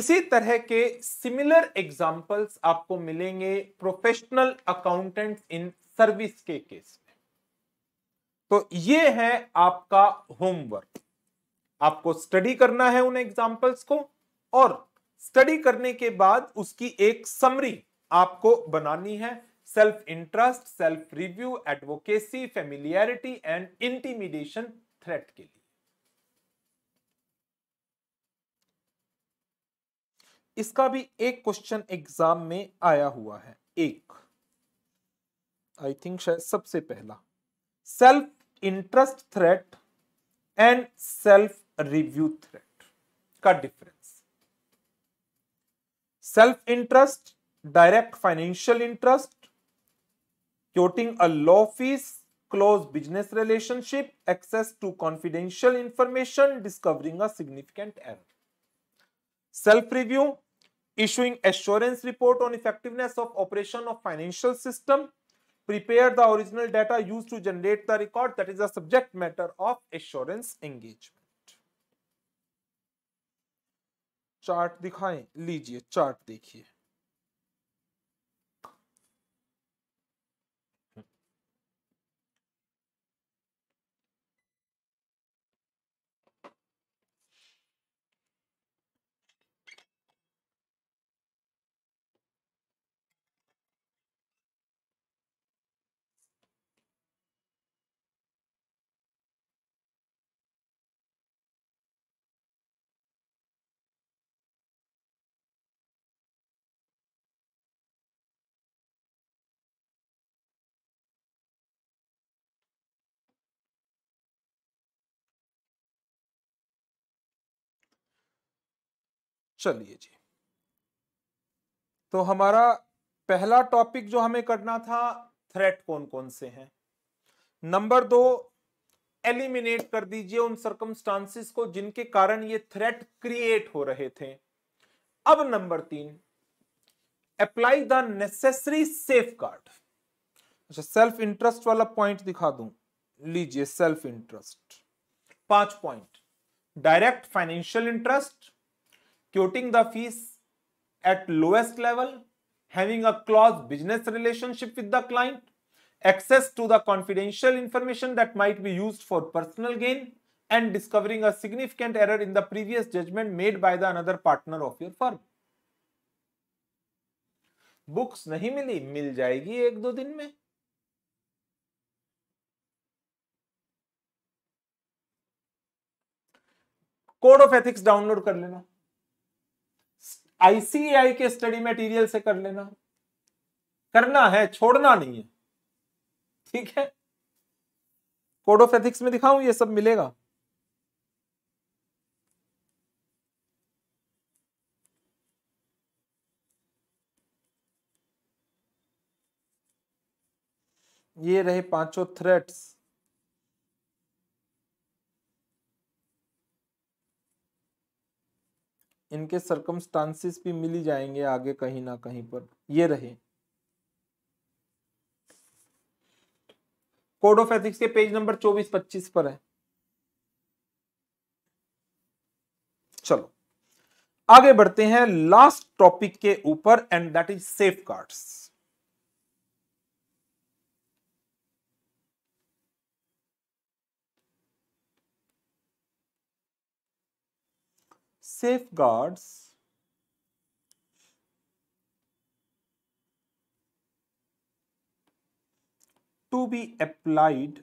इसी तरह के सिमिलर एग्जाम्पल्स आपको मिलेंगे प्रोफेशनल अकाउंटेंट इन सर्विस के केस में तो ये है आपका होमवर्क आपको स्टडी करना है उन एग्जाम्पल्स को और स्टडी करने के बाद उसकी एक समरी आपको बनानी है self interest self review advocacy familiarity and intimidation threat के लिए इसका भी एक क्वेश्चन एग्जाम में आया हुआ है एक आई थिंक शायद सबसे पहला self interest threat and self a review threat का difference self interest direct financial interest quoting a low fees close business relationship access to confidential information discovering a significant error self review issuing assurance report on effectiveness of operation of financial system prepare the original data used to generate the record that is the subject matter of assurance engagement chart दिखाएं लीजिए chart देखिए चलिए जी तो हमारा पहला topic जो हमें करना था थ्रेट कौन कौन से हैं नंबर दो एलिमिनेट कर दीजिए उन सर्कमस्टांसिस को जिनके कारण ये थ्रेट क्रिएट हो रहे थे अब नंबर तीन apply the necessary safeguard अच्छा सेल्फ इंटरेस्ट वाला पॉइंट दिखा दूं लीजिए सेल्फ इंटरेस्ट पांच point direct financial interest quoting the fees at lowest level having a close business relationship with the client access to the confidential information that might be use for personal gain and discovering a significant error in the previous judgment made by the another partner of your firm books नहीं मिली मिल जाएगी एक दो दिन में code of ethics download कर लेना ICAI के study material से कर लेना करना है छोड़ना नहीं है ठीक है कोड ऑफ एथिक्स में दिखाऊं ये सब मिलेगा ये रहे पांचों थ्रेट्स इनके सर्कमस्टांसिस भी मिल ही जाएंगे आगे कहीं ना कहीं पर ये रहे कोड ऑफ एथिक्स के पेज नंबर चौबीस पच्चीस पर है चलो आगे बढ़ते हैं लास्ट टॉपिक के ऊपर and that is safeguards safeguards to be applied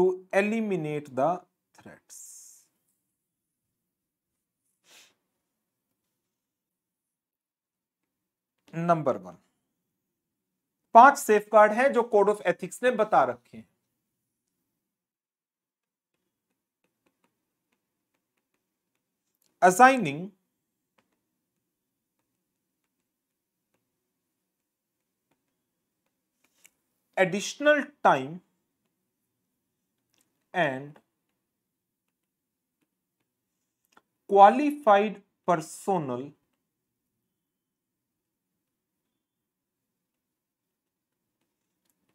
to eliminate the threats. Number one पांच सेफगार्ड है जो कोड ऑफ एथिक्स ने बता रखे हैं assigning additional time and qualified personnel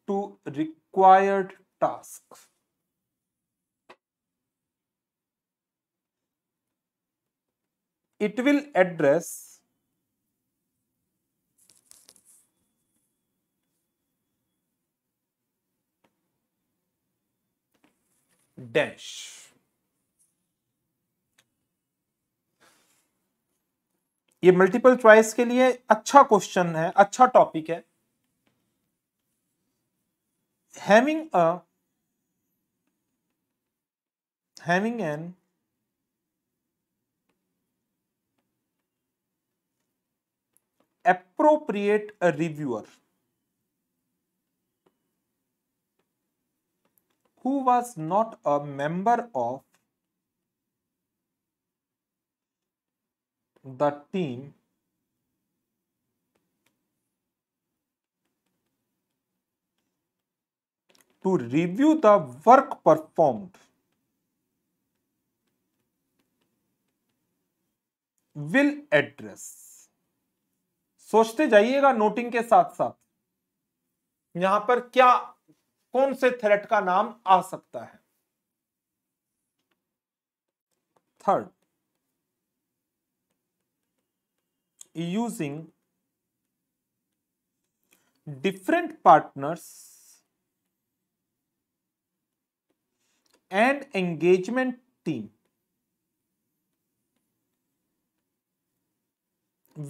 to required tasks. it will address dash ये multiple choice के लिए अच्छा क्वेश्चन है अच्छा टॉपिक है having a having an appropriate reviewer who was not a member of the team to review the work performed will address सोचते जाइएगा noting के साथ साथ यहां पर क्या कौन से थ्रेट का नाम आ सकता है third using different partners and engagement team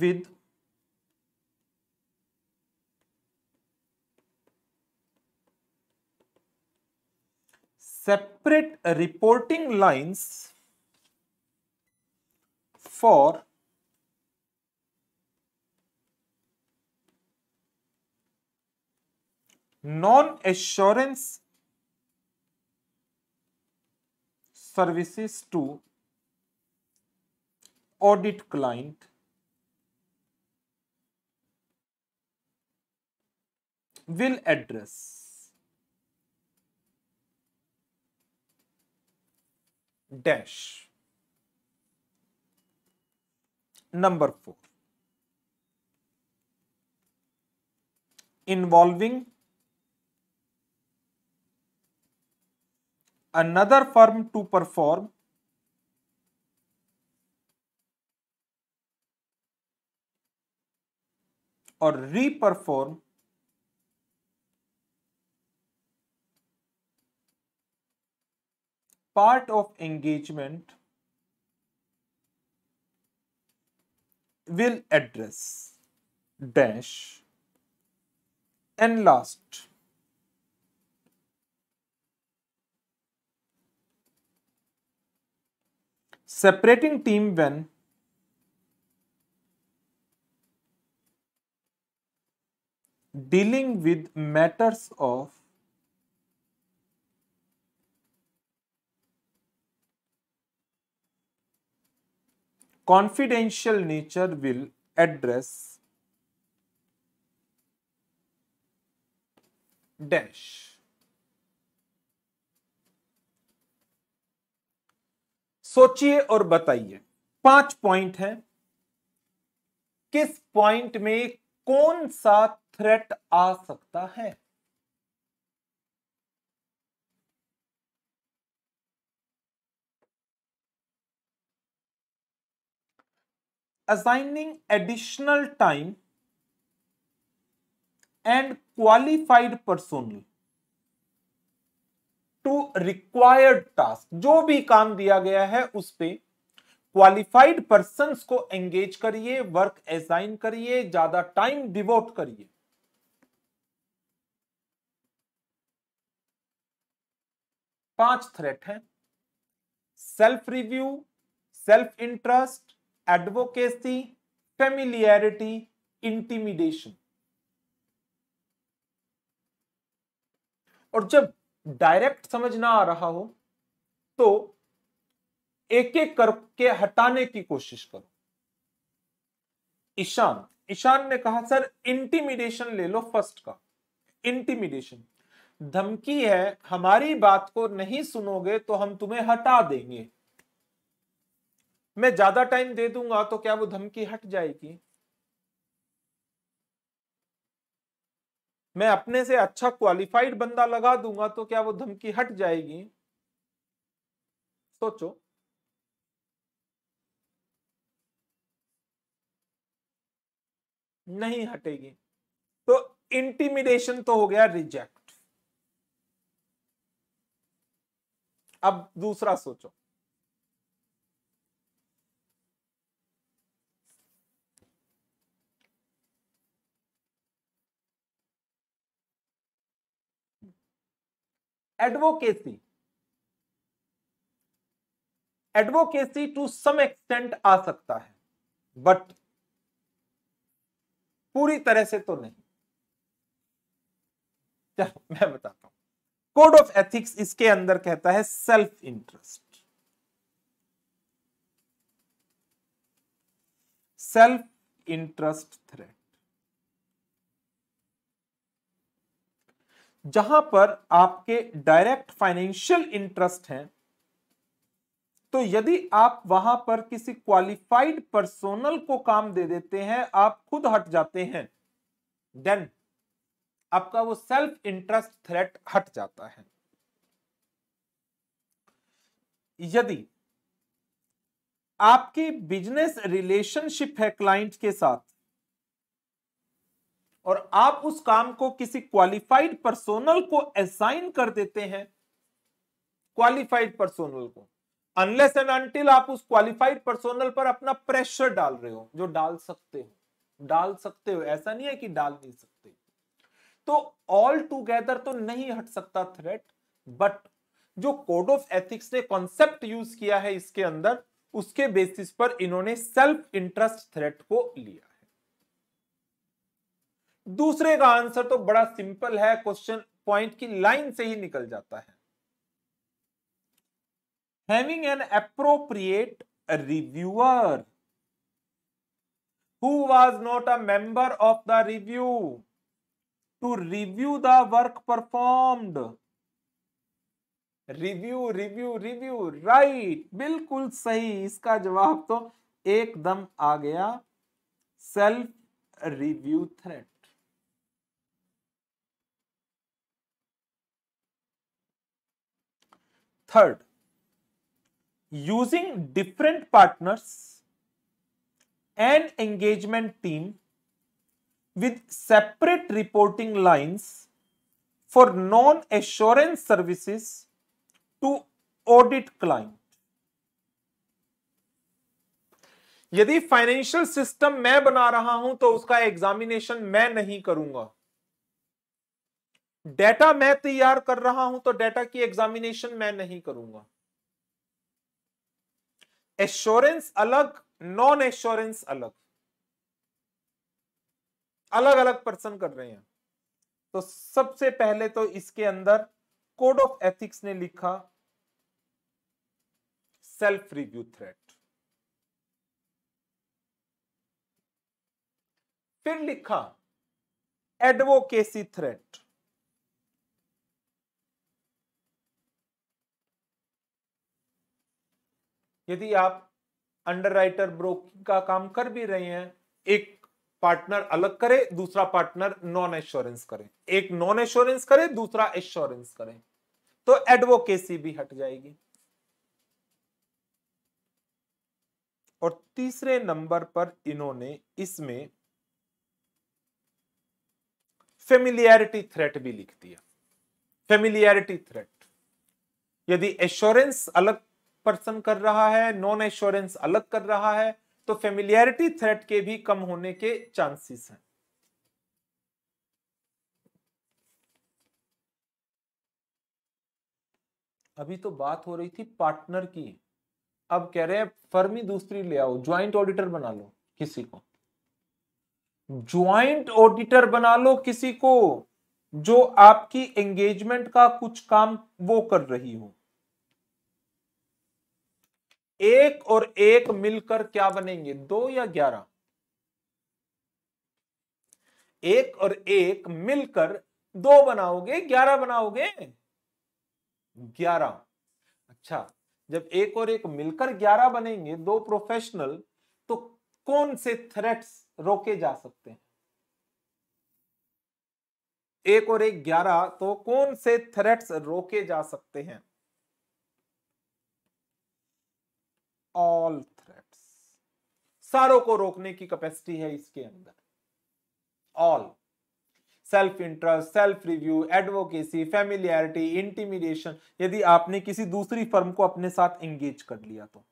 with separate reporting lines for non-assurance services to audit client will address. dash. Number 4. Involving another firm to perform or reperform part of engagement will address dash and last separating team when dealing with matters of confidential nature will address dash. सोचिए और बताइए पांच point है किस point में कौन सा threat आ सकता है assigning additional time and qualified personnel to required task जो भी काम दिया गया है उस पर क्वालिफाइड पर्सन को एंगेज करिए वर्क एजाइन करिए ज्यादा टाइम डिवोट करिए पांच थ्रेट है self review self interest advocacy familiarity intimidation और जब डायरेक्ट समझ ना आ रहा हो तो एक एक करके हटाने की कोशिश करो ईशान ईशान ने कहा सर इंटीमिडेशन ले लो फर्स्ट का इंटीमिडेशन धमकी है हमारी बात को नहीं सुनोगे तो हम तुम्हें हटा देंगे मैं ज्यादा टाइम दे दूंगा तो क्या वो धमकी हट जाएगी मैं अपने से अच्छा क्वालिफाइड बंदा लगा दूंगा तो क्या वो धमकी हट जाएगी सोचो नहीं हटेगी तो इंटीमिडेशन तो हो गया रिजेक्ट अब दूसरा सोचो advocacy advocacy to some extent आ सकता है बट पूरी तरह से तो नहीं चलो मैं बताता हूं कोड ऑफ एथिक्स इसके अंदर कहता है self interest self interest threat जहां पर आपके डायरेक्ट फाइनेंशियल इंटरेस्ट हैं तो यदि आप वहां पर किसी क्वालिफाइड पर्सोनल को काम दे देते हैं आप खुद हट जाते हैं देन आपका वो सेल्फ इंटरेस्ट थ्रेट हट जाता है यदि आपकी बिजनेस रिलेशनशिप है क्लाइंट के साथ और आप उस काम को किसी क्वालिफाइड पर्सोनल को असाइन कर देते हैं क्वालिफाइड पर्सोनल को अनलेस एंड अनटिल आप उस क्वालिफाइड पर्सोनल पर अपना प्रेशर डाल रहे हो जो डाल सकते हो डाल सकते हो ऐसा नहीं है कि डाल नहीं सकते तो ऑल टूगेदर तो नहीं हट सकता थ्रेट बट जो कोड ऑफ एथिक्स ने कॉन्सेप्ट यूज किया है इसके अंदर उसके बेसिस पर इन्होंने सेल्फ इंटरेस्ट थ्रेट को लिया दूसरे का आंसर तो बड़ा सिंपल है क्वेश्चन पॉइंट की लाइन से ही निकल जाता है having an appropriate reviewer who was not a member of the review to review the work performed review review review right बिल्कुल सही इसका जवाब तो एकदम आ गया self review threat third using different partners and engagement team with separate reporting lines for non assurance services to audit client यदि financial system मैं बना रहा हूं तो उसका एग्जामिनेशन मैं नहीं करूंगा डेटा मैं तैयार कर रहा हूं तो डेटा की एग्जामिनेशन मैं नहीं करूंगा एश्योरेंस अलग नॉन एश्योरेंस अलग अलग अलग पर्सन कर रहे हैं तो सबसे पहले तो इसके अंदर कोड ऑफ एथिक्स ने लिखा सेल्फ रिव्यू थ्रेट फिर लिखा एडवोकेसी थ्रेट यदि आप अंडर राइटर ब्रोकिंग का काम कर भी रहे हैं एक पार्टनर अलग करे दूसरा पार्टनर नॉन एश्योरेंस करें एक नॉन एश्योरेंस करे दूसरा एश्योरेंस करें तो एडवोकेसी भी हट जाएगी और तीसरे नंबर पर इन्होंने इसमें फेमिलियरिटी थ्रेट भी लिख दिया फेमिलियरिटी थ्रेट यदि एश्योरेंस अलग पर्सन कर रहा है नॉन एश्योरेंस अलग कर रहा है तो फेमिलियरिटी थ्रेट के भी कम होने के चांसेस हैं अभी तो बात हो रही थी पार्टनर की अब कह रहे हैं फर्मी दूसरी ले आओ ज्वाइंट ऑडिटर बना लो किसी को ज्वाइंट ऑडिटर बना लो किसी को जो आपकी एंगेजमेंट का कुछ काम वो कर रही हो एक और एक मिलकर क्या बनेंगे दो या ग्यारह एक और एक मिलकर दो बनाओगे ग्यारह बनाओगे ग्यारह अच्छा जब एक और एक मिलकर ग्यारह बनेंगे दो प्रोफेशनल तो कौन से थ्रेट्स रोके जा सकते हैं एक और एक ग्यारह तो कौन से थ्रेट्स रोके जा सकते हैं ऑल थ्रेट्स सारों को रोकने की कैपेसिटी है इसके अंदर all self interest self review advocacy familiarity intimidation यदि आपने किसी दूसरी फर्म को अपने साथ एंगेज कर लिया तो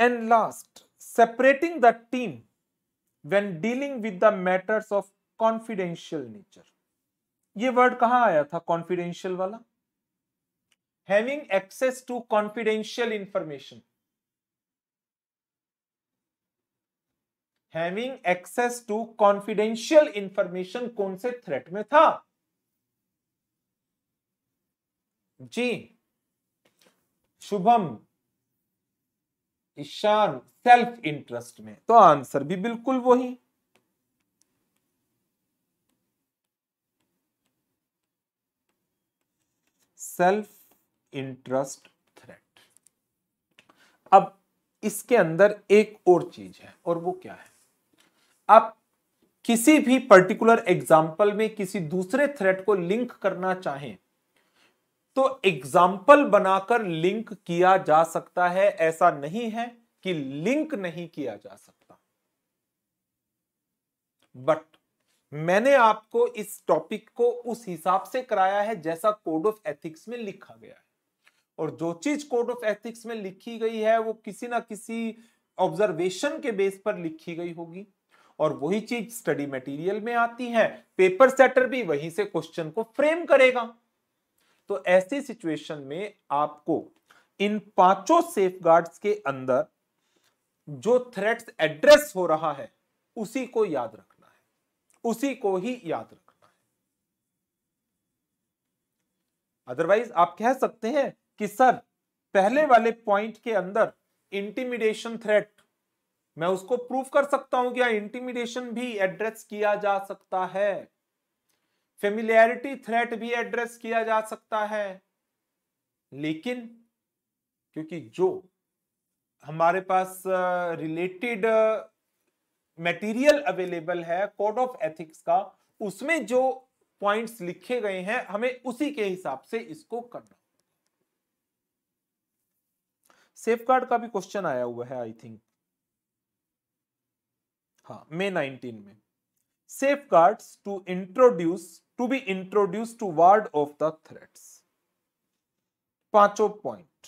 and last separating the team when dealing with the matters of confidential nature ये वर्ड कहां आया था कॉन्फिडेंशियल वाला having access to confidential information having access to confidential information कौन से थ्रेट में था जी शुभम ईशान सेल्फ इंटरेस्ट में तो आंसर भी बिल्कुल वही सेल्फ इंटरेस्ट थ्रेट अब इसके अंदर एक और चीज है और वो क्या है आप किसी भी पर्टिकुलर एग्जाम्पल में किसी दूसरे थ्रेट को लिंक करना चाहें तो एग्जाम्पल बनाकर लिंक किया जा सकता है ऐसा नहीं है कि लिंक नहीं किया जा सकता बट मैंने आपको इस टॉपिक को उस हिसाब से कराया है जैसा कोड ऑफ एथिक्स में लिखा गया है और जो चीज कोड ऑफ एथिक्स में लिखी गई है वो किसी ना किसी ऑब्जर्वेशन के बेस पर लिखी गई होगी और वही चीज स्टडी मटेरियल में आती है पेपर सेटर भी वहीं से क्वेश्चन को फ्रेम करेगा तो ऐसी सिचुएशन में आपको इन पांचों सेफ के अंदर जो थ्रेट्स एड्रेस हो रहा है उसी को याद रखना है उसी को ही याद रखना है अदरवाइज आप कह सकते हैं कि सर पहले वाले पॉइंट के अंदर इंटीमिडेशन थ्रेट मैं उसको प्रूव कर सकता हूं कि इंटीमिडेशन हाँ, भी एड्रेस किया जा सकता है फेमिलियरिटी थ्रेट भी एड्रेस किया जा सकता है लेकिन क्योंकि जो हमारे पास रिलेटेड मटेरियल अवेलेबल है कोड ऑफ एथिक्स का उसमें जो पॉइंट्स लिखे गए हैं हमें उसी के हिसाब से इसको करना सेफ गार्ड का भी क्वेश्चन आया हुआ है आई थिंक हाँ मे 19 में guard to introduce to be introduce to ward off the threats पांचों पॉइंट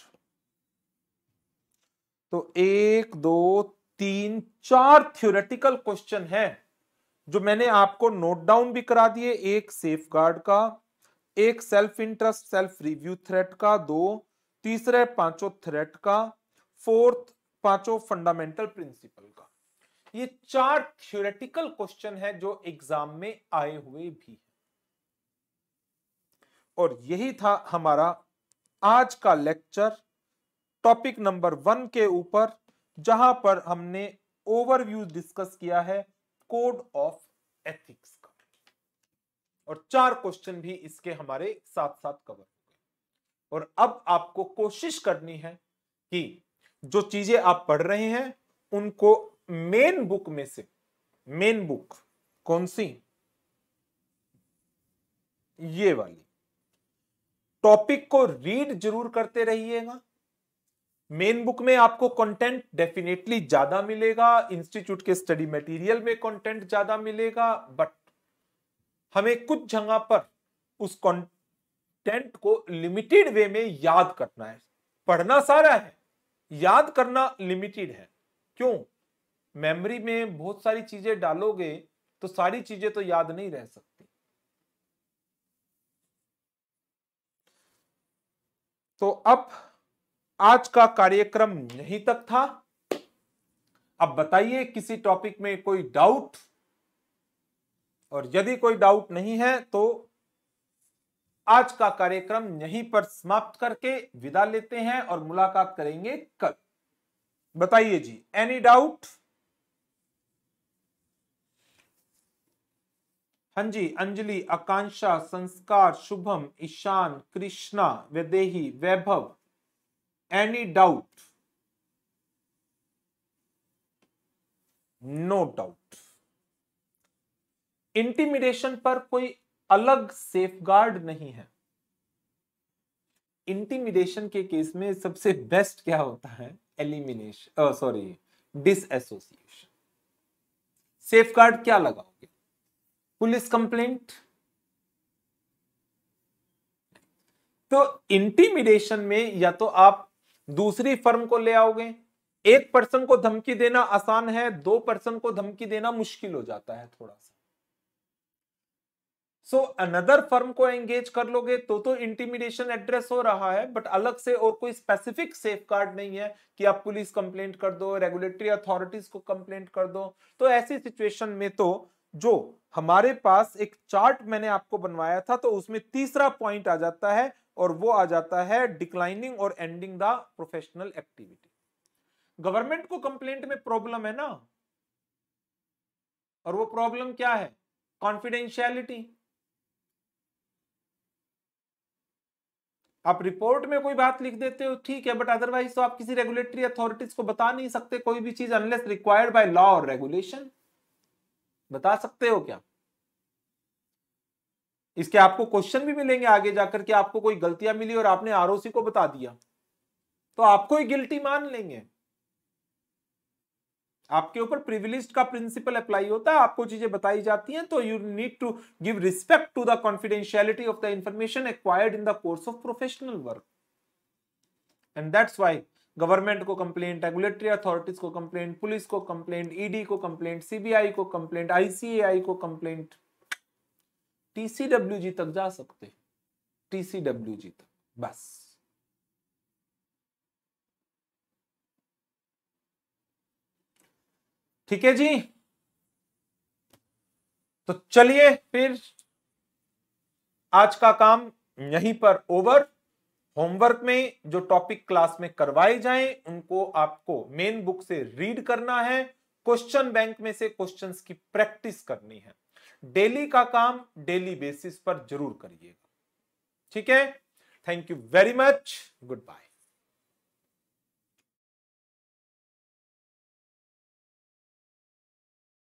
तो एक दो तीन चार थ्योरेटिकल क्वेश्चन है जो मैंने आपको नोट डाउन भी करा दिए एक सेफ गार्ड का एक self interest self review threat का दो तीसरा है पांचों थ्रेट का फोर्थ पांचों फंडामेंटल प्रिंसिपल का ये चार थ्योरेटिकल क्वेश्चन है जो एग्जाम में आए हुए भी और यही था हमारा आज का लेक्चर टॉपिक नंबर वन के ऊपर जहां पर हमने ओवरव्यू डिस्कस किया है कोड ऑफ एथिक्स का और चार क्वेश्चन भी इसके हमारे साथ साथ कवर और अब आपको कोशिश करनी है कि जो चीजें आप पढ़ रहे हैं उनको मेन बुक में से मेन बुक कौन सी ये वाली टॉपिक को रीड जरूर करते रहिएगा मेन बुक में आपको कंटेंट डेफिनेटली ज्यादा मिलेगा इंस्टीट्यूट के स्टडी मटेरियल में कंटेंट ज्यादा मिलेगा बट हमें कुछ जगह पर उस कंटेंट को लिमिटेड वे में याद करना है पढ़ना सारा है याद करना लिमिटेड है क्यों मेमोरी में बहुत सारी चीजें डालोगे तो सारी चीजें तो याद नहीं रह सकती तो अब आज का कार्यक्रम यहीं तक था अब बताइए किसी टॉपिक में कोई डाउट और यदि कोई डाउट नहीं है तो आज का कार्यक्रम यहीं पर समाप्त करके विदा लेते हैं और मुलाकात करेंगे कल बताइए जी एनी डाउट हां जी Anjali Akanksha Sanskar Shubham Ishan Krishna Videhi Vaibhav any doubt no doubt intimidation पर कोई अलग सेफगार्ड नहीं है इंटीमिडेशन के केस में सबसे बेस्ट क्या होता है elimination sorry disassociation safeguard क्या लगाओगे पुलिस कंप्लेंट तो इंटीमिडेशन में या तो आप दूसरी फर्म को ले आओगे एक पर्सन को धमकी देना आसान है दो पर्सन को धमकी देना मुश्किल हो जाता है थोड़ा सा सो अनदर फर्म को एंगेज कर लोगे तो तो इंटीमिडेशन एड्रेस हो रहा है बट अलग से और कोई स्पेसिफिक सेफ नहीं है कि आप पुलिस कंप्लेंट कर दो रेगुलेटरी अथॉरिटीज को कंप्लेंट कर दो तो ऐसी सिचुएशन में तो जो हमारे पास एक चार्ट मैंने आपको बनवाया था तो उसमें तीसरा पॉइंट आ जाता है और वो आ जाता है डिक्लाइनिंग और ending the professional activity government को कंप्लेंट में प्रॉब्लम है ना और वो प्रॉब्लम क्या है कॉन्फिडेंशियलिटी आप रिपोर्ट में कोई बात लिख देते हो ठीक है बट अदरवाइज तो आप किसी रेगुलेटरी अथॉरिटीज को बता नहीं सकते कोई भी चीज अनलेस रिक्वायर्ड बाय लॉ और रेगुलेशन बता सकते हो क्या इसके आपको क्वेश्चन भी मिलेंगे आगे जाकर के आपको कोई गलतियां मिली और आपने आरओसी को बता दिया तो आपको ही गिल्टी मान लेंगे आपके ऊपर प्रिविलेज का प्रिंसिपल अप्लाई होता है आपको चीजें बताई जाती हैं तो you need to give respect to the confidentiality of the information acquired in the course of professional work and that's why government को कंप्लेंट रेगुलेटरी अथॉरिटीज को कंप्लेंट पुलिस को कंप्लेंट ईडी e को कंप्लेंट सीबीआई को complaint ICAI को complaint TCW तक जा सकते TCW तक बस ठीक है जी तो चलिए फिर आज का काम यहीं पर ओवर होमवर्क में जो टॉपिक क्लास में करवाए जाएं उनको आपको मेन बुक से रीड करना है क्वेश्चन बैंक में से क्वेश्चंस की प्रैक्टिस करनी है डेली का काम डेली बेसिस पर जरूर करिएगा ठीक है thank you very much good bye